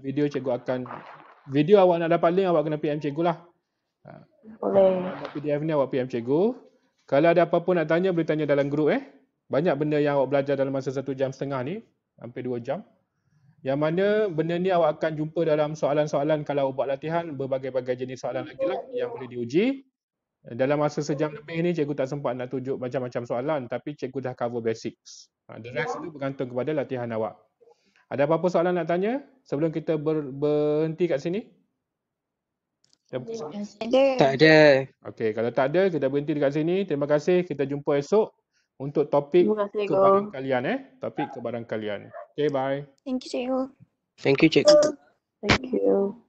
Video cikgu akan, video awak nak dapat link awak kena PM cikgu lah. Boleh. PDF ni awak PM cikgu. Kalau ada apa-apa nak tanya, boleh tanya dalam grup eh banyak benda yang awak belajar dalam masa satu jam setengah ni, hampir dua jam. Yang mana benda ni awak akan jumpa dalam soalan-soalan kalau awak buat latihan, berbagai-bagai jenis soalan lagi lah yang boleh diuji. Dalam masa sejam lebih ni, cikgu tak sempat nak tunjuk macam-macam soalan tapi cikgu dah cover basics. Ha, the rest itu bergantung kepada latihan awak. Ada apa-apa soalan nak tanya sebelum kita ber- berhenti kat sini? Tak ada. Okey, kalau tak ada, kita berhenti dekat sini. Terima kasih. Kita jumpa esok untuk topik ke kebarang kalian eh. Topik kebarang kalian. Okay, bye. Thank you, cikgu. Thank you, cikgu. Thank you.